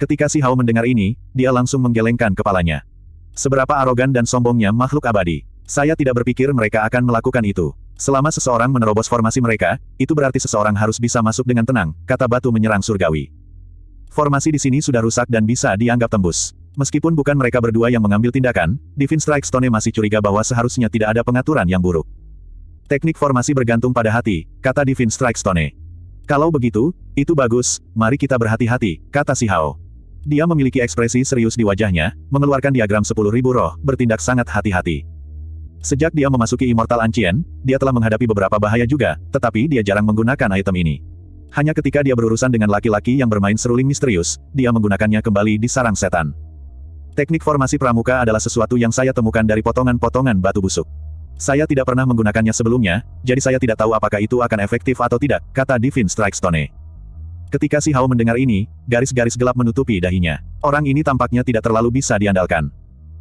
Ketika si Hao mendengar ini, dia langsung menggelengkan kepalanya. Seberapa arogan dan sombongnya makhluk abadi. Saya tidak berpikir mereka akan melakukan itu. Selama seseorang menerobos formasi mereka, itu berarti seseorang harus bisa masuk dengan tenang, kata batu menyerang surgawi. Formasi di sini sudah rusak dan bisa dianggap tembus. Meskipun bukan mereka berdua yang mengambil tindakan, Divine Strike Stone masih curiga bahwa seharusnya tidak ada pengaturan yang buruk. Teknik formasi bergantung pada hati, kata Divine Strike Stone. Kalau begitu, itu bagus, mari kita berhati-hati, kata si Hao. Dia memiliki ekspresi serius di wajahnya, mengeluarkan diagram 10.000 roh, bertindak sangat hati-hati. Sejak dia memasuki Immortal Ancient, dia telah menghadapi beberapa bahaya juga, tetapi dia jarang menggunakan item ini. Hanya ketika dia berurusan dengan laki-laki yang bermain seruling misterius, dia menggunakannya kembali di sarang setan. Teknik formasi pramuka adalah sesuatu yang saya temukan dari potongan-potongan batu busuk. Saya tidak pernah menggunakannya sebelumnya, jadi saya tidak tahu apakah itu akan efektif atau tidak, kata Divine Strikestone. Ketika si Hao mendengar ini, garis-garis gelap menutupi dahinya. Orang ini tampaknya tidak terlalu bisa diandalkan.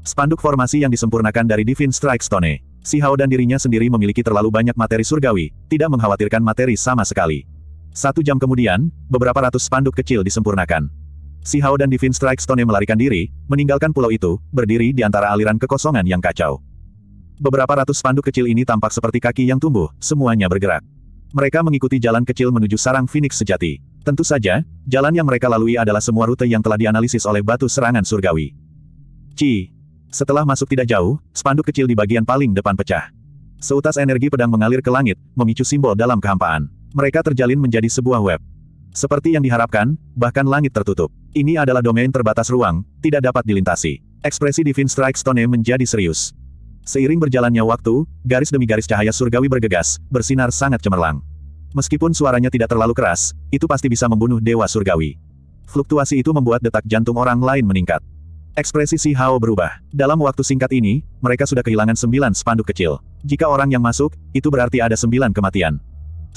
Spanduk formasi yang disempurnakan dari Divine Strike Stone. Si Hao dan dirinya sendiri memiliki terlalu banyak materi surgawi, tidak mengkhawatirkan materi sama sekali. Satu jam kemudian, beberapa ratus spanduk kecil disempurnakan. Si Hao dan Divine Strike Stone melarikan diri, meninggalkan pulau itu, berdiri di antara aliran kekosongan yang kacau. Beberapa ratus spanduk kecil ini tampak seperti kaki yang tumbuh, semuanya bergerak. Mereka mengikuti jalan kecil menuju sarang Phoenix sejati. Tentu saja, jalan yang mereka lalui adalah semua rute yang telah dianalisis oleh batu serangan surgawi. Ci, setelah masuk tidak jauh, spanduk kecil di bagian paling depan pecah. Seutas energi pedang mengalir ke langit, memicu simbol dalam kehampaan. Mereka terjalin menjadi sebuah web. Seperti yang diharapkan, bahkan langit tertutup. Ini adalah domain terbatas ruang, tidak dapat dilintasi. Ekspresi Divine Strike Stone menjadi serius. Seiring berjalannya waktu, garis demi garis cahaya surgawi bergegas, bersinar sangat cemerlang. Meskipun suaranya tidak terlalu keras, itu pasti bisa membunuh dewa surgawi. Fluktuasi itu membuat detak jantung orang lain meningkat. Ekspresi Si Hao berubah. Dalam waktu singkat ini, mereka sudah kehilangan sembilan spanduk kecil. Jika orang yang masuk, itu berarti ada sembilan kematian.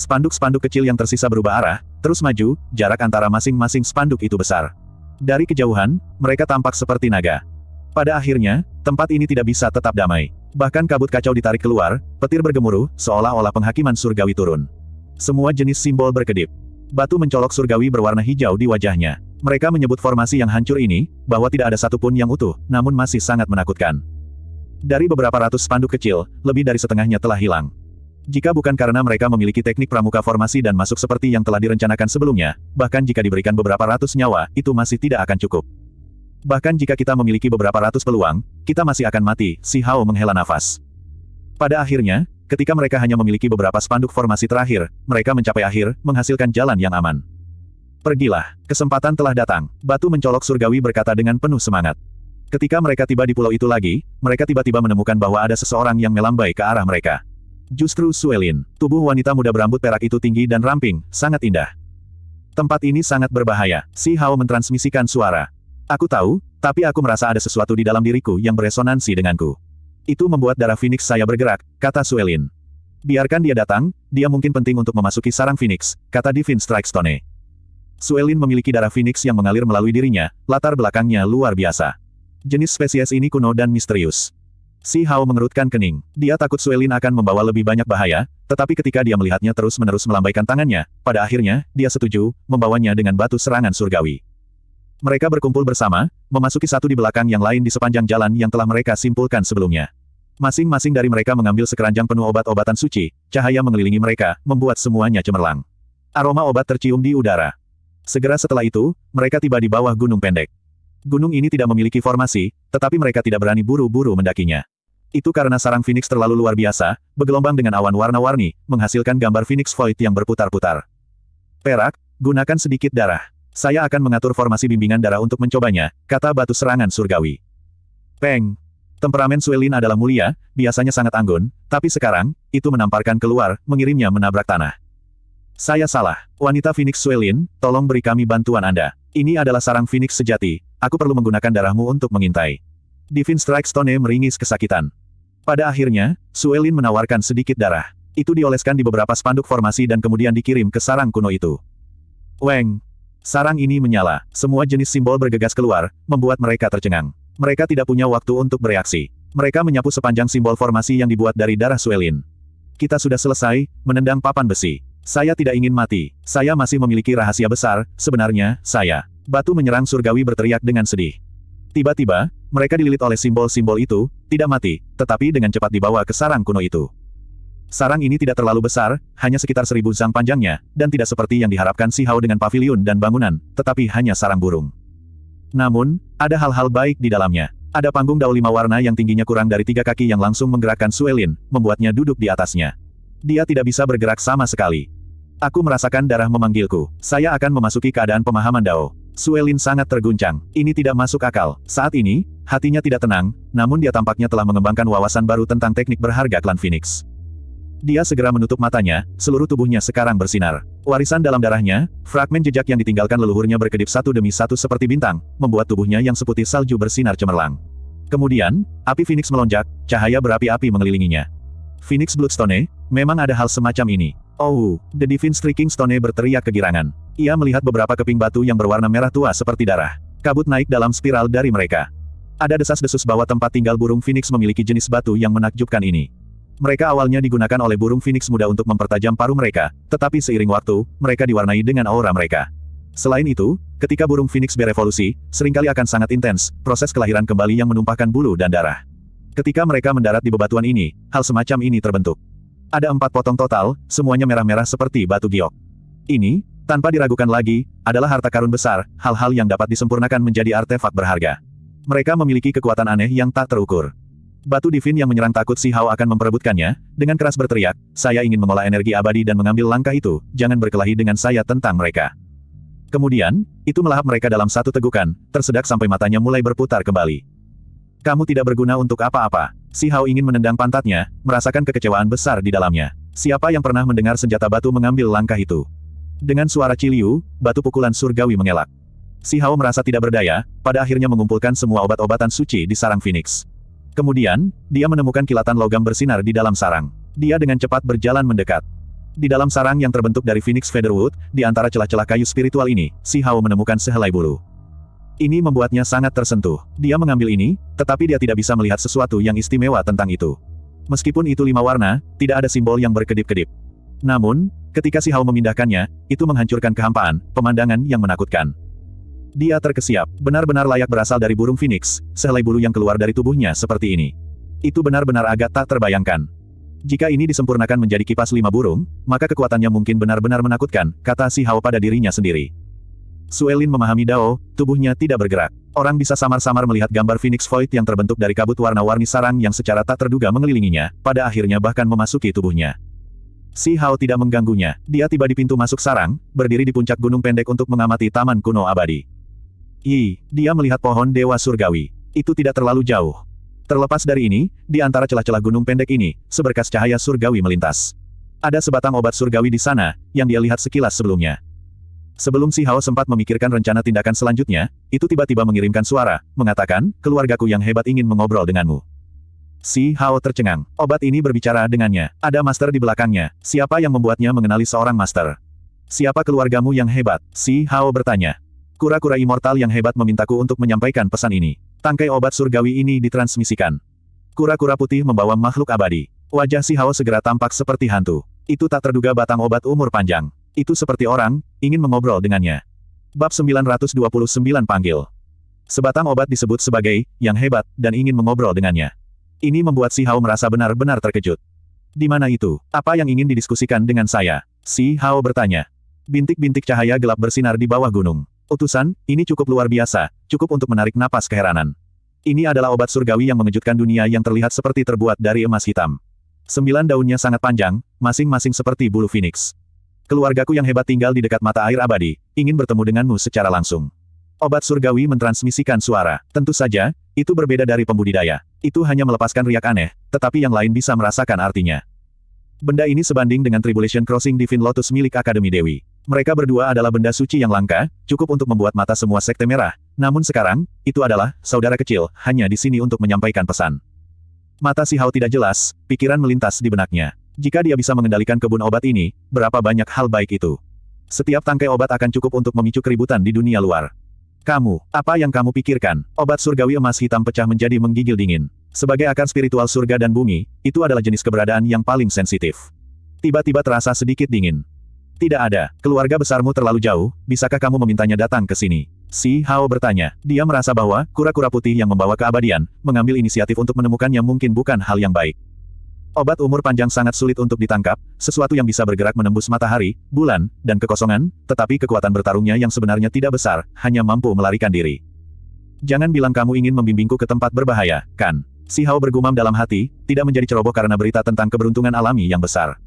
Spanduk-spanduk kecil yang tersisa berubah arah, terus maju, jarak antara masing-masing spanduk itu besar. Dari kejauhan, mereka tampak seperti naga. Pada akhirnya, tempat ini tidak bisa tetap damai. Bahkan kabut kacau ditarik keluar, petir bergemuruh, seolah-olah penghakiman surgawi turun. Semua jenis simbol berkedip. Batu mencolok surgawi berwarna hijau di wajahnya. Mereka menyebut formasi yang hancur ini, bahwa tidak ada satupun yang utuh, namun masih sangat menakutkan. Dari beberapa ratus spanduk kecil, lebih dari setengahnya telah hilang. Jika bukan karena mereka memiliki teknik pramuka formasi dan masuk seperti yang telah direncanakan sebelumnya, bahkan jika diberikan beberapa ratus nyawa, itu masih tidak akan cukup. Bahkan jika kita memiliki beberapa ratus peluang, kita masih akan mati, si Hao menghela nafas. Pada akhirnya, ketika mereka hanya memiliki beberapa spanduk formasi terakhir, mereka mencapai akhir, menghasilkan jalan yang aman. Pergilah, kesempatan telah datang, batu mencolok surgawi berkata dengan penuh semangat. Ketika mereka tiba di pulau itu lagi, mereka tiba-tiba menemukan bahwa ada seseorang yang melambai ke arah mereka. Justru Suelin, tubuh wanita muda berambut perak itu tinggi dan ramping, sangat indah. Tempat ini sangat berbahaya, Si Hao mentransmisikan suara. Aku tahu, tapi aku merasa ada sesuatu di dalam diriku yang beresonansi denganku. Itu membuat darah Phoenix saya bergerak, kata Suelin. Biarkan dia datang, dia mungkin penting untuk memasuki sarang Phoenix, kata Divine Strike Stone. Suelin memiliki darah Phoenix yang mengalir melalui dirinya, latar belakangnya luar biasa. Jenis spesies ini kuno dan misterius. Si Hao mengerutkan kening. Dia takut Suelin akan membawa lebih banyak bahaya, tetapi ketika dia melihatnya terus-menerus melambaikan tangannya, pada akhirnya, dia setuju, membawanya dengan batu serangan surgawi. Mereka berkumpul bersama, memasuki satu di belakang yang lain di sepanjang jalan yang telah mereka simpulkan sebelumnya. Masing-masing dari mereka mengambil sekeranjang penuh obat-obatan suci, cahaya mengelilingi mereka, membuat semuanya cemerlang. Aroma obat tercium di udara. Segera setelah itu, mereka tiba di bawah gunung pendek. Gunung ini tidak memiliki formasi, tetapi mereka tidak berani buru-buru mendakinya. Itu karena sarang Phoenix terlalu luar biasa, bergelombang dengan awan warna-warni, menghasilkan gambar Phoenix Void yang berputar-putar. Perak, gunakan sedikit darah. Saya akan mengatur formasi bimbingan darah untuk mencobanya, kata batu serangan surgawi. Peng. Temperamen Suelin adalah mulia, biasanya sangat anggun, tapi sekarang, itu menamparkan keluar, mengirimnya menabrak tanah. Saya salah. Wanita Phoenix Suelin, tolong beri kami bantuan Anda. Ini adalah sarang Phoenix sejati, aku perlu menggunakan darahmu untuk mengintai. Divine Strike Stone meringis kesakitan. Pada akhirnya, Suelin menawarkan sedikit darah. Itu dioleskan di beberapa spanduk formasi dan kemudian dikirim ke sarang kuno itu. Weng! Sarang ini menyala, semua jenis simbol bergegas keluar, membuat mereka tercengang. Mereka tidak punya waktu untuk bereaksi. Mereka menyapu sepanjang simbol formasi yang dibuat dari darah Suelin. Kita sudah selesai, menendang papan besi. Saya tidak ingin mati. Saya masih memiliki rahasia besar, sebenarnya, saya. Batu menyerang surgawi berteriak dengan sedih. Tiba-tiba, mereka dililit oleh simbol-simbol itu, tidak mati, tetapi dengan cepat dibawa ke sarang kuno itu. Sarang ini tidak terlalu besar, hanya sekitar seribu zang panjangnya, dan tidak seperti yang diharapkan si Hao dengan pavilion dan bangunan, tetapi hanya sarang burung. Namun, ada hal-hal baik di dalamnya. Ada panggung daun lima warna yang tingginya kurang dari tiga kaki yang langsung menggerakkan Suelin, membuatnya duduk di atasnya. Dia tidak bisa bergerak sama sekali, Aku merasakan darah memanggilku. Saya akan memasuki keadaan pemahaman Dao. Suelin sangat terguncang. Ini tidak masuk akal. Saat ini, hatinya tidak tenang, namun dia tampaknya telah mengembangkan wawasan baru tentang teknik berharga klan Phoenix. Dia segera menutup matanya, seluruh tubuhnya sekarang bersinar. Warisan dalam darahnya, fragmen jejak yang ditinggalkan leluhurnya berkedip satu demi satu seperti bintang, membuat tubuhnya yang seputih salju bersinar cemerlang. Kemudian, api Phoenix melonjak, cahaya berapi-api mengelilinginya. Phoenix Bloodstone, memang ada hal semacam ini. Oh, The Divine Streaking Stone berteriak kegirangan. Ia melihat beberapa keping batu yang berwarna merah tua seperti darah. Kabut naik dalam spiral dari mereka. Ada desas-desus bahwa tempat tinggal burung phoenix memiliki jenis batu yang menakjubkan ini. Mereka awalnya digunakan oleh burung phoenix muda untuk mempertajam paru mereka, tetapi seiring waktu, mereka diwarnai dengan aura mereka. Selain itu, ketika burung phoenix berevolusi, seringkali akan sangat intens, proses kelahiran kembali yang menumpahkan bulu dan darah. Ketika mereka mendarat di bebatuan ini, hal semacam ini terbentuk. Ada empat potong total, semuanya merah-merah seperti batu giok. Ini, tanpa diragukan lagi, adalah harta karun besar, hal-hal yang dapat disempurnakan menjadi artefak berharga. Mereka memiliki kekuatan aneh yang tak terukur. Batu divin yang menyerang takut si Hao akan memperebutkannya, dengan keras berteriak, saya ingin mengolah energi abadi dan mengambil langkah itu, jangan berkelahi dengan saya tentang mereka. Kemudian, itu melahap mereka dalam satu tegukan, tersedak sampai matanya mulai berputar kembali. Kamu tidak berguna untuk apa-apa. Si Hao ingin menendang pantatnya, merasakan kekecewaan besar di dalamnya. Siapa yang pernah mendengar senjata batu mengambil langkah itu? Dengan suara ciliu, batu pukulan surgawi mengelak. Si Hao merasa tidak berdaya, pada akhirnya mengumpulkan semua obat-obatan suci di sarang Phoenix. Kemudian, dia menemukan kilatan logam bersinar di dalam sarang. Dia dengan cepat berjalan mendekat. Di dalam sarang yang terbentuk dari Phoenix Featherwood, di antara celah-celah kayu spiritual ini, Si Hao menemukan sehelai bulu. Ini membuatnya sangat tersentuh. Dia mengambil ini, tetapi dia tidak bisa melihat sesuatu yang istimewa tentang itu. Meskipun itu lima warna, tidak ada simbol yang berkedip-kedip. Namun, ketika si Hao memindahkannya, itu menghancurkan kehampaan, pemandangan yang menakutkan. Dia terkesiap, benar-benar layak berasal dari burung phoenix, sehelai bulu yang keluar dari tubuhnya seperti ini. Itu benar-benar agak tak terbayangkan. Jika ini disempurnakan menjadi kipas lima burung, maka kekuatannya mungkin benar-benar menakutkan, kata si Hao pada dirinya sendiri. Suelin memahami Dao, tubuhnya tidak bergerak. Orang bisa samar-samar melihat gambar Phoenix Void yang terbentuk dari kabut warna-warni sarang yang secara tak terduga mengelilinginya, pada akhirnya bahkan memasuki tubuhnya. Si Hao tidak mengganggunya. Dia tiba di pintu masuk sarang, berdiri di puncak gunung pendek untuk mengamati taman kuno abadi. Yi, dia melihat pohon dewa surgawi. Itu tidak terlalu jauh. Terlepas dari ini, di antara celah-celah gunung pendek ini, seberkas cahaya surgawi melintas. Ada sebatang obat surgawi di sana, yang dia lihat sekilas sebelumnya. Sebelum si Hao sempat memikirkan rencana tindakan selanjutnya, itu tiba-tiba mengirimkan suara, mengatakan, keluargaku yang hebat ingin mengobrol denganmu. Si Hao tercengang. Obat ini berbicara dengannya. Ada master di belakangnya. Siapa yang membuatnya mengenali seorang master? Siapa keluargamu yang hebat? Si Hao bertanya. Kura-kura immortal yang hebat memintaku untuk menyampaikan pesan ini. Tangkai obat surgawi ini ditransmisikan. Kura-kura putih membawa makhluk abadi. Wajah si Hao segera tampak seperti hantu. Itu tak terduga batang obat umur panjang. Itu seperti orang, ingin mengobrol dengannya. Bab 929 Panggil Sebatang obat disebut sebagai, yang hebat, dan ingin mengobrol dengannya. Ini membuat Si Hao merasa benar-benar terkejut. Di mana itu? Apa yang ingin didiskusikan dengan saya? Si Hao bertanya. Bintik-bintik cahaya gelap bersinar di bawah gunung. Utusan, ini cukup luar biasa, cukup untuk menarik napas keheranan. Ini adalah obat surgawi yang mengejutkan dunia yang terlihat seperti terbuat dari emas hitam. Sembilan daunnya sangat panjang, masing-masing seperti bulu phoenix. Keluargaku yang hebat tinggal di dekat mata air abadi, ingin bertemu denganmu secara langsung. Obat surgawi mentransmisikan suara. Tentu saja, itu berbeda dari pembudidaya. Itu hanya melepaskan riak aneh, tetapi yang lain bisa merasakan artinya. Benda ini sebanding dengan Tribulation Crossing Divine Lotus milik Akademi Dewi. Mereka berdua adalah benda suci yang langka, cukup untuk membuat mata semua sekte merah. Namun sekarang, itu adalah saudara kecil, hanya di sini untuk menyampaikan pesan. Mata si Hao tidak jelas, pikiran melintas di benaknya. Jika dia bisa mengendalikan kebun obat ini, berapa banyak hal baik itu. Setiap tangkai obat akan cukup untuk memicu keributan di dunia luar. Kamu, apa yang kamu pikirkan? Obat surgawi emas hitam pecah menjadi menggigil dingin. Sebagai akar spiritual surga dan bumi, itu adalah jenis keberadaan yang paling sensitif. Tiba-tiba terasa sedikit dingin. Tidak ada, keluarga besarmu terlalu jauh, bisakah kamu memintanya datang ke sini? Si Hao bertanya. Dia merasa bahwa, kura-kura putih yang membawa keabadian, mengambil inisiatif untuk menemukannya mungkin bukan hal yang baik. Obat umur panjang sangat sulit untuk ditangkap, sesuatu yang bisa bergerak menembus matahari, bulan, dan kekosongan, tetapi kekuatan bertarungnya yang sebenarnya tidak besar, hanya mampu melarikan diri. Jangan bilang kamu ingin membimbingku ke tempat berbahaya, kan? Si Hao bergumam dalam hati, tidak menjadi ceroboh karena berita tentang keberuntungan alami yang besar.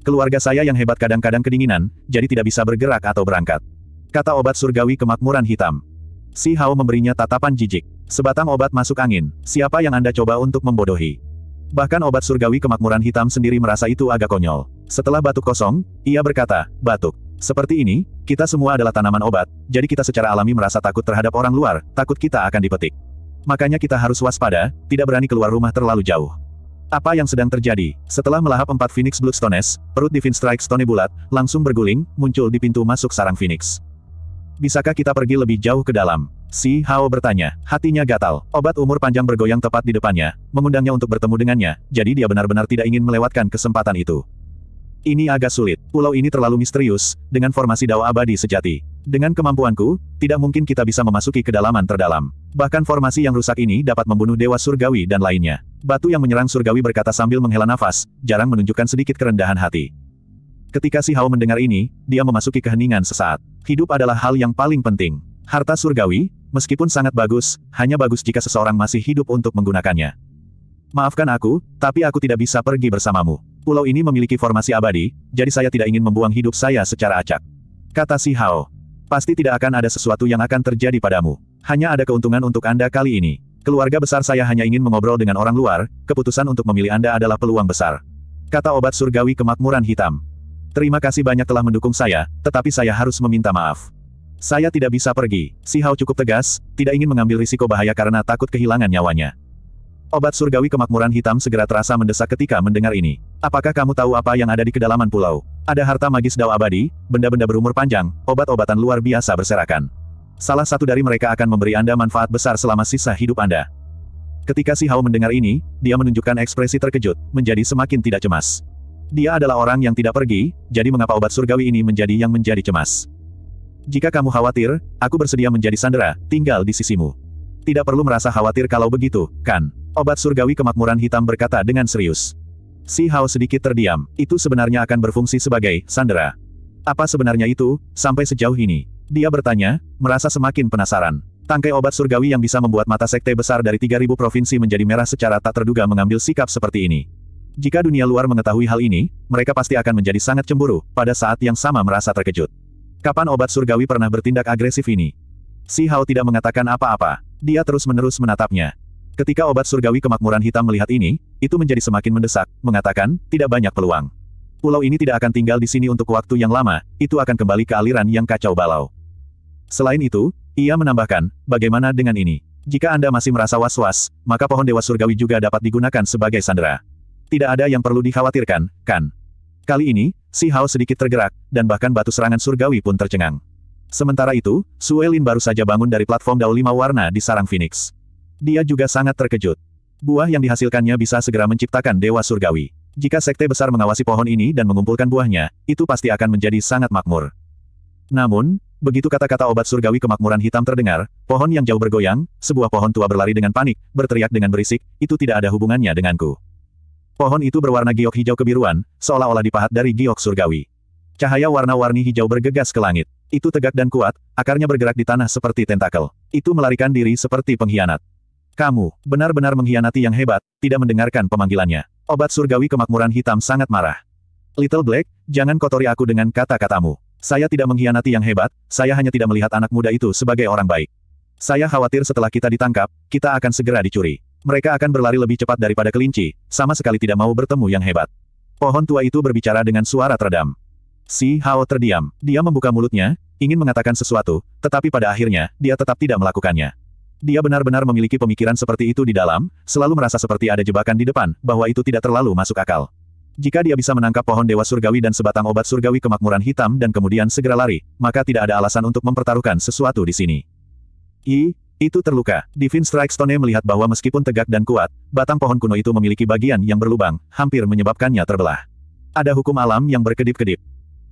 Keluarga saya yang hebat kadang-kadang kedinginan, jadi tidak bisa bergerak atau berangkat. Kata obat surgawi kemakmuran hitam. Si Hao memberinya tatapan jijik. Sebatang obat masuk angin, siapa yang Anda coba untuk membodohi? Bahkan obat surgawi kemakmuran hitam sendiri merasa itu agak konyol. Setelah batuk kosong, ia berkata, batuk. Seperti ini, kita semua adalah tanaman obat, jadi kita secara alami merasa takut terhadap orang luar, takut kita akan dipetik. Makanya kita harus waspada, tidak berani keluar rumah terlalu jauh. Apa yang sedang terjadi? Setelah melahap empat Phoenix Bloodstones, perut Divine Strike Stone bulat, langsung berguling, muncul di pintu masuk sarang Phoenix. Bisakah kita pergi lebih jauh ke dalam? Si Hao bertanya, hatinya gatal, obat umur panjang bergoyang tepat di depannya, mengundangnya untuk bertemu dengannya, jadi dia benar-benar tidak ingin melewatkan kesempatan itu. Ini agak sulit, pulau ini terlalu misterius, dengan formasi dao abadi sejati. Dengan kemampuanku, tidak mungkin kita bisa memasuki kedalaman terdalam. Bahkan formasi yang rusak ini dapat membunuh dewa surgawi dan lainnya. Batu yang menyerang surgawi berkata sambil menghela nafas, jarang menunjukkan sedikit kerendahan hati. Ketika si Hao mendengar ini, dia memasuki keheningan sesaat. Hidup adalah hal yang paling penting. Harta surgawi, Meskipun sangat bagus, hanya bagus jika seseorang masih hidup untuk menggunakannya. Maafkan aku, tapi aku tidak bisa pergi bersamamu. Pulau ini memiliki formasi abadi, jadi saya tidak ingin membuang hidup saya secara acak. Kata si Hao. Pasti tidak akan ada sesuatu yang akan terjadi padamu. Hanya ada keuntungan untuk Anda kali ini. Keluarga besar saya hanya ingin mengobrol dengan orang luar, keputusan untuk memilih Anda adalah peluang besar. Kata obat surgawi kemakmuran hitam. Terima kasih banyak telah mendukung saya, tetapi saya harus meminta maaf. Saya tidak bisa pergi. Si Hao cukup tegas, tidak ingin mengambil risiko bahaya karena takut kehilangan nyawanya. Obat surgawi kemakmuran hitam segera terasa mendesak ketika mendengar ini. Apakah kamu tahu apa yang ada di kedalaman pulau? Ada harta magis dao abadi, benda-benda berumur panjang, obat-obatan luar biasa berserakan. Salah satu dari mereka akan memberi Anda manfaat besar selama sisa hidup Anda. Ketika si Hao mendengar ini, dia menunjukkan ekspresi terkejut, menjadi semakin tidak cemas. Dia adalah orang yang tidak pergi, jadi mengapa obat surgawi ini menjadi yang menjadi cemas? Jika kamu khawatir, aku bersedia menjadi sandera, tinggal di sisimu. Tidak perlu merasa khawatir kalau begitu, kan? Obat surgawi kemakmuran hitam berkata dengan serius. Si Hao sedikit terdiam, itu sebenarnya akan berfungsi sebagai sandera. Apa sebenarnya itu, sampai sejauh ini? Dia bertanya, merasa semakin penasaran. Tangkai obat surgawi yang bisa membuat mata sekte besar dari 3.000 provinsi menjadi merah secara tak terduga mengambil sikap seperti ini. Jika dunia luar mengetahui hal ini, mereka pasti akan menjadi sangat cemburu, pada saat yang sama merasa terkejut. Kapan obat surgawi pernah bertindak agresif ini? Si Hao tidak mengatakan apa-apa. Dia terus-menerus menatapnya. Ketika obat surgawi kemakmuran hitam melihat ini, itu menjadi semakin mendesak, mengatakan, tidak banyak peluang. Pulau ini tidak akan tinggal di sini untuk waktu yang lama, itu akan kembali ke aliran yang kacau balau. Selain itu, ia menambahkan, bagaimana dengan ini? Jika Anda masih merasa was-was, maka pohon dewa surgawi juga dapat digunakan sebagai sandera. Tidak ada yang perlu dikhawatirkan, kan? Kali ini, Si Hao sedikit tergerak, dan bahkan batu serangan surgawi pun tercengang. Sementara itu, Suelin baru saja bangun dari platform dao lima warna di sarang Phoenix. Dia juga sangat terkejut. Buah yang dihasilkannya bisa segera menciptakan dewa surgawi. Jika sekte besar mengawasi pohon ini dan mengumpulkan buahnya, itu pasti akan menjadi sangat makmur. Namun, begitu kata-kata obat surgawi kemakmuran hitam terdengar, pohon yang jauh bergoyang, sebuah pohon tua berlari dengan panik, berteriak dengan berisik, itu tidak ada hubungannya denganku. Pohon itu berwarna giok hijau kebiruan, seolah-olah dipahat dari giok surgawi. Cahaya warna-warni hijau bergegas ke langit. Itu tegak dan kuat, akarnya bergerak di tanah seperti tentakel. Itu melarikan diri seperti pengkhianat. Kamu, benar-benar mengkhianati yang hebat, tidak mendengarkan pemanggilannya. Obat surgawi kemakmuran hitam sangat marah. Little Black, jangan kotori aku dengan kata-katamu. Saya tidak mengkhianati yang hebat, saya hanya tidak melihat anak muda itu sebagai orang baik. Saya khawatir setelah kita ditangkap, kita akan segera dicuri mereka akan berlari lebih cepat daripada kelinci, sama sekali tidak mau bertemu yang hebat. Pohon tua itu berbicara dengan suara teredam. Si Hao terdiam, dia membuka mulutnya, ingin mengatakan sesuatu, tetapi pada akhirnya, dia tetap tidak melakukannya. Dia benar-benar memiliki pemikiran seperti itu di dalam, selalu merasa seperti ada jebakan di depan, bahwa itu tidak terlalu masuk akal. Jika dia bisa menangkap pohon dewa surgawi dan sebatang obat surgawi kemakmuran hitam dan kemudian segera lari, maka tidak ada alasan untuk mempertaruhkan sesuatu di sini. I, itu terluka. Divine Stone melihat bahwa meskipun tegak dan kuat, batang pohon kuno itu memiliki bagian yang berlubang, hampir menyebabkannya terbelah. Ada hukum alam yang berkedip-kedip.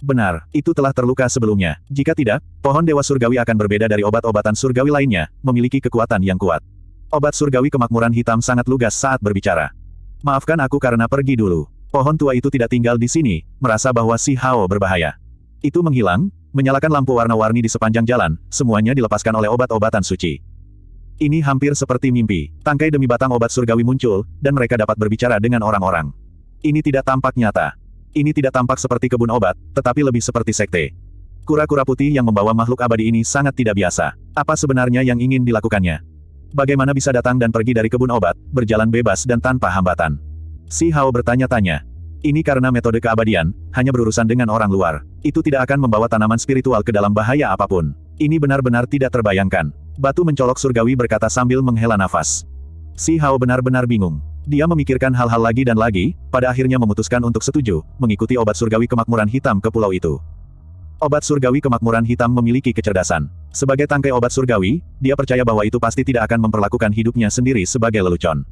Benar, itu telah terluka sebelumnya. Jika tidak, pohon dewa surgawi akan berbeda dari obat-obatan surgawi lainnya, memiliki kekuatan yang kuat. Obat surgawi kemakmuran hitam sangat lugas saat berbicara. Maafkan aku karena pergi dulu. Pohon tua itu tidak tinggal di sini, merasa bahwa si Hao berbahaya. Itu menghilang, menyalakan lampu warna-warni di sepanjang jalan, semuanya dilepaskan oleh obat-obatan suci. Ini hampir seperti mimpi. Tangkai demi batang obat surgawi muncul, dan mereka dapat berbicara dengan orang-orang. Ini tidak tampak nyata. Ini tidak tampak seperti kebun obat, tetapi lebih seperti sekte. Kura-kura putih yang membawa makhluk abadi ini sangat tidak biasa. Apa sebenarnya yang ingin dilakukannya? Bagaimana bisa datang dan pergi dari kebun obat, berjalan bebas dan tanpa hambatan? Si Hao bertanya-tanya. Ini karena metode keabadian, hanya berurusan dengan orang luar. Itu tidak akan membawa tanaman spiritual ke dalam bahaya apapun. Ini benar-benar tidak terbayangkan. Batu mencolok surgawi berkata sambil menghela nafas. Si Hao benar-benar bingung. Dia memikirkan hal-hal lagi dan lagi, pada akhirnya memutuskan untuk setuju, mengikuti obat surgawi kemakmuran hitam ke pulau itu. Obat surgawi kemakmuran hitam memiliki kecerdasan. Sebagai tangkai obat surgawi, dia percaya bahwa itu pasti tidak akan memperlakukan hidupnya sendiri sebagai lelucon.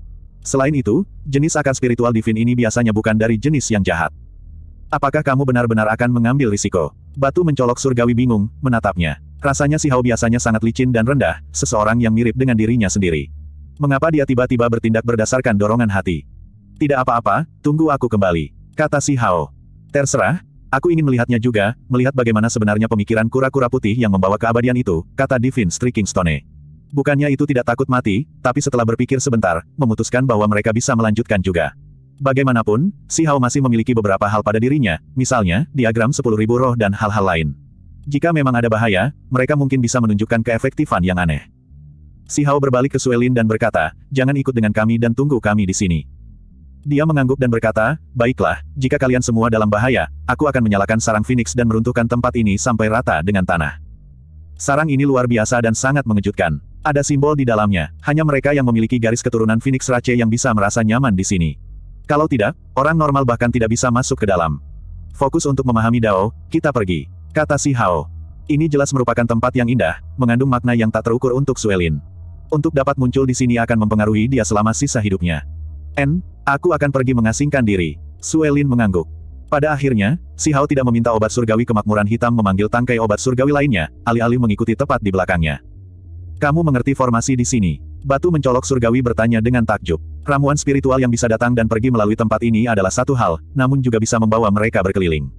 Selain itu, jenis akar spiritual divin ini biasanya bukan dari jenis yang jahat. Apakah kamu benar-benar akan mengambil risiko? Batu mencolok surgawi bingung, menatapnya. Rasanya si Hao biasanya sangat licin dan rendah, seseorang yang mirip dengan dirinya sendiri. Mengapa dia tiba-tiba bertindak berdasarkan dorongan hati? Tidak apa-apa, tunggu aku kembali. Kata si Hao. Terserah, aku ingin melihatnya juga, melihat bagaimana sebenarnya pemikiran kura-kura putih yang membawa keabadian itu, kata Divine Striking Stone. Bukannya itu tidak takut mati, tapi setelah berpikir sebentar, memutuskan bahwa mereka bisa melanjutkan juga. Bagaimanapun, si Hao masih memiliki beberapa hal pada dirinya, misalnya, diagram 10.000 roh dan hal-hal lain. Jika memang ada bahaya, mereka mungkin bisa menunjukkan keefektifan yang aneh. Si Hao berbalik ke Suelin dan berkata, jangan ikut dengan kami dan tunggu kami di sini. Dia mengangguk dan berkata, baiklah, jika kalian semua dalam bahaya, aku akan menyalakan sarang Phoenix dan meruntuhkan tempat ini sampai rata dengan tanah. Sarang ini luar biasa dan sangat mengejutkan. Ada simbol di dalamnya, hanya mereka yang memiliki garis keturunan Phoenix raja yang bisa merasa nyaman di sini. Kalau tidak, orang normal bahkan tidak bisa masuk ke dalam. Fokus untuk memahami Dao, kita pergi. Kata si Hao. Ini jelas merupakan tempat yang indah, mengandung makna yang tak terukur untuk Suelin. Untuk dapat muncul di sini akan mempengaruhi dia selama sisa hidupnya. N, aku akan pergi mengasingkan diri. Suelin mengangguk. Pada akhirnya, si Hao tidak meminta obat surgawi kemakmuran hitam memanggil tangkai obat surgawi lainnya, alih-alih mengikuti tepat di belakangnya. Kamu mengerti formasi di sini. Batu mencolok surgawi bertanya dengan takjub. Ramuan spiritual yang bisa datang dan pergi melalui tempat ini adalah satu hal, namun juga bisa membawa mereka berkeliling.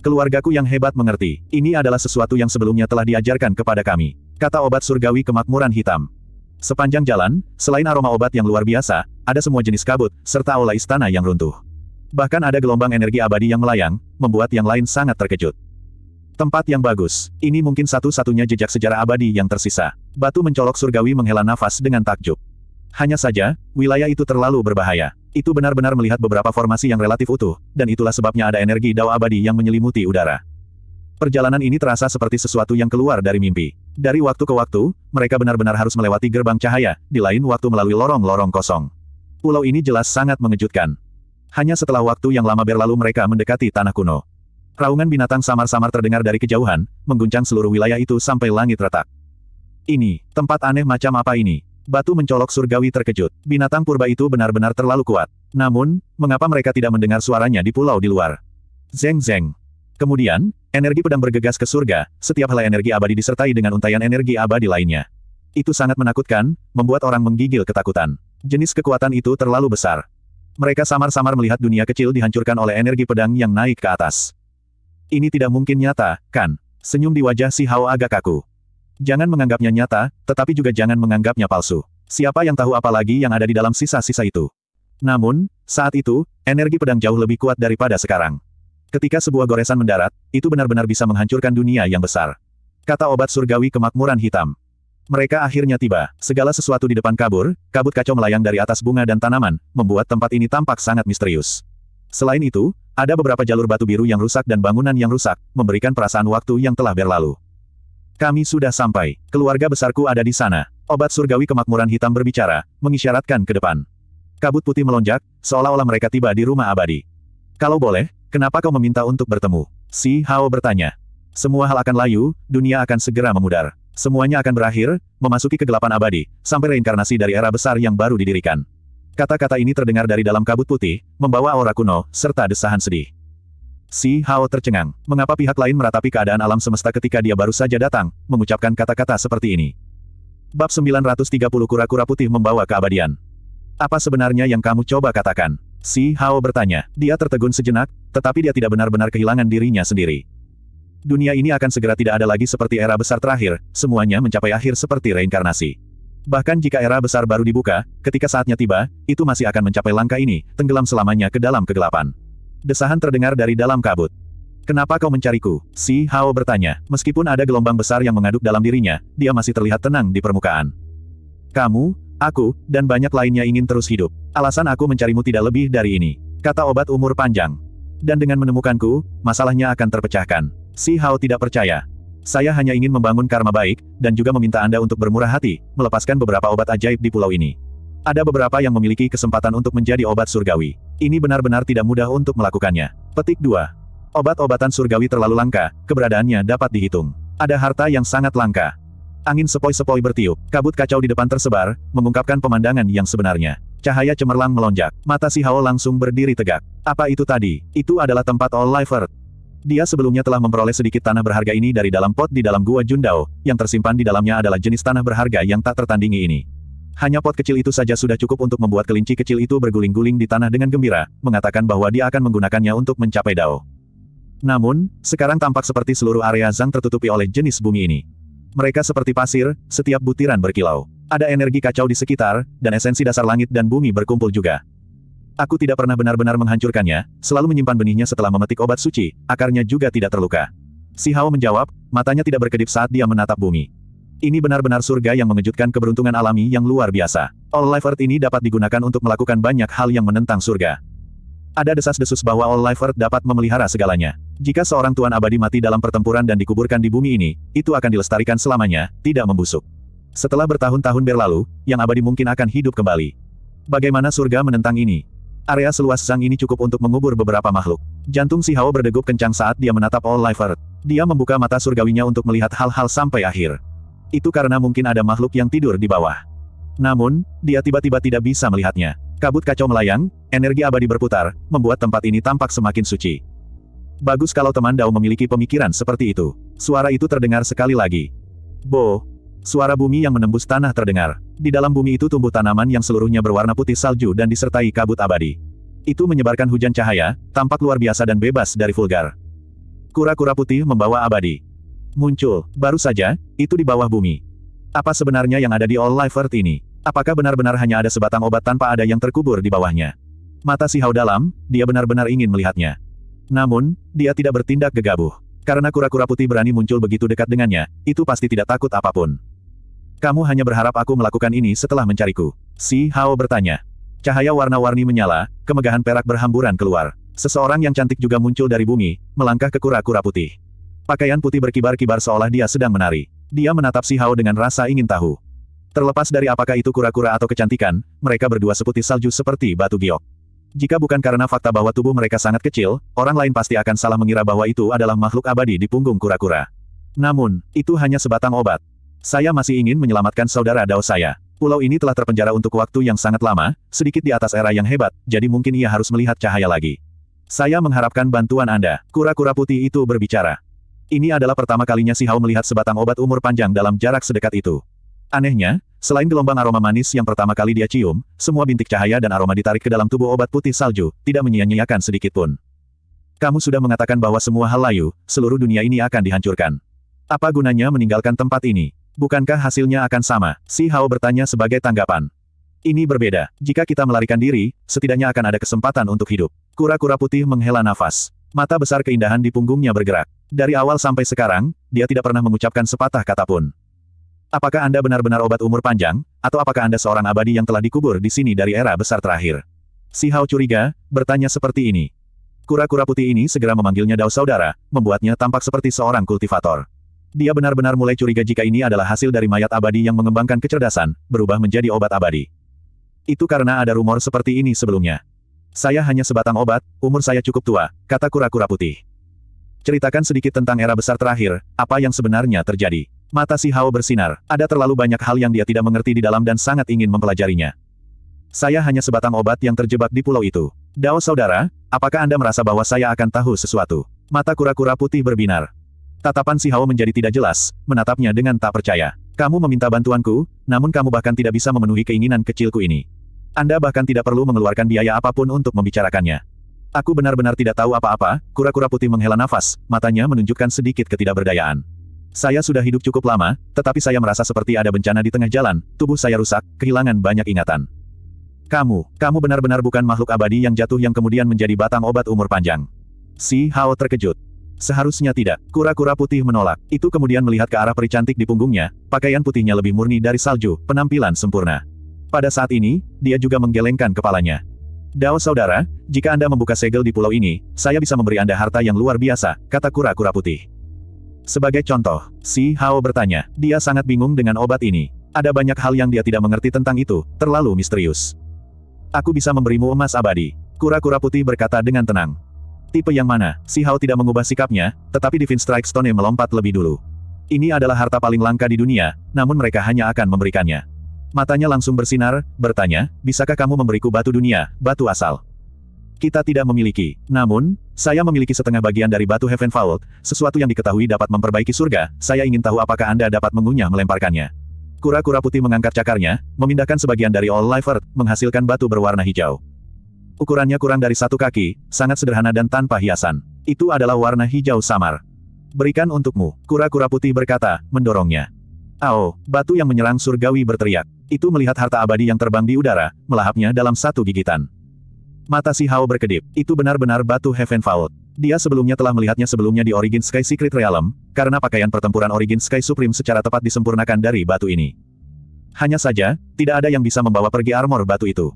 Keluargaku yang hebat mengerti, ini adalah sesuatu yang sebelumnya telah diajarkan kepada kami. Kata obat surgawi kemakmuran hitam. Sepanjang jalan, selain aroma obat yang luar biasa, ada semua jenis kabut, serta aula istana yang runtuh. Bahkan ada gelombang energi abadi yang melayang, membuat yang lain sangat terkejut. Tempat yang bagus, ini mungkin satu-satunya jejak sejarah abadi yang tersisa. Batu mencolok surgawi menghela nafas dengan takjub. Hanya saja, wilayah itu terlalu berbahaya. Itu benar-benar melihat beberapa formasi yang relatif utuh, dan itulah sebabnya ada energi Dao abadi yang menyelimuti udara. Perjalanan ini terasa seperti sesuatu yang keluar dari mimpi. Dari waktu ke waktu, mereka benar-benar harus melewati gerbang cahaya, di lain waktu melalui lorong-lorong kosong. Pulau ini jelas sangat mengejutkan. Hanya setelah waktu yang lama berlalu mereka mendekati tanah kuno. Raungan binatang samar-samar terdengar dari kejauhan, mengguncang seluruh wilayah itu sampai langit retak. Ini, tempat aneh macam apa ini? Batu mencolok surgawi terkejut. Binatang purba itu benar-benar terlalu kuat. Namun, mengapa mereka tidak mendengar suaranya di pulau di luar? Zeng zeng. Kemudian, energi pedang bergegas ke surga, setiap helai energi abadi disertai dengan untaian energi abadi lainnya. Itu sangat menakutkan, membuat orang menggigil ketakutan. Jenis kekuatan itu terlalu besar. Mereka samar-samar melihat dunia kecil dihancurkan oleh energi pedang yang naik ke atas. Ini tidak mungkin nyata, kan? Senyum di wajah si Hao agak kaku. Jangan menganggapnya nyata, tetapi juga jangan menganggapnya palsu. Siapa yang tahu apa lagi yang ada di dalam sisa-sisa itu? Namun, saat itu, energi pedang jauh lebih kuat daripada sekarang. Ketika sebuah goresan mendarat, itu benar-benar bisa menghancurkan dunia yang besar. Kata obat surgawi kemakmuran hitam. Mereka akhirnya tiba. Segala sesuatu di depan kabur, kabut kacau melayang dari atas bunga dan tanaman, membuat tempat ini tampak sangat misterius. Selain itu, ada beberapa jalur batu biru yang rusak dan bangunan yang rusak, memberikan perasaan waktu yang telah berlalu. Kami sudah sampai. Keluarga besarku ada di sana. Obat surgawi kemakmuran hitam berbicara, mengisyaratkan ke depan. Kabut putih melonjak, seolah-olah mereka tiba di rumah abadi. Kalau boleh, kenapa kau meminta untuk bertemu? Si Hao bertanya. Semua hal akan layu, dunia akan segera memudar. Semuanya akan berakhir, memasuki kegelapan abadi, sampai reinkarnasi dari era besar yang baru didirikan. Kata-kata ini terdengar dari dalam kabut putih, membawa aura kuno, serta desahan sedih. Si Hao tercengang. Mengapa pihak lain meratapi keadaan alam semesta ketika dia baru saja datang, mengucapkan kata-kata seperti ini? Bab 930 Kura-kura putih membawa keabadian. Apa sebenarnya yang kamu coba katakan? Si Hao bertanya. Dia tertegun sejenak, tetapi dia tidak benar-benar kehilangan dirinya sendiri. Dunia ini akan segera tidak ada lagi seperti era besar terakhir, semuanya mencapai akhir seperti reinkarnasi. Bahkan jika era besar baru dibuka, ketika saatnya tiba, itu masih akan mencapai langkah ini, tenggelam selamanya ke dalam kegelapan. Desahan terdengar dari dalam kabut. Kenapa kau mencariku? Si Hao bertanya. Meskipun ada gelombang besar yang mengaduk dalam dirinya, dia masih terlihat tenang di permukaan. Kamu, aku, dan banyak lainnya ingin terus hidup. Alasan aku mencarimu tidak lebih dari ini. Kata obat umur panjang. Dan dengan menemukanku, masalahnya akan terpecahkan. Si Hao tidak percaya. Saya hanya ingin membangun karma baik, dan juga meminta Anda untuk bermurah hati, melepaskan beberapa obat ajaib di pulau ini. Ada beberapa yang memiliki kesempatan untuk menjadi obat surgawi. Ini benar-benar tidak mudah untuk melakukannya. Petik 2. Obat-obatan surgawi terlalu langka, keberadaannya dapat dihitung. Ada harta yang sangat langka. Angin sepoi-sepoi bertiup, kabut kacau di depan tersebar, mengungkapkan pemandangan yang sebenarnya. Cahaya cemerlang melonjak, mata si Hao langsung berdiri tegak. Apa itu tadi? Itu adalah tempat All Life Earth. Dia sebelumnya telah memperoleh sedikit tanah berharga ini dari dalam pot di dalam gua Jundao, yang tersimpan di dalamnya adalah jenis tanah berharga yang tak tertandingi ini. Hanya pot kecil itu saja sudah cukup untuk membuat kelinci kecil itu berguling-guling di tanah dengan gembira, mengatakan bahwa dia akan menggunakannya untuk mencapai Dao. Namun, sekarang tampak seperti seluruh area Zhang tertutupi oleh jenis bumi ini. Mereka seperti pasir, setiap butiran berkilau. Ada energi kacau di sekitar, dan esensi dasar langit dan bumi berkumpul juga. Aku tidak pernah benar-benar menghancurkannya, selalu menyimpan benihnya setelah memetik obat suci, akarnya juga tidak terluka. Si Hao menjawab, matanya tidak berkedip saat dia menatap bumi. Ini benar-benar surga yang mengejutkan keberuntungan alami yang luar biasa. All Life Earth ini dapat digunakan untuk melakukan banyak hal yang menentang surga. Ada desas-desus bahwa All Life Earth dapat memelihara segalanya. Jika seorang tuan abadi mati dalam pertempuran dan dikuburkan di bumi ini, itu akan dilestarikan selamanya, tidak membusuk. Setelah bertahun-tahun berlalu, yang abadi mungkin akan hidup kembali. Bagaimana surga menentang ini? Area seluas sang ini cukup untuk mengubur beberapa makhluk. Jantung si Hao berdegup kencang saat dia menatap All Life Earth. Dia membuka mata surgawinya untuk melihat hal-hal sampai akhir. Itu karena mungkin ada makhluk yang tidur di bawah. Namun, dia tiba-tiba tidak bisa melihatnya. Kabut kacau melayang, energi abadi berputar, membuat tempat ini tampak semakin suci. Bagus kalau teman Dao memiliki pemikiran seperti itu. Suara itu terdengar sekali lagi. Bo. Suara bumi yang menembus tanah terdengar. Di dalam bumi itu tumbuh tanaman yang seluruhnya berwarna putih salju dan disertai kabut abadi. Itu menyebarkan hujan cahaya, tampak luar biasa dan bebas dari vulgar. Kura-kura putih membawa abadi. Muncul, baru saja, itu di bawah bumi. Apa sebenarnya yang ada di All Life Earth ini? Apakah benar-benar hanya ada sebatang obat tanpa ada yang terkubur di bawahnya? Mata si Hao dalam, dia benar-benar ingin melihatnya. Namun, dia tidak bertindak gegabah. Karena kura-kura putih berani muncul begitu dekat dengannya, itu pasti tidak takut apapun. Kamu hanya berharap aku melakukan ini setelah mencariku. Si Hao bertanya. Cahaya warna-warni menyala, kemegahan perak berhamburan keluar. Seseorang yang cantik juga muncul dari bumi, melangkah ke kura-kura putih. Pakaian putih berkibar-kibar seolah dia sedang menari. Dia menatap si Hao dengan rasa ingin tahu. Terlepas dari apakah itu kura-kura atau kecantikan, mereka berdua seputih salju seperti batu giok. Jika bukan karena fakta bahwa tubuh mereka sangat kecil, orang lain pasti akan salah mengira bahwa itu adalah makhluk abadi di punggung kura-kura. Namun, itu hanya sebatang obat. Saya masih ingin menyelamatkan saudara Dao saya. Pulau ini telah terpenjara untuk waktu yang sangat lama, sedikit di atas era yang hebat, jadi mungkin ia harus melihat cahaya lagi. Saya mengharapkan bantuan Anda. Kura-kura putih itu berbicara. Ini adalah pertama kalinya si Hao melihat sebatang obat umur panjang dalam jarak sedekat itu. Anehnya, selain gelombang aroma manis yang pertama kali dia cium, semua bintik cahaya dan aroma ditarik ke dalam tubuh obat putih salju, tidak menyia-nyiakan sedikit pun. Kamu sudah mengatakan bahwa semua hal layu, seluruh dunia ini akan dihancurkan. Apa gunanya meninggalkan tempat ini? Bukankah hasilnya akan sama? Si Hao bertanya sebagai tanggapan. Ini berbeda. Jika kita melarikan diri, setidaknya akan ada kesempatan untuk hidup. Kura-kura putih menghela nafas. Mata besar keindahan di punggungnya bergerak. Dari awal sampai sekarang, dia tidak pernah mengucapkan sepatah kata pun. Apakah Anda benar-benar obat umur panjang, atau apakah Anda seorang abadi yang telah dikubur di sini dari era besar terakhir? Si Hao curiga, bertanya seperti ini. Kura-kura putih ini segera memanggilnya Dao Saudara, membuatnya tampak seperti seorang kultivator. Dia benar-benar mulai curiga jika ini adalah hasil dari mayat abadi yang mengembangkan kecerdasan, berubah menjadi obat abadi. Itu karena ada rumor seperti ini sebelumnya. Saya hanya sebatang obat, umur saya cukup tua, kata kura-kura putih. Ceritakan sedikit tentang era besar terakhir, apa yang sebenarnya terjadi. Mata si Hao bersinar, ada terlalu banyak hal yang dia tidak mengerti di dalam dan sangat ingin mempelajarinya. Saya hanya sebatang obat yang terjebak di pulau itu. Dao saudara, apakah Anda merasa bahwa saya akan tahu sesuatu? Mata kura-kura putih berbinar. Tatapan si Hao menjadi tidak jelas, menatapnya dengan tak percaya. Kamu meminta bantuanku, namun kamu bahkan tidak bisa memenuhi keinginan kecilku ini. Anda bahkan tidak perlu mengeluarkan biaya apapun untuk membicarakannya. Aku benar-benar tidak tahu apa-apa, kura-kura putih menghela nafas, matanya menunjukkan sedikit ketidakberdayaan. Saya sudah hidup cukup lama, tetapi saya merasa seperti ada bencana di tengah jalan, tubuh saya rusak, kehilangan banyak ingatan. Kamu, kamu benar-benar bukan makhluk abadi yang jatuh yang kemudian menjadi batang obat umur panjang. Si Hao terkejut. Seharusnya tidak, kura-kura putih menolak, itu kemudian melihat ke arah peri cantik di punggungnya, pakaian putihnya lebih murni dari salju, penampilan sempurna. Pada saat ini, dia juga menggelengkan kepalanya. Dao saudara, jika Anda membuka segel di pulau ini, saya bisa memberi Anda harta yang luar biasa, kata kura-kura putih. Sebagai contoh, si Hao bertanya, dia sangat bingung dengan obat ini. Ada banyak hal yang dia tidak mengerti tentang itu, terlalu misterius. Aku bisa memberimu emas abadi. Kura-kura putih berkata dengan tenang. Tipe yang mana, si Hao tidak mengubah sikapnya, tetapi Divine Strike Stone melompat lebih dulu. Ini adalah harta paling langka di dunia, namun mereka hanya akan memberikannya. Matanya langsung bersinar, bertanya, bisakah kamu memberiku batu dunia, batu asal? Kita tidak memiliki. Namun, saya memiliki setengah bagian dari batu Heaven Vault, sesuatu yang diketahui dapat memperbaiki surga, saya ingin tahu apakah Anda dapat mengunyah melemparkannya. Kura-kura putih mengangkat cakarnya, memindahkan sebagian dari All Life Earth, menghasilkan batu berwarna hijau. Ukurannya kurang dari satu kaki, sangat sederhana dan tanpa hiasan. Itu adalah warna hijau samar. Berikan untukmu, kura-kura putih berkata, mendorongnya. Ao, batu yang menyerang surgawi berteriak. Itu melihat harta abadi yang terbang di udara, melahapnya dalam satu gigitan. Mata si Hao berkedip. Itu benar-benar batu Heaven Vault. Dia sebelumnya telah melihatnya sebelumnya di Origin Sky Secret Realm, karena pakaian pertempuran Origin Sky Supreme secara tepat disempurnakan dari batu ini. Hanya saja, tidak ada yang bisa membawa pergi armor batu itu.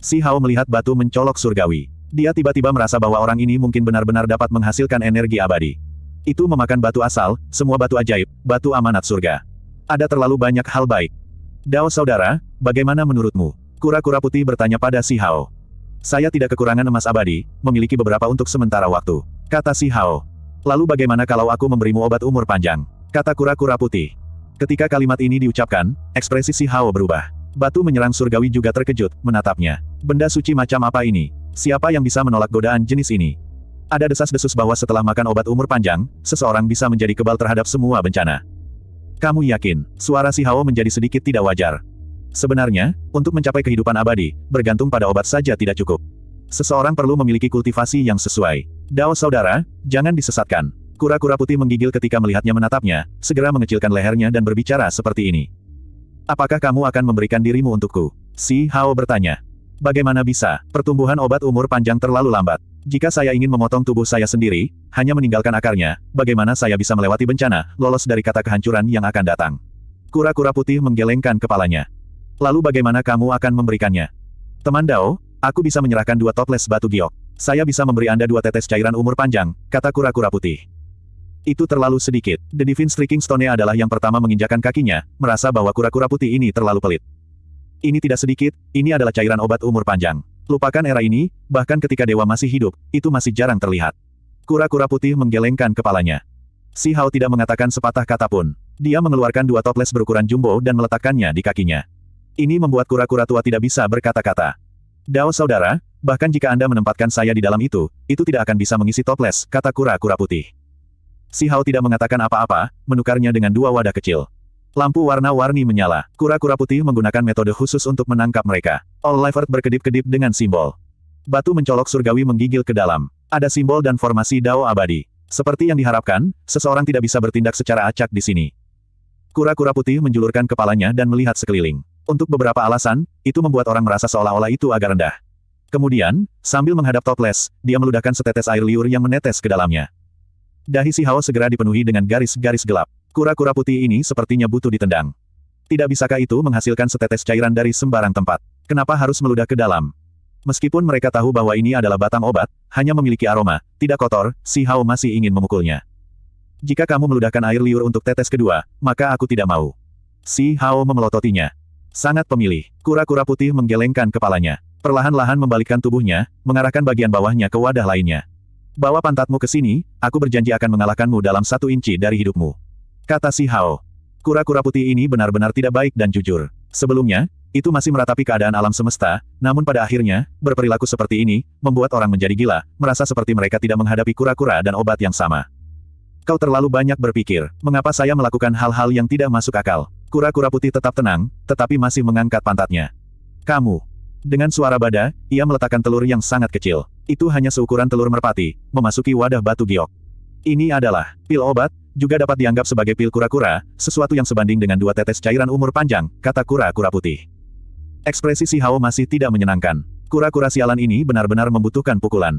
Si Hao melihat batu mencolok surgawi. Dia tiba-tiba merasa bahwa orang ini mungkin benar-benar dapat menghasilkan energi abadi. Itu memakan batu asal, semua batu ajaib, batu amanat surga. Ada terlalu banyak hal baik. Dao saudara, bagaimana menurutmu? Kura-kura putih bertanya pada Si Hao. Saya tidak kekurangan emas abadi, memiliki beberapa untuk sementara waktu. Kata Si Hao. Lalu bagaimana kalau aku memberimu obat umur panjang? Kata kura-kura putih. Ketika kalimat ini diucapkan, ekspresi Si Hao berubah. Batu menyerang surgawi juga terkejut, menatapnya. Benda suci macam apa ini? Siapa yang bisa menolak godaan jenis ini? Ada desas-desus bahwa setelah makan obat umur panjang, seseorang bisa menjadi kebal terhadap semua bencana. Kamu yakin? Suara si Hao menjadi sedikit tidak wajar. Sebenarnya, untuk mencapai kehidupan abadi, bergantung pada obat saja tidak cukup. Seseorang perlu memiliki kultivasi yang sesuai. Dao saudara, jangan disesatkan. Kura-kura putih menggigil ketika melihatnya menatapnya, segera mengecilkan lehernya dan berbicara seperti ini. Apakah kamu akan memberikan dirimu untukku? Si Hao bertanya. Bagaimana bisa? Pertumbuhan obat umur panjang terlalu lambat. Jika saya ingin memotong tubuh saya sendiri, hanya meninggalkan akarnya, bagaimana saya bisa melewati bencana, lolos dari kata kehancuran yang akan datang. Kura-kura putih menggelengkan kepalanya. Lalu bagaimana kamu akan memberikannya? Teman Dao, aku bisa menyerahkan dua toples batu giok. Saya bisa memberi Anda dua tetes cairan umur panjang, kata kura-kura putih. Itu terlalu sedikit. The Divine Striking Stone adalah yang pertama menginjakan kakinya, merasa bahwa kura-kura putih ini terlalu pelit. Ini tidak sedikit, ini adalah cairan obat umur panjang. Lupakan era ini, bahkan ketika dewa masih hidup, itu masih jarang terlihat. Kura-kura putih menggelengkan kepalanya. Si Hao tidak mengatakan sepatah kata pun. Dia mengeluarkan dua toples berukuran jumbo dan meletakkannya di kakinya. Ini membuat kura-kura tua tidak bisa berkata-kata. Dao saudara, bahkan jika Anda menempatkan saya di dalam itu, itu tidak akan bisa mengisi toples, kata kura-kura putih. Si Hao tidak mengatakan apa-apa, menukarnya dengan dua wadah kecil. Lampu warna-warni menyala. Kura-kura putih menggunakan metode khusus untuk menangkap mereka. All Lifert berkedip-kedip dengan simbol. Batu mencolok surgawi menggigil ke dalam. Ada simbol dan formasi Dao abadi. Seperti yang diharapkan, seseorang tidak bisa bertindak secara acak di sini. Kura-kura putih menjulurkan kepalanya dan melihat sekeliling. Untuk beberapa alasan, itu membuat orang merasa seolah-olah itu agak rendah. Kemudian, sambil menghadap toples, dia meludahkan setetes air liur yang menetes ke dalamnya. Dahi si Hao segera dipenuhi dengan garis-garis gelap. Kura-kura putih ini sepertinya butuh ditendang. Tidak bisakah itu menghasilkan setetes cairan dari sembarang tempat? Kenapa harus meludah ke dalam? Meskipun mereka tahu bahwa ini adalah batang obat, hanya memiliki aroma, tidak kotor, si Hao masih ingin memukulnya. Jika kamu meludahkan air liur untuk tetes kedua, maka aku tidak mau. Si Hao memelototinya. Sangat pemilih. Kura-kura putih menggelengkan kepalanya. Perlahan-lahan membalikkan tubuhnya, mengarahkan bagian bawahnya ke wadah lainnya. Bawa pantatmu ke sini, aku berjanji akan mengalahkanmu dalam satu inci dari hidupmu. Kata si Hao. Kura-kura putih ini benar-benar tidak baik dan jujur. Sebelumnya, itu masih meratapi keadaan alam semesta, namun pada akhirnya, berperilaku seperti ini, membuat orang menjadi gila, merasa seperti mereka tidak menghadapi kura-kura dan obat yang sama. Kau terlalu banyak berpikir, mengapa saya melakukan hal-hal yang tidak masuk akal? Kura-kura putih tetap tenang, tetapi masih mengangkat pantatnya. Kamu. Dengan suara bada, ia meletakkan telur yang sangat kecil. Itu hanya seukuran telur merpati, memasuki wadah batu giok. Ini adalah pil obat, juga dapat dianggap sebagai pil kura-kura, sesuatu yang sebanding dengan dua tetes cairan umur panjang, kata kura-kura putih. Ekspresi si Hao masih tidak menyenangkan. Kura-kura sialan ini benar-benar membutuhkan pukulan.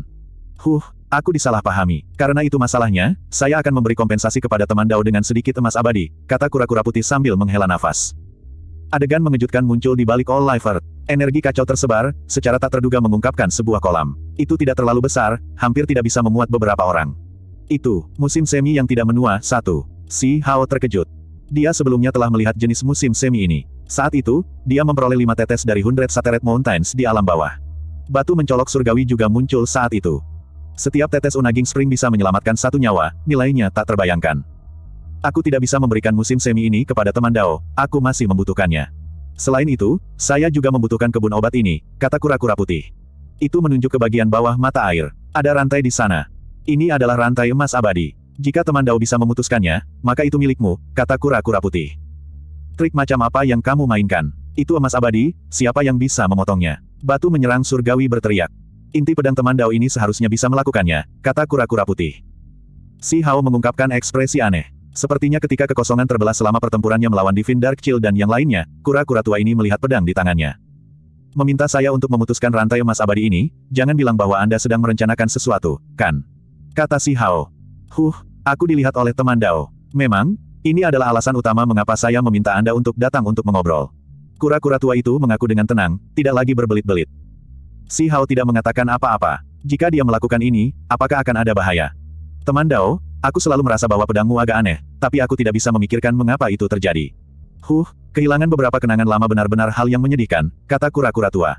Huh, aku disalahpahami. Karena itu masalahnya, saya akan memberi kompensasi kepada teman Dao dengan sedikit emas abadi, kata kura-kura putih sambil menghela nafas. Adegan mengejutkan muncul di balik All Lifer. Energi kacau tersebar, secara tak terduga mengungkapkan sebuah kolam. Itu tidak terlalu besar, hampir tidak bisa memuat beberapa orang. Itu, musim semi yang tidak menua, satu. Si Hao terkejut. Dia sebelumnya telah melihat jenis musim semi ini. Saat itu, dia memperoleh lima tetes dari Hundred Satellite Mountains di alam bawah. Batu mencolok surgawi juga muncul saat itu. Setiap tetes Unaging Spring bisa menyelamatkan satu nyawa, nilainya tak terbayangkan. Aku tidak bisa memberikan musim semi ini kepada teman Dao, aku masih membutuhkannya. Selain itu, saya juga membutuhkan kebun obat ini, kata kura-kura putih. Itu menunjuk ke bagian bawah mata air. Ada rantai di sana. Ini adalah rantai emas abadi. Jika teman Dao bisa memutuskannya, maka itu milikmu, kata kura-kura putih. Trik macam apa yang kamu mainkan? Itu emas abadi, siapa yang bisa memotongnya? Batu menyerang surgawi berteriak. Inti pedang teman Dao ini seharusnya bisa melakukannya, kata kura-kura putih. Si Hao mengungkapkan ekspresi aneh. Sepertinya ketika kekosongan terbelah selama pertempurannya melawan Divin Dark Chill dan yang lainnya, kura-kura tua ini melihat pedang di tangannya. Meminta saya untuk memutuskan rantai emas abadi ini, jangan bilang bahwa Anda sedang merencanakan sesuatu, kan? Kata si Hao. Huh, aku dilihat oleh teman Dao. Memang, ini adalah alasan utama mengapa saya meminta Anda untuk datang untuk mengobrol. Kura-kura tua itu mengaku dengan tenang, tidak lagi berbelit-belit. Si Hao tidak mengatakan apa-apa. Jika dia melakukan ini, apakah akan ada bahaya? Teman Dao, aku selalu merasa bahwa pedangmu agak aneh, tapi aku tidak bisa memikirkan mengapa itu terjadi. Huh, kehilangan beberapa kenangan lama benar-benar hal yang menyedihkan, kata kura-kura tua.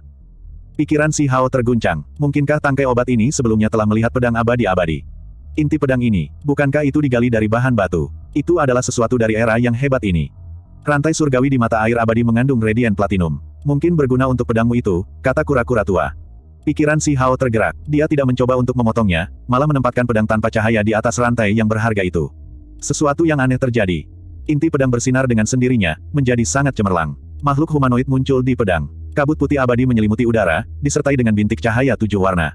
Pikiran si Hao terguncang, mungkinkah tangkai obat ini sebelumnya telah melihat pedang abadi-abadi? Inti pedang ini, bukankah itu digali dari bahan batu? Itu adalah sesuatu dari era yang hebat ini. Rantai surgawi di mata air abadi mengandung radian platinum. Mungkin berguna untuk pedangmu itu, kata kura-kura tua. Pikiran si Hao tergerak, dia tidak mencoba untuk memotongnya, malah menempatkan pedang tanpa cahaya di atas rantai yang berharga itu. Sesuatu yang aneh terjadi. Inti pedang bersinar dengan sendirinya, menjadi sangat cemerlang. Makhluk humanoid muncul di pedang. Kabut putih abadi menyelimuti udara, disertai dengan bintik cahaya tujuh warna.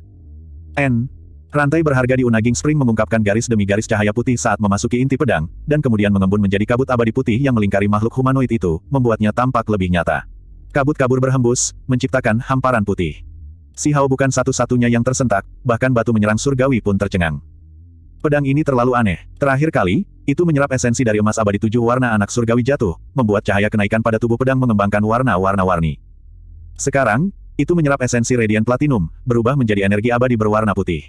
N. Rantai berharga di Unaging Spring mengungkapkan garis demi garis cahaya putih saat memasuki inti pedang, dan kemudian mengembun menjadi kabut abadi putih yang melingkari makhluk humanoid itu, membuatnya tampak lebih nyata. Kabut kabur berhembus, menciptakan hamparan putih. Si Hao bukan satu-satunya yang tersentak, bahkan batu menyerang surgawi pun tercengang. Pedang ini terlalu aneh. Terakhir kali, itu menyerap esensi dari emas abadi tujuh warna anak surgawi jatuh, membuat cahaya kenaikan pada tubuh pedang mengembangkan warna warna-warni. Sekarang, itu menyerap esensi radian platinum, berubah menjadi energi abadi berwarna putih.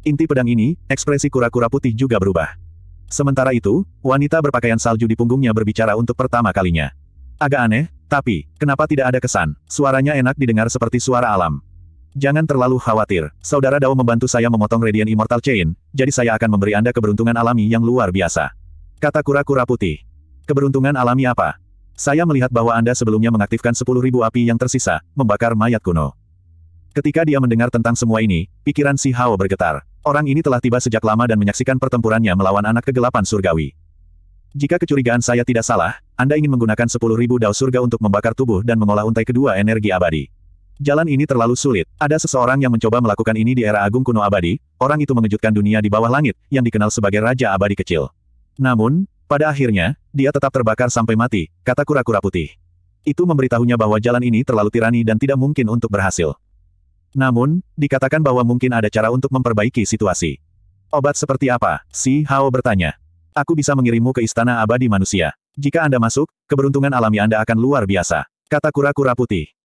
Inti pedang ini, ekspresi kura-kura putih juga berubah. Sementara itu, wanita berpakaian salju di punggungnya berbicara untuk pertama kalinya. Agak aneh, tapi, kenapa tidak ada kesan? Suaranya enak didengar seperti suara alam. Jangan terlalu khawatir, saudara Dao membantu saya memotong Radiant Immortal Chain, jadi saya akan memberi Anda keberuntungan alami yang luar biasa. Kata kura-kura putih. Keberuntungan alami apa? Saya melihat bahwa Anda sebelumnya mengaktifkan 10.000 api yang tersisa, membakar mayat kuno. Ketika dia mendengar tentang semua ini, pikiran si Hao bergetar. Orang ini telah tiba sejak lama dan menyaksikan pertempurannya melawan anak kegelapan surgawi. Jika kecurigaan saya tidak salah, Anda ingin menggunakan 10.000 dao surga untuk membakar tubuh dan mengolah untai kedua energi abadi. Jalan ini terlalu sulit. Ada seseorang yang mencoba melakukan ini di era agung kuno abadi, orang itu mengejutkan dunia di bawah langit, yang dikenal sebagai Raja Abadi Kecil. Namun, pada akhirnya, dia tetap terbakar sampai mati, kata kura-kura putih. Itu memberitahunya bahwa jalan ini terlalu tirani dan tidak mungkin untuk berhasil. Namun, dikatakan bahwa mungkin ada cara untuk memperbaiki situasi. Obat seperti apa? Si Hao bertanya. Aku bisa mengirimmu ke istana abadi manusia. Jika Anda masuk, keberuntungan alami Anda akan luar biasa. Kata kura-kura putih.